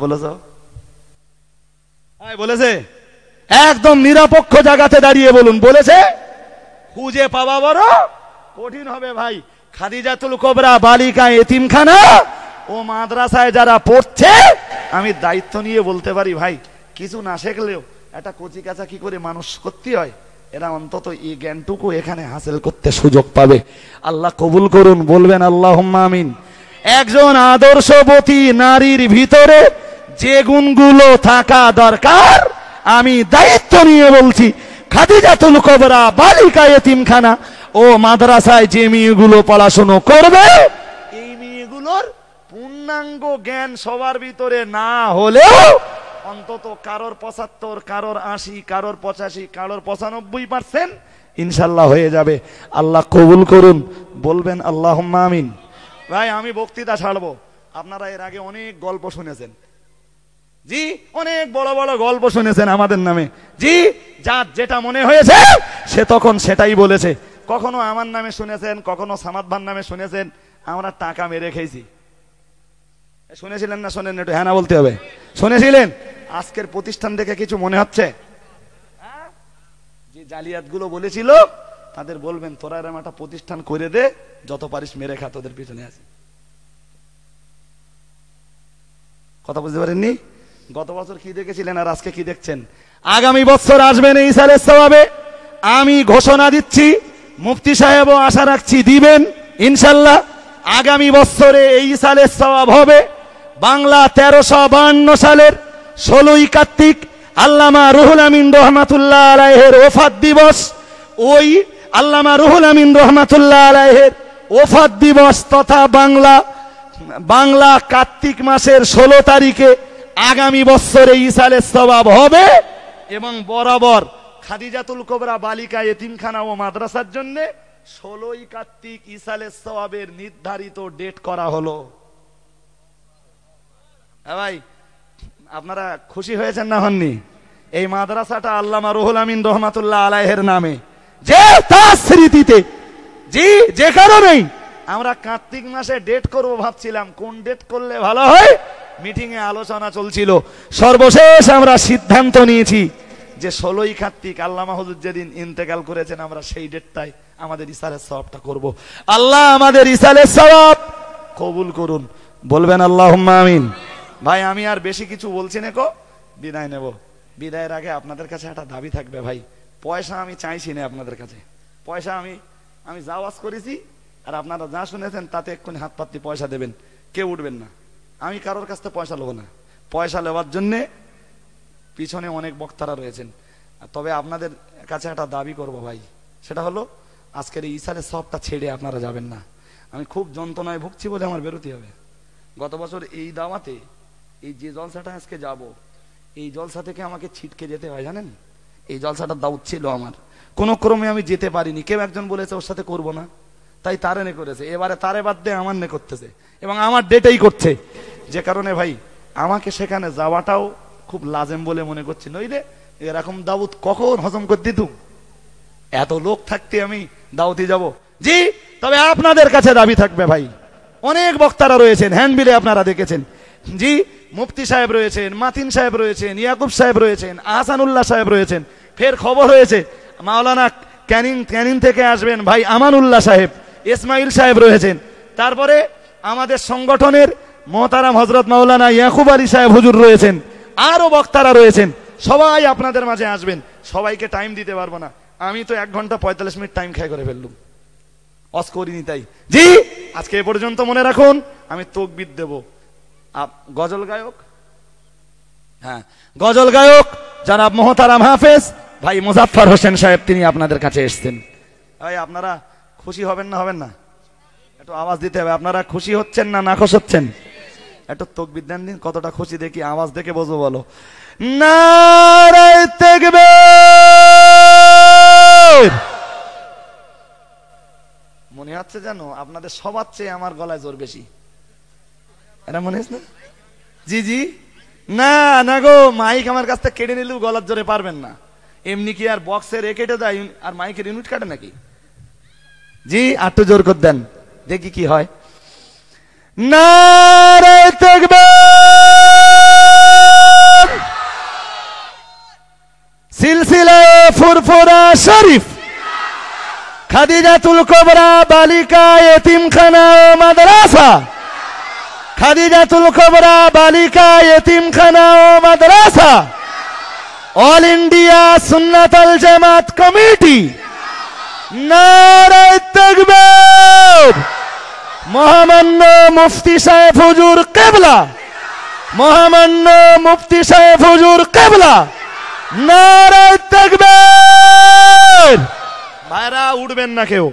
হ্যাঁ, বলেছে একদম নিরপেক্ষ জায়গাতে দাঁড়িয়ে বলুন বলেছে খুঁজে পাওয়া বড় কঠিন হবে ভাই খাদিজাতুল কোবরা বালিকা এতিমখানা ও মাদ্রাসায় যারা পড়ছে আমি দায়িত্ব নিয়ে বলতে পারি ভাই কিছু না শেখলেও একটা কচি কাঁচা কি করে মানুষ করতে হয় এরা অন্তত এই জ্ঞানটুকু এখানে হাসিল করতে সুযোগ পাবে আল্লাহ কবুল করুন বলবেন আল্লাহ আমিন একজন আদর্শবতী নারীর ভিতরে যে গুণগুলো থাকা দরকার আমি দায়িত্ব নিয়ে বলছি খাদিজাতুল কবরা বালিকা এতিমখানা ও মাদ্রাসায় যে মেয়েগুলো পড়াশুনো করবে এই মেয়েগুলোর পূর্ণাঙ্গ জ্ঞান সবার ভিতরে না হলেও অন্তত কারোর পঁচাত্তর কারোর আশি কারোর পঁচাশি কারোর পঁচানব্বই পার্সেন্ট ইনশাল্লাহ হয়ে যাবে আল্লাহ কবুল করুন বলবেন আল্লাহ আমিন ভাই আমি বক্তৃতা ছাড়বো আপনারা এর আগে অনেক গল্প শুনেছেন জি অনেক বড় বড় গল্প শুনেছেন আমাদের নামে জি যার যেটা মনে হয়েছে সে তখন সেটাই বলেছে কখনো আমার নামে শুনেছেন কখনো সামাদ ভার নামে শুনেছেন আমরা টাকা মেরে খেয়েছি শুনেছিলেন না শোনেন একটু হ্যাঁ বলতে হবে শুনেছিলেন আজকের প্রতিষ্ঠান দেখে কিছু মনে হচ্ছে হ্যাঁ? যে জালিয়াতগুলো বলেছিল তাদের বলবেন তোরা এরম একটা প্রতিষ্ঠান করে দে যত পারিস মেরে খা তোদের পিছনে আছে কথা বুঝতে পারেননি গত বছর কি দেখেছিলেন আর আজকে কি দেখছেন আগামী বছর আসবেন এই সালের সবাবে আমি ঘোষণা দিচ্ছি মুফতি সাহেবও আশা রাখছি দিবেন ইনশাল্লাহ আগামী বছরে এই সালের সবাব হবে বাংলা তেরোশো বান্ন সালের ষোলোই কার্তিক আল্লামা রুহুল আমিন রহমাতুল্লাহ আলাইহের ওফাত দিবস ওই আল্লামা রুহুল আমিন রহমাতুল্লাহ আলাইহের ওফাত দিবস তথা বাংলা বাংলা কার্তিক মাসের ষোলো তারিখে আগামী বছরে ইসালের স্বভাব হবে এবং বরাবর খাদিজাতুল কোবরা বালিকা এতিমখানা ও মাদ্রাসার জন্যে ষোলোই কার্তিক ইসালের স্বভাবের নির্ধারিত ডেট করা হলো ভাই আপনারা খুশি হয়েছেন না হননি এই মাদ্রাসাটা আল্লামা রুহুল আমিন রহমাতুল্লাহ আলাহের নামে যে তার স্মৃতিতে জি যে কারণেই আমরা কার্তিক মাসে ডেট করব ভাবছিলাম কোন ডেট করলে ভালো হয় মিটিংয়ে আলোচনা চলছিল সর্বশেষ আমরা সিদ্ধান্ত নিয়েছি যে ষোলোই কার্তিক আল্লামা হুজুর যেদিন ইন্তেকাল করেছেন আমরা সেই ডেটটাই আমাদের ইসারের সবটা করব আল্লাহ আমাদের ইসারের সব কবুল করুন বলবেন আল্লাহ আমিন ভাই আমি আর বেশি কিছু বলছি না কো বিদায় নেব বিদায়ের আগে আপনাদের কাছে একটা দাবি থাকবে ভাই পয়সা আমি চাইছি না আপনাদের কাছে পয়সা আমি আমি যা ওয়াজ করেছি আর আপনারা যা শুনেছেন তাতে এক্ষুনি হাত পাত্তি পয়সা দেবেন কেউ উঠবেন না আমি কারোর কাছ থেকে পয়সা লোব না পয়সা নেওয়ার জন্যে পিছনে অনেক বক্তারা রয়েছেন তবে আপনাদের কাছে একটা দাবি করব ভাই সেটা হলো আজকের এই ইশারে সবটা ছেড়ে আপনারা যাবেন না আমি খুব যন্ত্রণায় ভুগছি বলে আমার বেরোতে হবে গত বছর এই দাওয়াতে এই যে জলসাটা আজকে যাব। এই জলসা থেকে আমাকে ছিটকে যেতে হয় জানেন এই জলসাটা দাউদ ছিল আমার কোনো ক্রমে আমি যেতে পারিনি কেউ একজন বলেছে ওর সাথে করব না তাই তারে নে করেছে এবারে তারে বাদ দিয়ে আমার নে করতেছে এবং আমার ডেটেই করছে যে কারণে ভাই আমাকে সেখানে যাওয়াটাও খুব লাজেম বলে মনে করছি নইলে এরকম দাউদ কখন হজম করে দিত এত লোক থাকতে আমি দাউদে যাব জি তবে আপনাদের কাছে দাবি থাকবে ভাই অনেক বক্তারা রয়েছেন হ্যান্ডবিলে আপনারা দেখেছেন জি মুফতি সাহেব রয়েছেন মাতিন সাহেব রয়েছেন ইয়াকুব সাহেব রয়েছেন আহসানুল্লাহ সাহেব রয়েছেন ফের খবর হয়েছে মাওলানা ক্যানিং ক্যানিং থেকে আসবেন ভাই আমানুল্লাহ সাহেব ইসমাইল সাহেব রয়েছেন তারপরে আমাদের সংগঠনের মহতারাম হজরত মাওলানা ইয়াকুব আলী সাহেব হুজুর রয়েছেন আরও বক্তারা রয়েছেন সবাই আপনাদের মাঝে আসবেন সবাইকে টাইম দিতে পারবো না আমি তো এক ঘন্টা পঁয়তাল্লিশ মিনিট টাইম খাই করে ফেললুম অস করিনি তাই জি আজকে এ পর্যন্ত মনে রাখুন আমি তকবিদ দেবো গজল গায়ক হ্যাঁ গজল গায়ক জনাব মোহতারাম হাফেজ ভাই মুজাফর হোসেন সাহেব তিনি আপনাদের কাছে এসছেন ভাই আপনারা খুশি হবেন না হবেন না একটু আওয়াজ দিতে হবে আপনারা খুশি হচ্ছেন না নাখোশ হচ্ছেন একটু তোক বিদ্যান দিন কতটা খুশি দেখি আওয়াজ দেখে বোঝো বলো নারায় মনে হচ্ছে যেন আপনাদের সবার চেয়ে আমার গলায় জোর বেশি এটা মনে হয় না জি জি না না গো মাইক আমার কাছ থেকে কেটে নিলেও গলার জোরে পারবেন না এমনি কি আর বক্সের এ কেটে দেয় আর মাইকের ইউনিট কাটে নাকি জি আর তো জোর করে দেন দেখি কি হয় না থাকবে সিলসিলা ফুরফুরা শরীফ খাদিজাতুল কোবরা বালিকা এতিমখানা মাদ্রাসা খাদিজাতুল কবরা বালিকা এতিমখানা ও মাদ্রাসা all India Sunnatul Jamaat committee নারায় তাকবীর মহামান্য মুফতি সাহেব হুজুর কেবলা মহামান্য মুফতি সাহেব হুজুর কেবলা নারায় তাকবীর ভাইরা উঠবেন না কেউ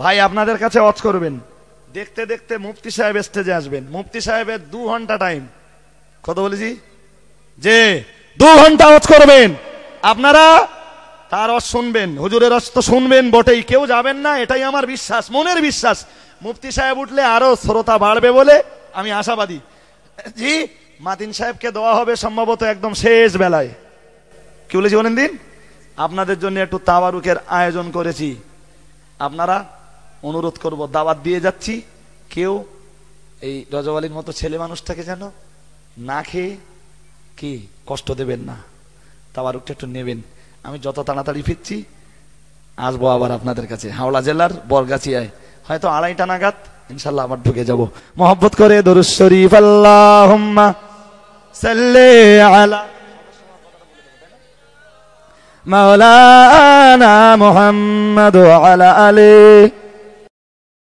ভাই আপনাদের কাছে অজ করবেন দেখতে দেখতে মুফতি সাহেব স্টেজে আসবেন মুফতি সাহেবের দু ঘন্টা টাইম কত বলেছি যে দু ঘন্টা ওয়াজ করবেন আপনারা তার রস শুনবেন হুজুরের রস তো শুনবেন বটেই কেউ যাবেন না এটাই আমার বিশ্বাস মনের বিশ্বাস মুফতি সাহেব উঠলে আরো শ্রোতা বাড়বে বলে আমি আশাবাদী জি মাতিন সাহেবকে দেওয়া হবে সম্ভবত একদম শেষ বেলায় কি বলেছি বলেন দিন আপনাদের জন্য একটু তাবারুকের আয়োজন করেছি আপনারা অনুরোধ করব দাওয়াত দিয়ে যাচ্ছি কেউ এই রজওয়ালির মতো ছেলে মানুষটাকে যেন না খেয়ে কি কষ্ট দেবেন না উঠে একটু নেবেন আমি যত তাড়াতাড়ি ফিরছি আসবো আবার আপনাদের কাছে হাওড়া জেলার বরগাছিয়ায় হয়তো আড়াইটা নাগাদ ইনশাল্লাহ আবার ঢুকে যাব মোহব্বত করে দরুজ আল্লাহ আলা মোহাম্মদ আলা আলী